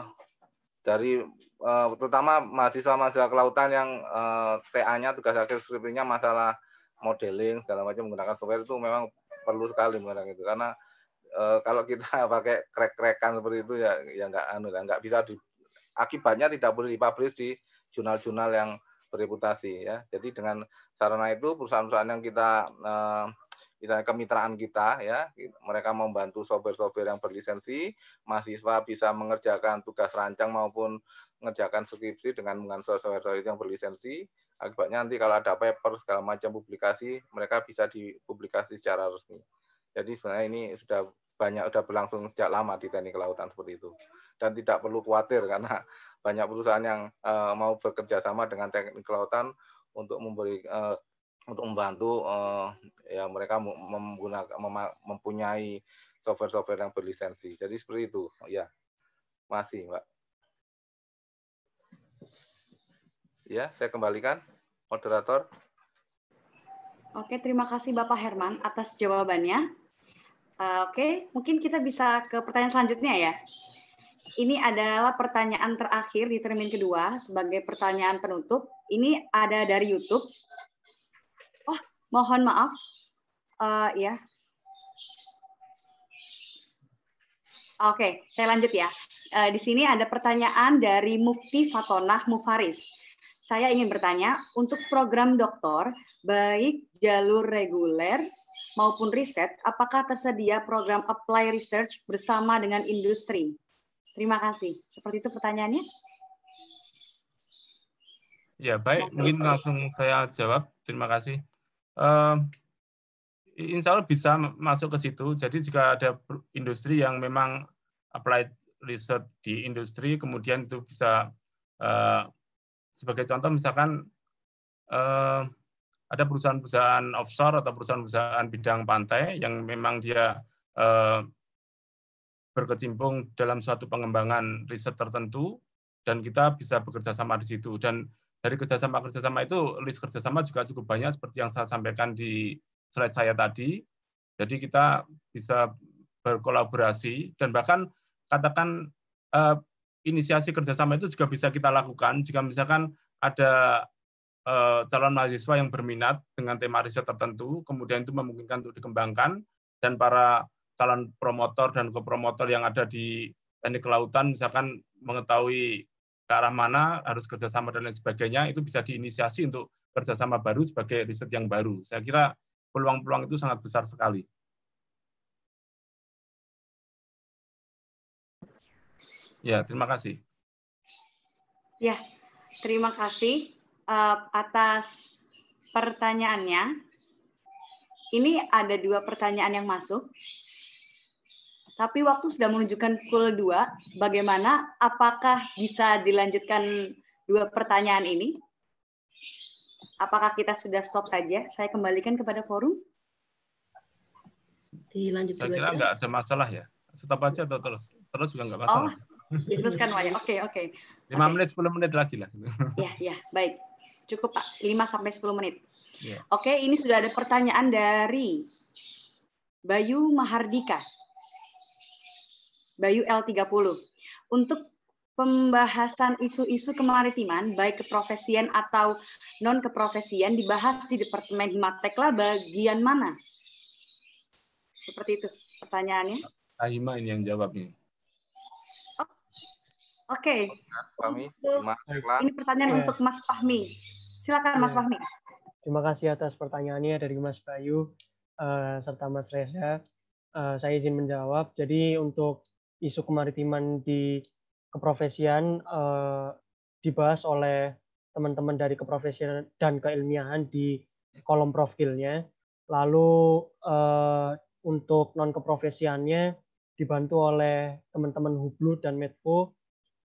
dari uh, terutama mahasiswa-mahasiswa kelautan yang uh, eh, TA-nya tugas akhir skripsinya masalah modeling segala macam menggunakan software itu memang perlu sekali menggunakan itu karena uh, kalau kita pakai krek-krekan seperti itu ya ya nggak anu ya nggak bisa di akibatnya tidak boleh dipublish di jurnal-jurnal yang bereputasi ya. Jadi dengan sarana itu perusahaan-perusahaan yang kita uh, misalnya kemitraan kita ya gitu. mereka membantu software-software yang berlisensi mahasiswa bisa mengerjakan tugas rancang maupun mengerjakan skripsi dengan menggunakan software yang berlisensi akibatnya nanti kalau ada paper segala macam publikasi mereka bisa dipublikasi secara resmi jadi sebenarnya ini sudah banyak sudah berlangsung sejak lama di teknik kelautan seperti itu dan tidak perlu khawatir karena banyak perusahaan yang uh, mau bekerja sama dengan teknik kelautan untuk memberi uh, untuk membantu uh, ya mereka menggunakan mempunyai software-software yang berlisensi. Jadi seperti itu, ya. Masih, Mbak. Ya, saya kembalikan moderator. Oke, terima kasih Bapak Herman atas jawabannya. Eh, oke, mungkin kita bisa ke pertanyaan selanjutnya ya. Ini adalah pertanyaan terakhir di termin kedua sebagai pertanyaan penutup. Ini ada dari YouTube Mohon maaf, uh, ya. Oke, okay, saya lanjut ya. Eh, di sini ada pertanyaan dari Mufti Fatonah Mufaris. Saya ingin bertanya, untuk program doktor, baik jalur reguler maupun riset, apakah tersedia program apply research bersama dengan industri? Terima kasih. Seperti itu pertanyaannya. Ya, baik. Mungkin langsung saya jawab. Terima kasih uh, insya Allah bisa masuk ke situ. Jadi jika ada industri yang memang applied research di industri, kemudian itu bisa uh, sebagai contoh misalkan uh, ada perusahaan-perusahaan offshore atau perusahaan-perusahaan bidang pantai yang memang dia uh, berkecimpung dalam suatu pengembangan riset tertentu dan kita bisa bekerja sama di situ dan dari kerjasama-kerjasama itu list kerjasama juga cukup banyak seperti yang saya sampaikan di slide saya tadi. Jadi kita bisa berkolaborasi dan bahkan katakan eh, inisiasi kerjasama itu juga bisa kita lakukan jika misalkan ada eh, calon mahasiswa yang berminat dengan tema riset tertentu, kemudian itu memungkinkan untuk dikembangkan dan para calon promotor dan kopromotor yang ada di teknik kelautan misalkan mengetahui ke arah mana, harus kerjasama dan lain sebagainya, itu bisa diinisiasi untuk kerjasama baru sebagai riset yang baru. Saya kira peluang-peluang itu sangat besar sekali. Ya, terima kasih. Ya, terima kasih uh, atas pertanyaannya. Ini ada dua pertanyaan yang masuk tapi waktu sudah menunjukkan pukul 2, bagaimana apakah bisa dilanjutkan dua pertanyaan ini? Apakah kita sudah stop saja? Saya kembalikan kepada forum. Dilanjutkan. Saya kira nggak ada masalah ya. Stop aja atau terus? Terus juga nggak masalah. Oh, diteruskan wajah. Ya. Oke, oke. Okay. 5 okay. menit, 10 menit lagi lah. Ya, ya. Baik. Cukup Pak. 5 sampai 10 menit. Ya. Oke, ini sudah ada pertanyaan dari Bayu Mahardika. Bayu L30. Untuk pembahasan isu-isu kemaritiman, baik keprofesian atau non-keprofesian, dibahas di Departemen Himatekla bagian mana? Seperti itu pertanyaannya. Ahima ini yang jawabnya. Oh, Oke. Okay. Ini pertanyaan ya. untuk Mas Fahmi. Silakan Mas iya. Fahmi. Terima kasih atas pertanyaannya dari Mas Bayu uh, serta Mas Reza. Uh, saya izin menjawab. Jadi untuk isu kemaritiman di keprofesian uh, dibahas oleh teman-teman dari keprofesian dan keilmiahan di kolom profilnya. Lalu uh, untuk non keprofesiannya dibantu oleh teman-teman Hublu dan Medco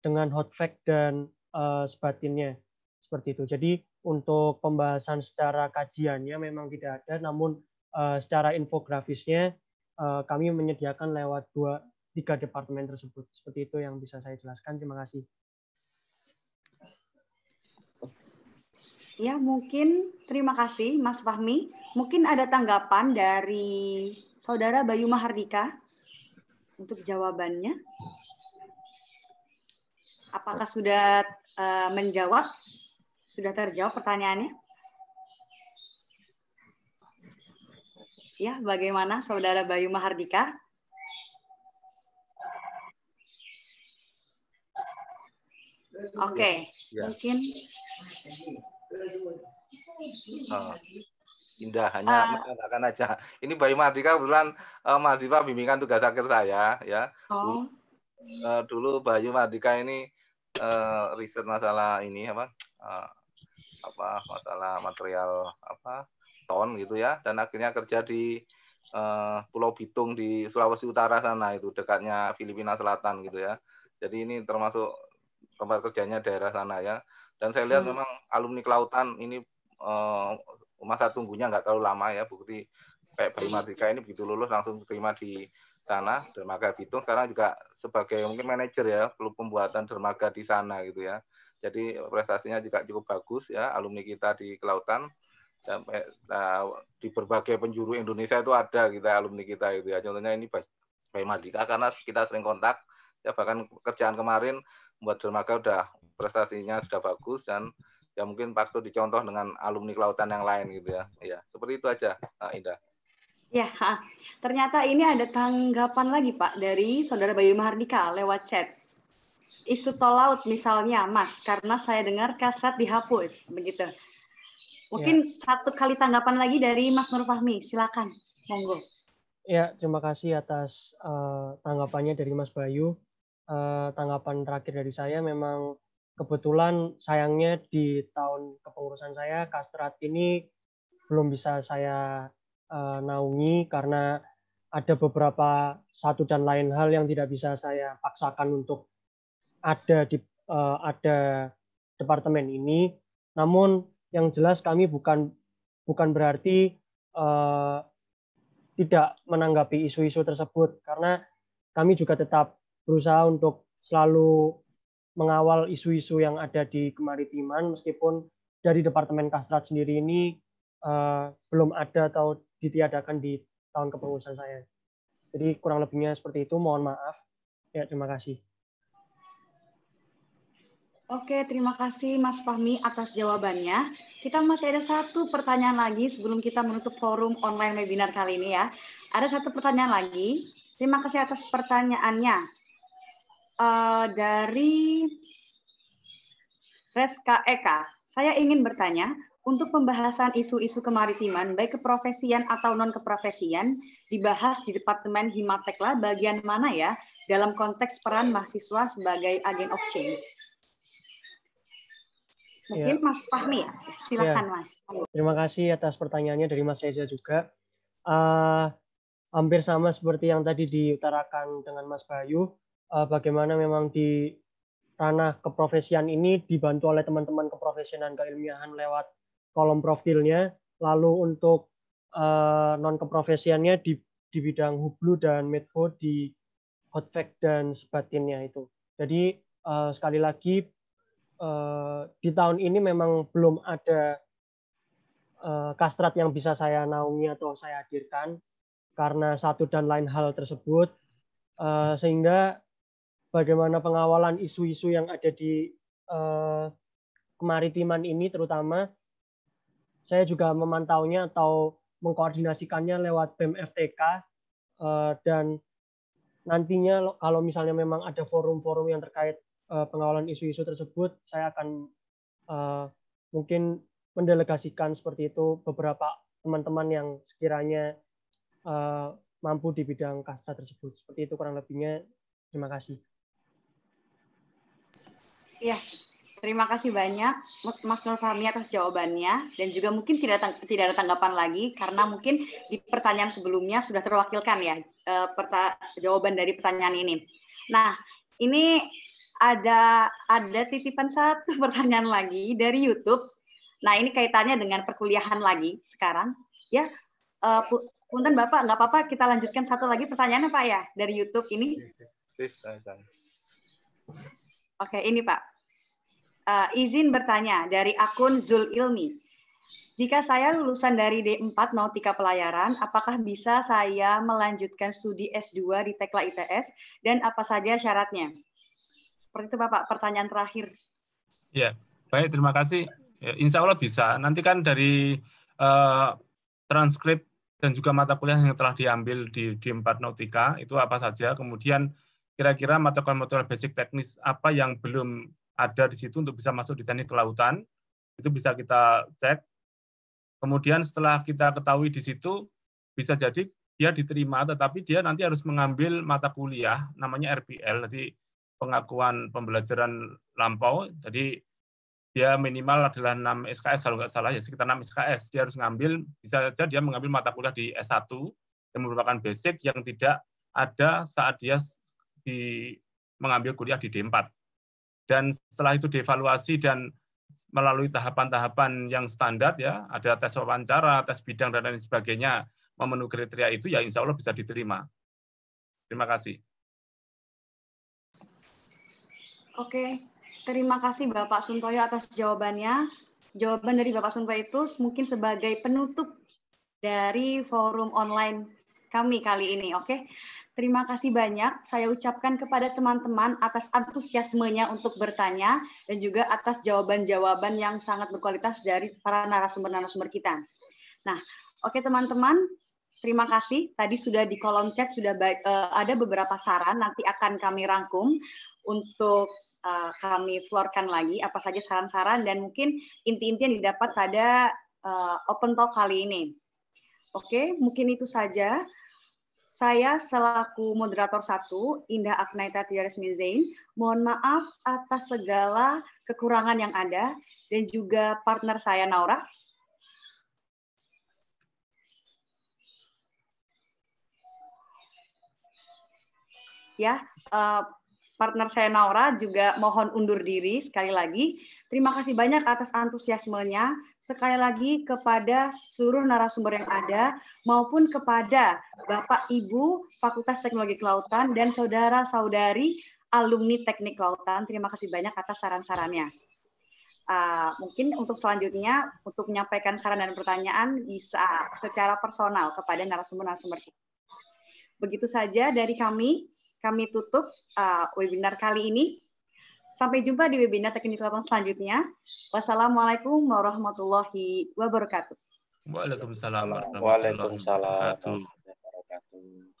dengan hot fact dan uh, sebatinnya seperti itu. Jadi untuk pembahasan secara kajiannya memang tidak ada, namun uh, secara infografisnya uh, kami menyediakan lewat dua tiga departemen tersebut. Seperti itu yang bisa saya jelaskan. Terima kasih. Ya, mungkin terima kasih Mas Fahmi. Mungkin ada tanggapan dari Saudara Bayu Mahardika untuk jawabannya. Apakah sudah uh, menjawab? Sudah terjawab pertanyaannya? Ya, bagaimana Saudara Bayu Mahardika? Oke, okay. ya. mungkin Oh, indah hanya uh, ah. akan aja. Ini Bayu Mardika kebetulan uh, eh, mahasiswa bimbingan tugas akhir saya ya. Oh. Uh, dulu Bayu Mardika ini uh, riset masalah ini apa uh, apa masalah material apa ton gitu ya dan akhirnya kerja di uh, Pulau Bitung di Sulawesi Utara sana itu dekatnya Filipina Selatan gitu ya. Jadi ini termasuk tempat kerjanya daerah sana ya. Dan saya lihat hmm. memang alumni kelautan ini uh, eh, masa tunggunya nggak terlalu lama ya. Bukti kayak Primatika ini begitu lulus langsung terima di sana dermaga Bitung sekarang juga sebagai mungkin manajer ya pembuatan dermaga di sana gitu ya. Jadi prestasinya juga cukup bagus ya alumni kita di kelautan eh, di berbagai penjuru Indonesia itu ada kita alumni kita itu ya contohnya ini Pak Madika karena kita sering kontak ya bahkan kerjaan kemarin membuat dermaga udah prestasinya sudah bagus dan ya mungkin pastu dicontoh dengan alumni kelautan yang lain gitu ya. Ya, seperti itu aja, Indah. Ya, ternyata ini ada tanggapan lagi Pak dari Saudara Bayu Mahardika lewat chat. Isu tol laut misalnya, Mas, karena saya dengar kasrat dihapus, begitu. Mungkin ya. satu kali tanggapan lagi dari Mas Nur Fahmi, silakan, monggo. Ya, terima kasih atas uh, tanggapannya dari Mas Bayu eh, tanggapan terakhir dari saya memang kebetulan sayangnya di tahun kepengurusan saya kastrat ini belum bisa saya eh, naungi karena ada beberapa satu dan lain hal yang tidak bisa saya paksakan untuk ada di eh, ada departemen ini. Namun yang jelas kami bukan bukan berarti eh, tidak menanggapi isu-isu tersebut karena kami juga tetap berusaha untuk selalu mengawal isu-isu yang ada di kemaritiman meskipun dari Departemen Kastrat sendiri ini uh, belum ada atau ditiadakan di tahun kepengurusan saya. Jadi kurang lebihnya seperti itu, mohon maaf. Ya, terima kasih. Oke, terima kasih Mas Fahmi atas jawabannya. Kita masih ada satu pertanyaan lagi sebelum kita menutup forum online webinar kali ini ya. Ada satu pertanyaan lagi. Terima kasih atas pertanyaannya uh, dari Reska Eka. Saya ingin bertanya, untuk pembahasan isu-isu kemaritiman, baik keprofesian atau non-keprofesian, dibahas di Departemen Himatekla bagian mana ya dalam konteks peran mahasiswa sebagai agent of change? Mungkin ya. Mas Fahmi ya, silakan ya. Mas. Terima kasih atas pertanyaannya dari Mas Reza juga. Uh, hampir sama seperti yang tadi diutarakan dengan Mas Bayu, uh, bagaimana memang di ranah keprofesian ini dibantu oleh teman-teman keprofesionan keilmiahan lewat kolom profilnya, lalu untuk uh, eh, non keprofesiannya di, di bidang Hublu dan Medfo di Hotfact dan sebatinnya itu. Jadi uh, sekali lagi uh, di tahun ini memang belum ada uh, kastrat yang bisa saya naungi atau saya hadirkan karena satu dan lain hal tersebut uh, sehingga bagaimana pengawalan isu-isu yang ada di uh, kemaritiman ini terutama saya juga memantaunya atau mengkoordinasikannya lewat BEM FTK eh, dan nantinya kalau misalnya memang ada forum-forum yang terkait uh, pengawalan isu-isu tersebut saya akan uh, mungkin mendelegasikan seperti itu beberapa teman-teman yang sekiranya uh, mampu di bidang kasta tersebut. Seperti itu kurang lebihnya. Terima kasih. Ya, terima kasih banyak Mas Nur Fahmi atas jawabannya dan juga mungkin tidak tidak ada tanggapan lagi karena mungkin di pertanyaan sebelumnya sudah terwakilkan ya e, perta jawaban dari pertanyaan ini. Nah, ini ada ada titipan satu pertanyaan lagi dari YouTube. Nah, ini kaitannya dengan perkuliahan lagi sekarang ya. Eh, Punten Bapak, nggak apa-apa kita lanjutkan satu lagi pertanyaannya Pak ya dari YouTube ini. Please, Oke, ini Pak. Uh, izin bertanya dari akun Zul Ilmi. Jika saya lulusan dari D4 Nautika Pelayaran, apakah bisa saya melanjutkan studi S2 di Tekla ITS dan apa saja syaratnya? Seperti itu Bapak, pertanyaan terakhir. Ya, baik terima kasih. Ya, insya Allah bisa. Nanti kan dari uh, transkrip dan juga mata kuliah yang telah diambil di D4 Nautika itu apa saja, kemudian kira-kira material-material basic teknis apa yang belum ada di situ untuk bisa masuk di teknik kelautan itu bisa kita cek kemudian setelah kita ketahui di situ bisa jadi dia diterima tetapi dia nanti harus mengambil mata kuliah namanya RPL nanti pengakuan pembelajaran lampau jadi dia minimal adalah 6 SKS kalau nggak salah ya sekitar 6 SKS dia harus ngambil bisa saja dia mengambil mata kuliah di S1 yang merupakan basic yang tidak ada saat dia di mengambil kuliah di D4. Dan setelah itu dievaluasi dan melalui tahapan-tahapan yang standar ya, ada tes wawancara, tes bidang dan lain sebagainya memenuhi kriteria itu ya insya Allah bisa diterima. Terima kasih. Oke, terima kasih Bapak Suntoyo atas jawabannya. Jawaban dari Bapak Suntoyo itu mungkin sebagai penutup dari forum online kami kali ini, oke? Terima kasih banyak. Saya ucapkan kepada teman-teman atas antusiasmenya untuk bertanya dan juga atas jawaban-jawaban yang sangat berkualitas dari para narasumber-narasumber kita. Nah, oke okay, teman-teman, terima kasih. Tadi sudah di kolom chat sudah eh, ada beberapa saran nanti akan kami rangkum untuk eh, kami florkan lagi apa saja saran-saran dan mungkin inti-inti yang didapat pada eh, open talk kali ini. Oke, okay, mungkin itu saja. Saya selaku moderator satu, Indah Agnaita Tiaresmi Zain, mohon maaf atas segala kekurangan yang ada dan juga partner saya Naura. Ya, uh, partner saya Naura juga mohon undur diri sekali lagi. Terima kasih banyak atas antusiasmenya. Sekali lagi kepada seluruh narasumber yang ada maupun kepada Bapak Ibu Fakultas Teknologi Kelautan dan saudara-saudari alumni Teknik Kelautan. Terima kasih banyak atas saran-sarannya. Uh, mungkin untuk selanjutnya untuk menyampaikan saran dan pertanyaan bisa secara personal kepada narasumber-narasumber. Begitu saja dari kami kami tutup uh, webinar kali ini. Sampai jumpa di webinar teknik lapang selanjutnya. Wassalamualaikum warahmatullahi wabarakatuh. Waalaikumsalam warahmatullahi wabarakatuh.